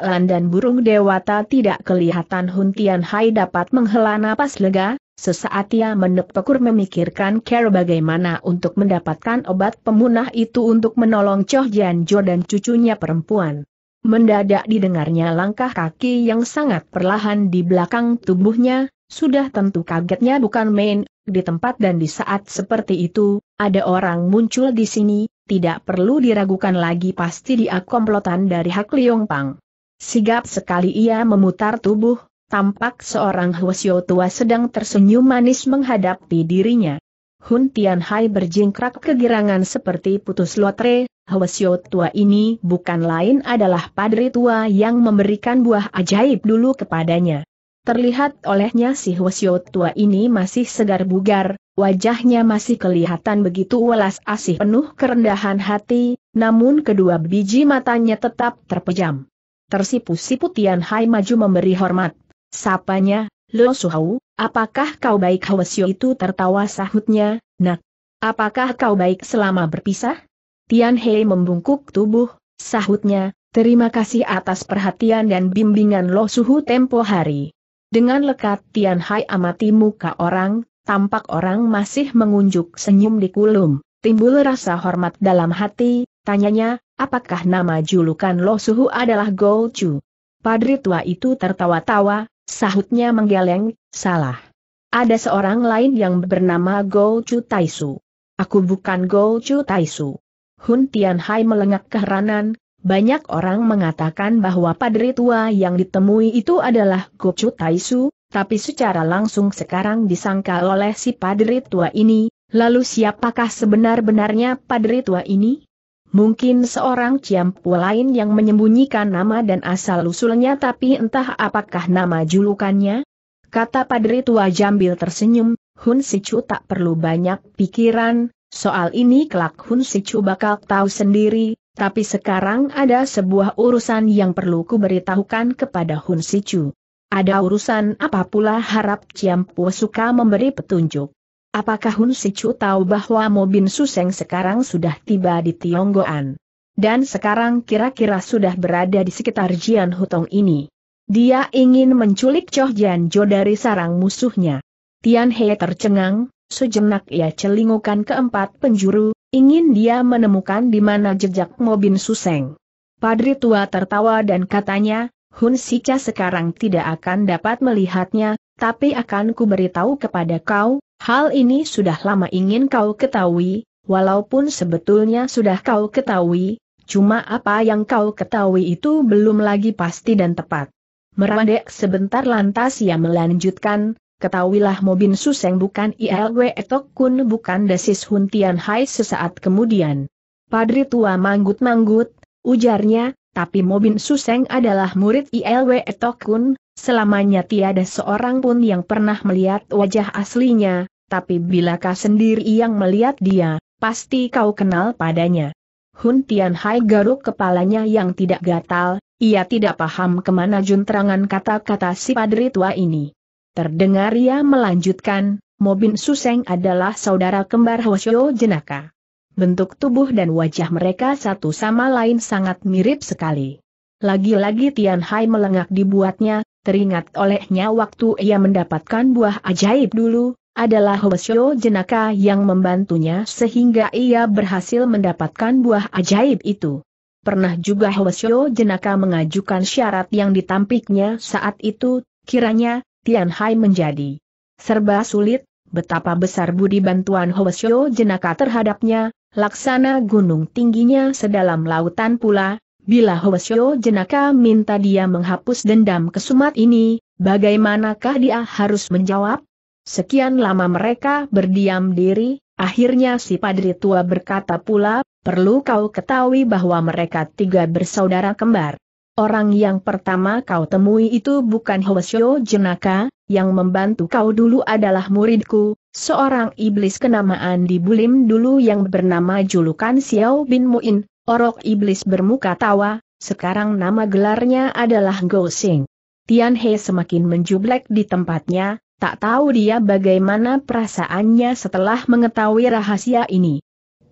Lan dan burung dewata tidak kelihatan Hun Tian Hai dapat menghela napas lega, sesaat ia menepukur memikirkan cara bagaimana untuk mendapatkan obat pemunah itu untuk menolong Choh Jian Jo dan cucunya perempuan. Mendadak didengarnya langkah kaki yang sangat perlahan di belakang tubuhnya, sudah tentu kagetnya bukan main, di tempat dan di saat seperti itu, ada orang muncul di sini, tidak perlu diragukan lagi pasti dia komplotan dari Hak Liong Pang. Sigap sekali ia memutar tubuh, tampak seorang Hwasyo tua sedang tersenyum manis menghadapi dirinya. Hun Tianhai berjingkrak kegirangan seperti putus lotre, Hwasyo tua ini bukan lain adalah padri tua yang memberikan buah ajaib dulu kepadanya. Terlihat olehnya si Hwasyo tua ini masih segar bugar, wajahnya masih kelihatan begitu welas asih penuh kerendahan hati, namun kedua biji matanya tetap terpejam. Tersipu-sipu Tian Hai maju memberi hormat. Sapanya, Lo Suhau, apakah kau baik Hwasyo itu tertawa sahutnya, nak? Apakah kau baik selama berpisah? Tian Hai membungkuk tubuh, sahutnya, terima kasih atas perhatian dan bimbingan Lo Suhu tempo hari. Dengan lekat Tian Hai amati muka orang, tampak orang masih mengunjuk senyum di kulum, timbul rasa hormat dalam hati, tanyanya, apakah nama julukan Lo Suhu adalah Go Chu? Padri tua itu tertawa-tawa, sahutnya menggeleng, salah. Ada seorang lain yang bernama Go Chu Taisu. Aku bukan Go Chu Taisu. Hun Hai melengak keheranan, banyak orang mengatakan bahwa padri tua yang ditemui itu adalah Tai Taisu, tapi secara langsung sekarang disangka oleh si padri tua ini, lalu siapakah sebenar-benarnya padri tua ini? Mungkin seorang ciampu lain yang menyembunyikan nama dan asal-usulnya tapi entah apakah nama julukannya? Kata padri tua jambil tersenyum, Hun Sichu tak perlu banyak pikiran, soal ini kelak Hun Sichu bakal tahu sendiri, tapi sekarang ada sebuah urusan yang perlu kuberitahukan kepada Hun Sichu. Ada urusan apa pula harap Ciampu suka memberi petunjuk. Apakah Hun Sichu tahu bahwa Mobin Suseng sekarang sudah tiba di Tionggoan? Dan sekarang kira-kira sudah berada di sekitar Jian Hutong ini. Dia ingin menculik Choh Jian Jo dari sarang musuhnya. Tian He tercengang, sejenak ia celingukan keempat penjuru, ingin dia menemukan di mana jejak Mobin Suseng. Padri tua tertawa dan katanya, Hun Sica sekarang tidak akan dapat melihatnya, tapi akan kuberitahu kepada kau, hal ini sudah lama ingin kau ketahui, walaupun sebetulnya sudah kau ketahui, cuma apa yang kau ketahui itu belum lagi pasti dan tepat. Merandek sebentar lantas ia melanjutkan, ketahuilah Mobin Suseng bukan ILW Etok Kun bukan Desis Hun Tian Hai sesaat kemudian. Padri tua manggut-manggut, ujarnya, tapi Mobin Suseng adalah murid ILW Etokun, selamanya tiada seorang pun yang pernah melihat wajah aslinya, tapi bila kau sendiri yang melihat dia, pasti kau kenal padanya. Hun Hai garuk kepalanya yang tidak gatal, ia tidak paham kemana junterangan kata-kata si padri tua ini. Terdengar ia melanjutkan, Mobin Suseng adalah saudara kembar Hoshio Jenaka bentuk tubuh dan wajah mereka satu sama lain sangat mirip sekali. Lagi-lagi Tian Hai melengak dibuatnya, teringat olehnya waktu ia mendapatkan buah ajaib dulu, adalah Hwasyo jenaka yang membantunya sehingga ia berhasil mendapatkan buah ajaib itu. Pernah juga Hwasyo jenaka mengajukan syarat yang ditampiknya saat itu, kiranya, Tian Hai menjadi serba sulit, betapa besar budi bantuan Hwasyo jenaka terhadapnya, Laksana gunung tingginya sedalam lautan pula, bila Hwasyo jenaka minta dia menghapus dendam kesumat ini, bagaimanakah dia harus menjawab? Sekian lama mereka berdiam diri, akhirnya si padri tua berkata pula, perlu kau ketahui bahwa mereka tiga bersaudara kembar. Orang yang pertama kau temui itu bukan Hwasyo jenaka, yang membantu kau dulu adalah muridku, Seorang iblis kenamaan di Bulim dulu yang bernama julukan Xiao Bin Muin, orok iblis bermuka tawa, sekarang nama gelarnya adalah Go Sing. Tian He semakin menjublek di tempatnya, tak tahu dia bagaimana perasaannya setelah mengetahui rahasia ini.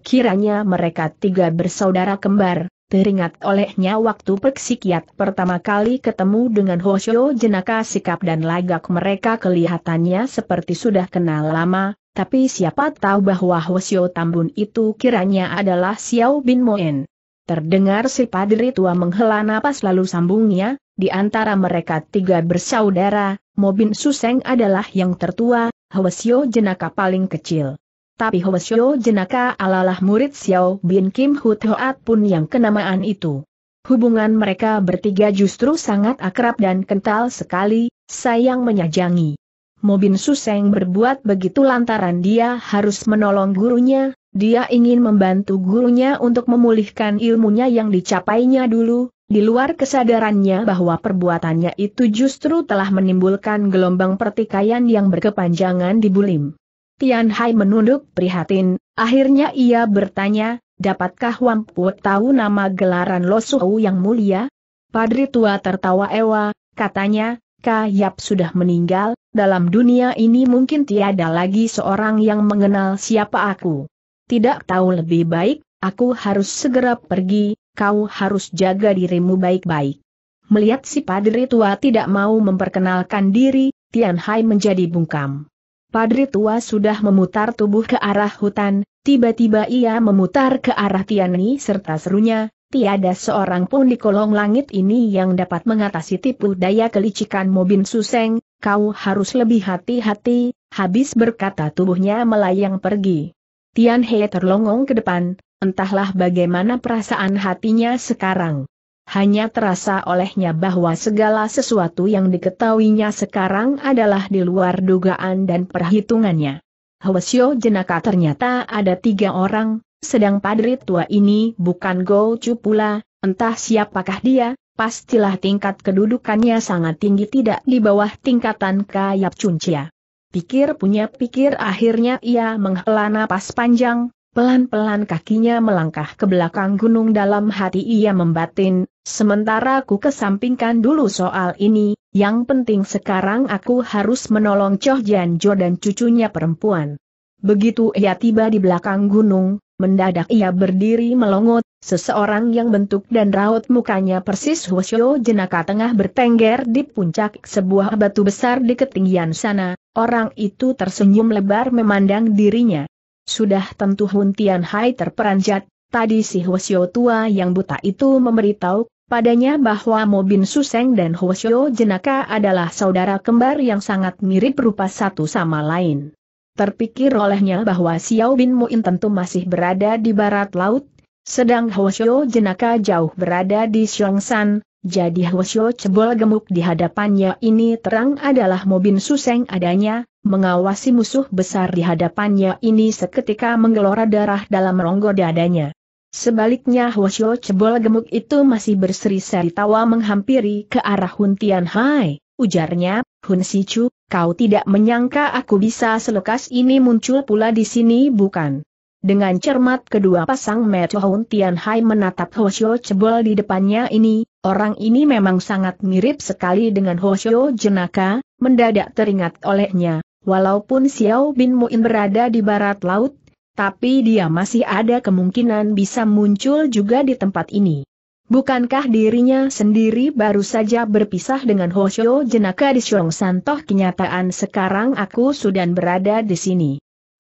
Kiranya mereka tiga bersaudara kembar, Teringat olehnya waktu perksikiat pertama kali ketemu dengan Hoshio jenaka sikap dan lagak mereka kelihatannya seperti sudah kenal lama, tapi siapa tahu bahwa Hoshio Tambun itu kiranya adalah Xiao Bin Moen. Terdengar si padri tua menghela napas lalu sambungnya, di antara mereka tiga bersaudara, Mobin Suseng adalah yang tertua, Hoshio jenaka paling kecil tapi Hoa Xiao jenaka alalah murid Xiao Bin Kim Hu Hoat pun yang kenamaan itu. Hubungan mereka bertiga justru sangat akrab dan kental sekali, sayang menyajangi. Mobin Suseng berbuat begitu lantaran dia harus menolong gurunya, dia ingin membantu gurunya untuk memulihkan ilmunya yang dicapainya dulu, di luar kesadarannya bahwa perbuatannya itu justru telah menimbulkan gelombang pertikaian yang berkepanjangan di Bulim. Tian Hai menunduk prihatin, akhirnya ia bertanya, dapatkah Wampu tahu nama gelaran Suhu yang mulia? Padri tua tertawa ewa, katanya, Kayap sudah meninggal, dalam dunia ini mungkin tiada lagi seorang yang mengenal siapa aku. Tidak tahu lebih baik, aku harus segera pergi, kau harus jaga dirimu baik-baik. Melihat si padri tua tidak mau memperkenalkan diri, Tian Hai menjadi bungkam. Padri tua sudah memutar tubuh ke arah hutan, tiba-tiba ia memutar ke arah Tiani serta serunya, tiada seorang pun di kolong langit ini yang dapat mengatasi tipu daya kelicikan Mobin Suseng, kau harus lebih hati-hati, habis berkata tubuhnya melayang pergi. Tian He terlongong ke depan, entahlah bagaimana perasaan hatinya sekarang hanya terasa olehnya bahwa segala sesuatu yang diketahuinya sekarang adalah di luar dugaan dan perhitungannya. Hwasyo jenaka ternyata ada tiga orang, sedang padri tua ini bukan Go Chu pula, entah siapakah dia, pastilah tingkat kedudukannya sangat tinggi tidak di bawah tingkatan Kayap Cuncia. Pikir punya pikir akhirnya ia menghela napas panjang, Pelan-pelan kakinya melangkah ke belakang gunung dalam hati ia membatin, sementara ku kesampingkan dulu soal ini, yang penting sekarang aku harus menolong Choh Jian Jo dan cucunya perempuan. Begitu ia tiba di belakang gunung, mendadak ia berdiri melongot, seseorang yang bentuk dan raut mukanya persis Hwasyo jenaka tengah bertengger di puncak sebuah batu besar di ketinggian sana, orang itu tersenyum lebar memandang dirinya. Sudah tentu Hun Tian Hai terperanjat, tadi si Hwasyo tua yang buta itu memberitahu padanya bahwa Mo Bin Suseng dan Hwasyo jenaka adalah saudara kembar yang sangat mirip rupa satu sama lain. Terpikir olehnya bahwa Xiao Bin Muin tentu masih berada di barat laut, sedang Hwasyo jenaka jauh berada di Xiongsan, jadi Hwasyo cebol gemuk di hadapannya ini terang adalah Mo Bin Suseng adanya, mengawasi musuh besar di hadapannya ini seketika menggelora darah dalam ronggo dadanya. Sebaliknya Hwasyo cebol gemuk itu masih berseri-seri tawa menghampiri ke arah Hun Tian Hai, ujarnya, Hun Si Chu, kau tidak menyangka aku bisa selekas ini muncul pula di sini bukan? Dengan cermat kedua pasang mata Hun Tian Hai menatap Hwasyo cebol di depannya ini, orang ini memang sangat mirip sekali dengan Hwasyo jenaka, mendadak teringat olehnya, Walaupun Xiao Bin Muin berada di barat laut, tapi dia masih ada kemungkinan bisa muncul juga di tempat ini. Bukankah dirinya sendiri baru saja berpisah dengan Hoshio jenaka di Xiong Santoh kenyataan sekarang aku sudah berada di sini.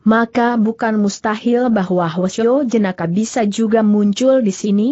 Maka bukan mustahil bahwa Hoshio jenaka bisa juga muncul di sini?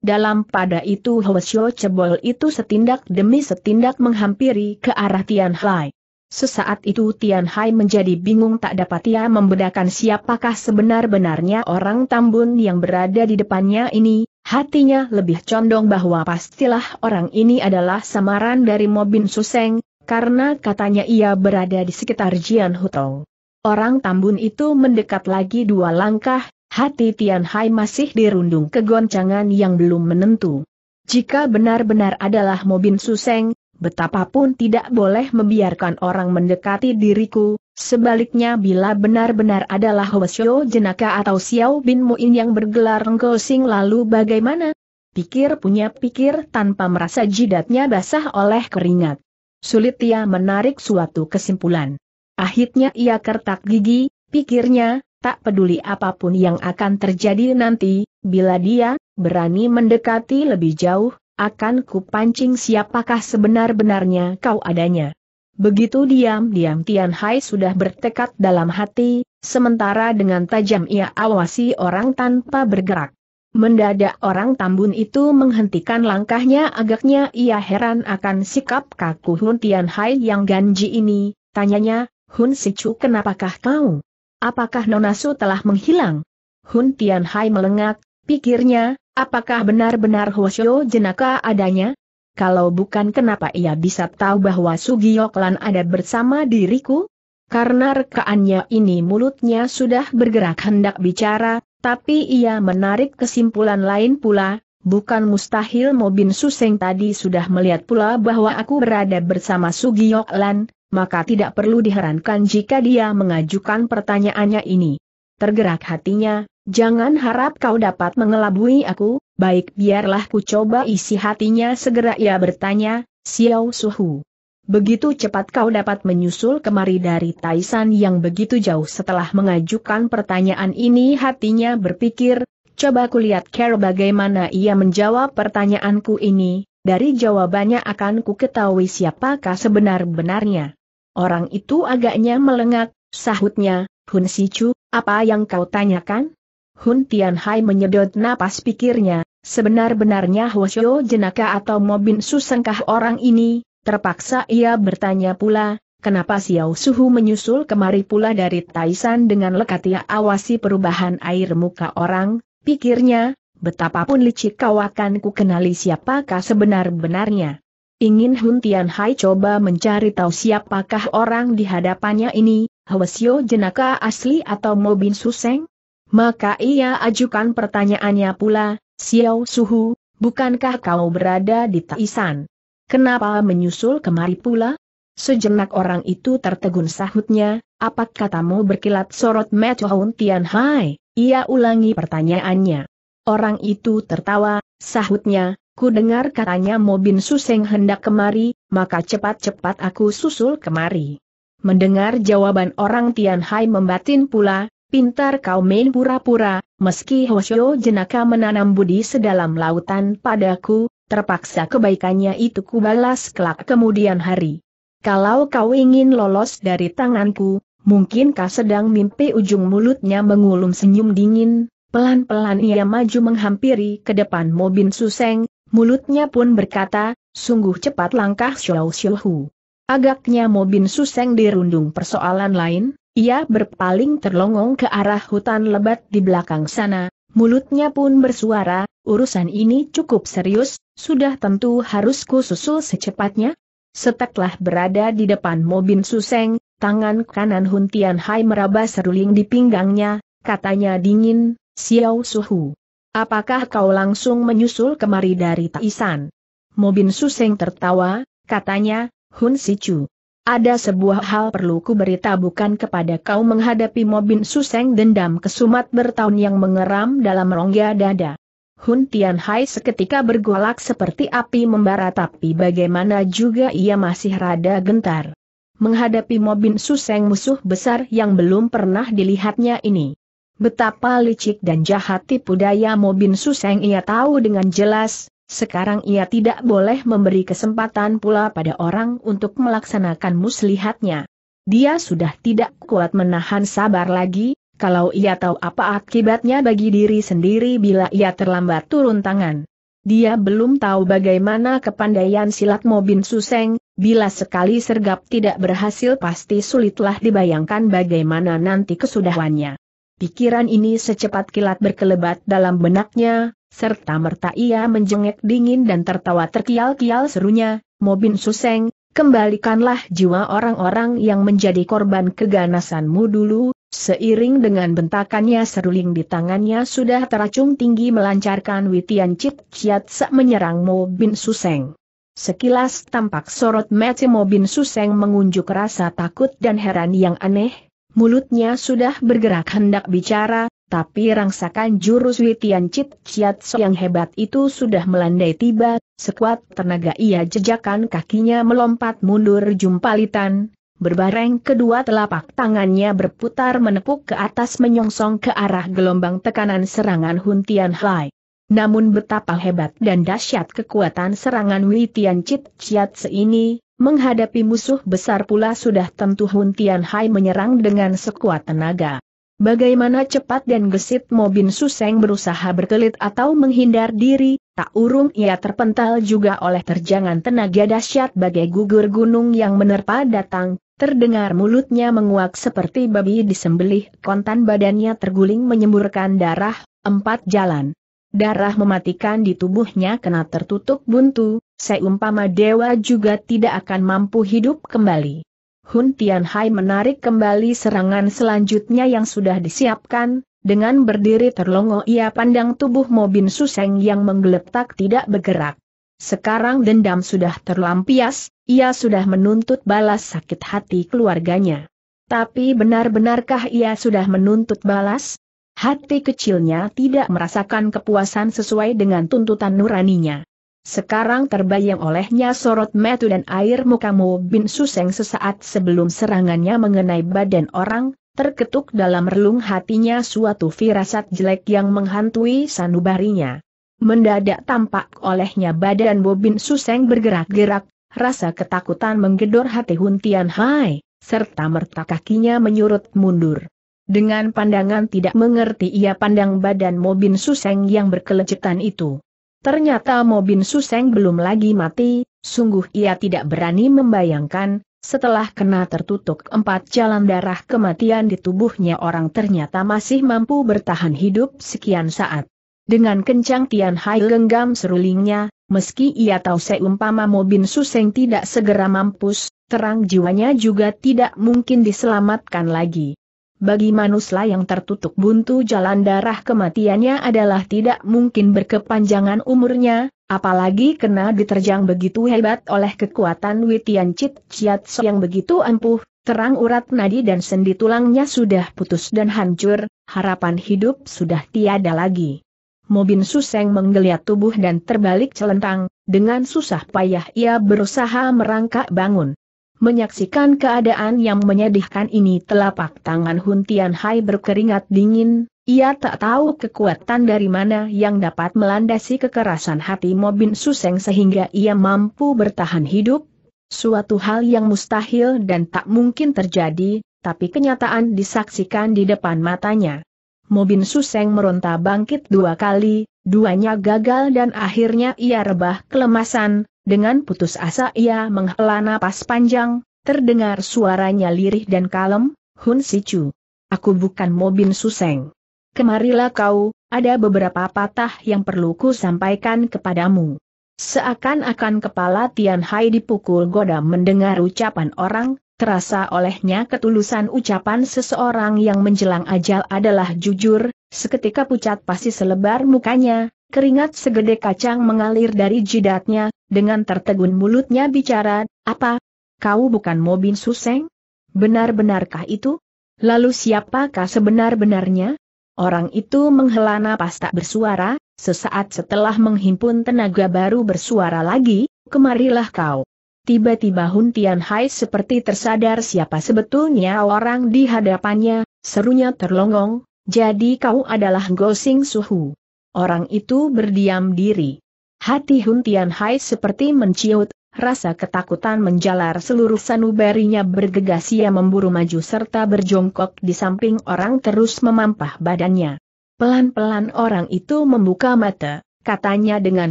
Dalam pada itu Hoshio cebol itu setindak demi setindak menghampiri ke arah Tian Hai. Sesaat itu Tian Hai menjadi bingung tak dapat ia membedakan siapakah sebenar-benarnya orang Tambun yang berada di depannya ini, hatinya lebih condong bahwa pastilah orang ini adalah samaran dari Mobin Suseng, karena katanya ia berada di sekitar Jian Hutong. Orang Tambun itu mendekat lagi dua langkah, hati Tian Hai masih dirundung kegoncangan yang belum menentu. Jika benar-benar adalah Mobin Suseng, betapapun tidak boleh membiarkan orang mendekati diriku, sebaliknya bila benar-benar adalah Hwasyo jenaka atau Xiao Bin Muin yang bergelar Ngo Sing lalu bagaimana? Pikir punya pikir tanpa merasa jidatnya basah oleh keringat. Sulit ia menarik suatu kesimpulan. Akhirnya ia kertak gigi, pikirnya, tak peduli apapun yang akan terjadi nanti, bila dia berani mendekati lebih jauh, akan kupancing siapakah sebenar-benarnya kau adanya. Begitu diam-diam Tian Hai sudah bertekad dalam hati, sementara dengan tajam ia awasi orang tanpa bergerak. Mendadak orang Tambun itu menghentikan langkahnya agaknya ia heran akan sikap kaku Hun Tian Hai yang ganji ini, tanyanya, Hun Sichu kenapakah kau? Apakah Nonasu telah menghilang? Hun Tian Hai melengak, pikirnya, Apakah benar-benar Hwasyo jenaka adanya? Kalau bukan kenapa ia bisa tahu bahwa Sugiyoklan ada bersama diriku? Karena rekaannya ini mulutnya sudah bergerak hendak bicara, tapi ia menarik kesimpulan lain pula, bukan mustahil Mobin Suseng tadi sudah melihat pula bahwa aku berada bersama Sugiyoklan, maka tidak perlu diherankan jika dia mengajukan pertanyaannya ini. Tergerak hatinya, Jangan harap kau dapat mengelabui aku, baik biarlah ku coba isi hatinya segera ia bertanya, Xiao Suhu. Begitu cepat kau dapat menyusul kemari dari Taisan yang begitu jauh setelah mengajukan pertanyaan ini hatinya berpikir, coba kulihat Care bagaimana ia menjawab pertanyaanku ini, dari jawabannya akan ku ketahui siapakah sebenar-benarnya. Orang itu agaknya melengak, sahutnya, Hun Sichu, apa yang kau tanyakan? Hun Hai menyedot napas pikirnya, sebenar-benarnya Hwasyo jenaka atau Mobin susengkah orang ini, terpaksa ia bertanya pula, kenapa Xiao Suhu menyusul kemari pula dari Taishan dengan lekat ia awasi perubahan air muka orang, pikirnya, betapapun licik kau akan ku kenali siapakah sebenar-benarnya. Ingin Hun Hai coba mencari tahu siapakah orang di hadapannya ini, Hwasyo jenaka asli atau Mobin Suseng? Maka ia ajukan pertanyaannya pula, Xiao Suhu, bukankah kau berada di Taisan? Kenapa menyusul kemari pula? Sejenak orang itu tertegun sahutnya, apa katamu berkilat sorot Metohun Tian Hai? Ia ulangi pertanyaannya. Orang itu tertawa, sahutnya, ku dengar katanya Mobin Suseng hendak kemari, maka cepat-cepat aku susul kemari. Mendengar jawaban orang Tianhai membatin pula, Pintar kau main pura-pura, meski Hoshio jenaka menanam budi sedalam lautan padaku, terpaksa kebaikannya itu kubalas kelak kemudian hari. Kalau kau ingin lolos dari tanganku, mungkinkah sedang mimpi ujung mulutnya mengulum senyum dingin, pelan-pelan ia maju menghampiri ke depan Mobin Suseng, mulutnya pun berkata, sungguh cepat langkah Xiao Xiu Agaknya Mobin Suseng dirundung persoalan lain, ia berpaling terlongong ke arah hutan lebat di belakang sana, mulutnya pun bersuara, urusan ini cukup serius, sudah tentu harus kususul secepatnya. Setelah berada di depan mobil Suseng, tangan kanan Hun Tian Hai meraba seruling di pinggangnya, katanya dingin, Xiao Suhu. Apakah kau langsung menyusul kemari dari Taisan? Mobin Suseng tertawa, katanya, Hun Sichu. Ada sebuah hal perlu ku berita kepada kau menghadapi Mobin Suseng dendam kesumat bertahun yang mengeram dalam rongga dada. Hun Tian Hai seketika bergolak seperti api membara tapi bagaimana juga ia masih rada gentar. Menghadapi Mobin Suseng musuh besar yang belum pernah dilihatnya ini. Betapa licik dan jahat tipu daya Mobin Suseng ia tahu dengan jelas, sekarang ia tidak boleh memberi kesempatan pula pada orang untuk melaksanakan muslihatnya. Dia sudah tidak kuat menahan sabar lagi, kalau ia tahu apa akibatnya bagi diri sendiri bila ia terlambat turun tangan. Dia belum tahu bagaimana kepandaian silat Mobin Suseng, bila sekali sergap tidak berhasil pasti sulitlah dibayangkan bagaimana nanti kesudahannya. Pikiran ini secepat kilat berkelebat dalam benaknya, serta merta ia menjengek dingin dan tertawa terkial-kial serunya, Mobin Suseng, kembalikanlah jiwa orang-orang yang menjadi korban keganasanmu dulu, Seiring dengan bentakannya seruling di tangannya sudah teracung tinggi melancarkan Witian Cip Ciat Sak menyerang Mobin Suseng. Sekilas tampak sorot mata Mobin Suseng mengunjuk rasa takut dan heran yang aneh, mulutnya sudah bergerak hendak bicara, tapi rangsakan jurus Witian Cit so yang hebat itu sudah melandai tiba, sekuat tenaga ia jejakan kakinya melompat mundur jumpalitan, Berbareng kedua telapak tangannya berputar menepuk ke atas menyongsong ke arah gelombang tekanan serangan Huntian Hai. Namun betapa hebat dan dahsyat kekuatan serangan Wei Tian Chit Chiat ini, menghadapi musuh besar pula sudah tentu Hun Tian Hai menyerang dengan sekuat tenaga. Bagaimana cepat dan gesit Mobin Suseng berusaha berkelit atau menghindar diri, tak urung ia terpental juga oleh terjangan tenaga dahsyat bagai gugur gunung yang menerpa datang, Terdengar mulutnya menguak seperti babi disembelih, kontan badannya terguling menyemburkan darah, empat jalan. Darah mematikan di tubuhnya kena tertutup buntu, seumpama dewa juga tidak akan mampu hidup kembali. Hun Tianhai menarik kembali serangan selanjutnya yang sudah disiapkan, dengan berdiri terlongo ia pandang tubuh Mobin Suseng yang menggeletak tidak bergerak. Sekarang dendam sudah terlampias, ia sudah menuntut balas sakit hati keluarganya. Tapi benar-benarkah ia sudah menuntut balas? hati kecilnya tidak merasakan kepuasan sesuai dengan tuntutan nuraninya. Sekarang terbayang olehnya sorot metu dan air mukamu bin Suseng sesaat sebelum serangannya mengenai badan orang, terketuk dalam relung hatinya suatu firasat jelek yang menghantui sanubarinya. Mendadak tampak olehnya badan Bobin Suseng bergerak-gerak, rasa ketakutan menggedor hati Huntian Hai, serta merta kakinya menyurut mundur. Dengan pandangan tidak mengerti ia pandang badan Mobin Suseng yang berkelecetan itu. Ternyata Mobin Suseng belum lagi mati, sungguh ia tidak berani membayangkan, setelah kena tertutup empat jalan darah kematian di tubuhnya orang ternyata masih mampu bertahan hidup sekian saat. Dengan kencang Tian Hai genggam serulingnya, meski ia tahu seumpama Mobin Suseng tidak segera mampus, terang jiwanya juga tidak mungkin diselamatkan lagi bagi manusia yang tertutup buntu jalan darah kematiannya adalah tidak mungkin berkepanjangan umurnya, apalagi kena diterjang begitu hebat oleh kekuatan Witian Chit so yang begitu ampuh, terang urat nadi dan sendi tulangnya sudah putus dan hancur, harapan hidup sudah tiada lagi. Mobin Suseng menggeliat tubuh dan terbalik celentang, dengan susah payah ia berusaha merangkak bangun. Menyaksikan keadaan yang menyedihkan ini telapak tangan Hun Tian Hai berkeringat dingin, ia tak tahu kekuatan dari mana yang dapat melandasi kekerasan hati Mobin Suseng sehingga ia mampu bertahan hidup. Suatu hal yang mustahil dan tak mungkin terjadi, tapi kenyataan disaksikan di depan matanya. Mobin Suseng meronta bangkit dua kali, duanya gagal dan akhirnya ia rebah kelemasan, dengan putus asa ia menghela napas panjang, terdengar suaranya lirih dan kalem, Hun Si Sichu. Aku bukan Mobin Suseng. Kemarilah kau, ada beberapa patah yang perlu ku sampaikan kepadamu. Seakan-akan kepala Tian Hai dipukul goda mendengar ucapan orang, Terasa olehnya ketulusan ucapan seseorang yang menjelang ajal adalah jujur, seketika pucat pasti selebar mukanya, Keringat segede kacang mengalir dari jidatnya, dengan tertegun mulutnya bicara, apa? Kau bukan Mobin Suseng? Benar-benarkah itu? Lalu siapakah sebenar-benarnya? Orang itu menghela napas tak bersuara, sesaat setelah menghimpun tenaga baru bersuara lagi, kemarilah kau. Tiba-tiba Hun Tian Hai seperti tersadar siapa sebetulnya orang di hadapannya, serunya terlongong, jadi kau adalah Gosing Suhu orang itu berdiam diri. Hati Hun Tian Hai seperti menciut, rasa ketakutan menjalar seluruh sanubarinya bergegas ia memburu maju serta berjongkok di samping orang terus memampah badannya. Pelan-pelan orang itu membuka mata, katanya dengan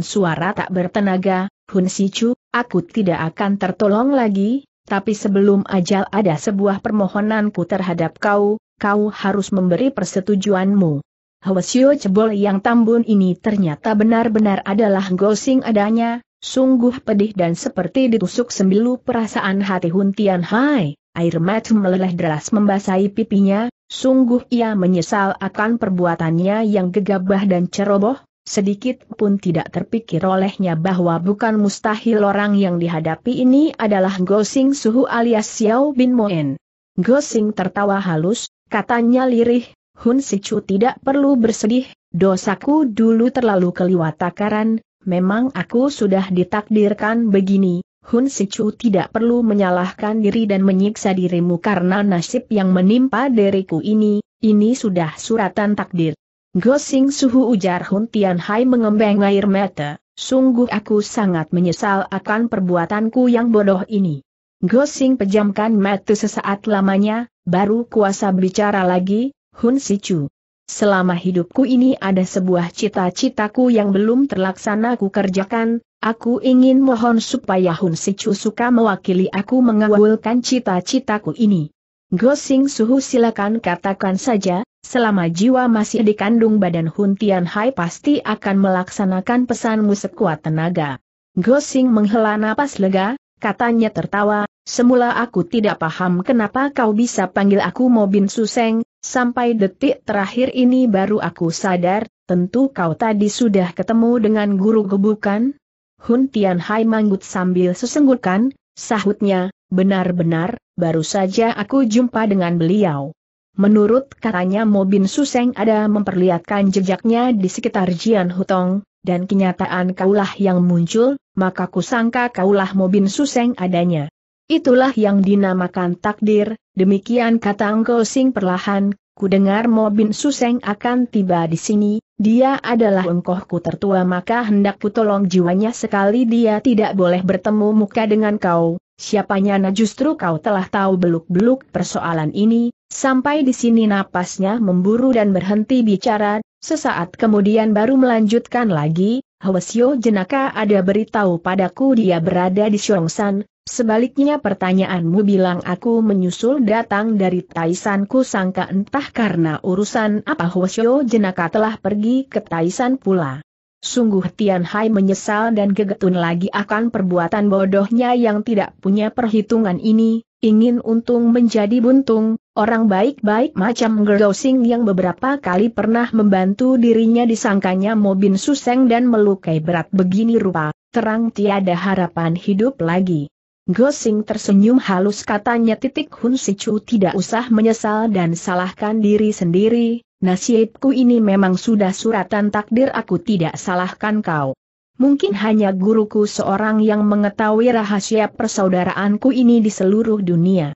suara tak bertenaga, Hun Si Chu, aku tidak akan tertolong lagi, tapi sebelum ajal ada sebuah permohonanku terhadap kau, kau harus memberi persetujuanmu. Hwasyo Cebol yang tambun ini ternyata benar-benar adalah gosing adanya, sungguh pedih dan seperti ditusuk sembilu perasaan hati Hun Tian Hai. Air mata meleleh deras membasahi pipinya, sungguh ia menyesal akan perbuatannya yang gegabah dan ceroboh, sedikit pun tidak terpikir olehnya bahwa bukan mustahil orang yang dihadapi ini adalah Gosing Suhu alias Xiao Bin Moen. Gosing tertawa halus, katanya lirih, Hun Chu tidak perlu bersedih, dosaku dulu terlalu keliwat takaran, memang aku sudah ditakdirkan begini, Hun Chu tidak perlu menyalahkan diri dan menyiksa dirimu karena nasib yang menimpa diriku ini, ini sudah suratan takdir. Gosing suhu ujar Hun Tian Hai mengembang air mata, sungguh aku sangat menyesal akan perbuatanku yang bodoh ini. Gosing pejamkan mata sesaat lamanya, baru kuasa bicara lagi, Hun Sichu. Selama hidupku ini ada sebuah cita-citaku yang belum terlaksana ku kerjakan, aku ingin mohon supaya Hun Sichu suka mewakili aku mengawalkan cita-citaku ini. Gosing Suhu silakan katakan saja, selama jiwa masih dikandung badan Hun Tian Hai pasti akan melaksanakan pesanmu sekuat tenaga. Gosing menghela napas lega, katanya tertawa, semula aku tidak paham kenapa kau bisa panggil aku Mobin Suseng, Sampai detik terakhir ini baru aku sadar, tentu kau tadi sudah ketemu dengan guru gebukan? Hun Tian Hai manggut sambil sesenggukan, sahutnya, benar-benar, baru saja aku jumpa dengan beliau. Menurut katanya Mobin Suseng ada memperlihatkan jejaknya di sekitar Jian Hutong, dan kenyataan kaulah yang muncul, maka kusangka kaulah Mobin Suseng adanya. Itulah yang dinamakan takdir, Demikian kata Angko Sing perlahan, ku dengar Mo Bin Suseng akan tiba di sini, dia adalah engkohku tertua maka hendak ku tolong jiwanya sekali dia tidak boleh bertemu muka dengan kau, siapanya nah justru kau telah tahu beluk-beluk persoalan ini, sampai di sini napasnya memburu dan berhenti bicara, sesaat kemudian baru melanjutkan lagi, Hwasyo jenaka ada beritahu padaku dia berada di Syongsan, Sebaliknya pertanyaanmu bilang aku menyusul datang dari Taisan ku sangka entah karena urusan apa Hwasyo jenaka telah pergi ke Taisan pula. Sungguh Tian Hai menyesal dan gegetun lagi akan perbuatan bodohnya yang tidak punya perhitungan ini, ingin untung menjadi buntung, orang baik-baik macam Gerosing yang beberapa kali pernah membantu dirinya disangkanya Mobin Suseng dan melukai berat begini rupa, terang tiada harapan hidup lagi. Gosing tersenyum halus katanya titik Hun Sichu tidak usah menyesal dan salahkan diri sendiri, nasibku ini memang sudah suratan takdir aku tidak salahkan kau. Mungkin hanya guruku seorang yang mengetahui rahasia persaudaraanku ini di seluruh dunia.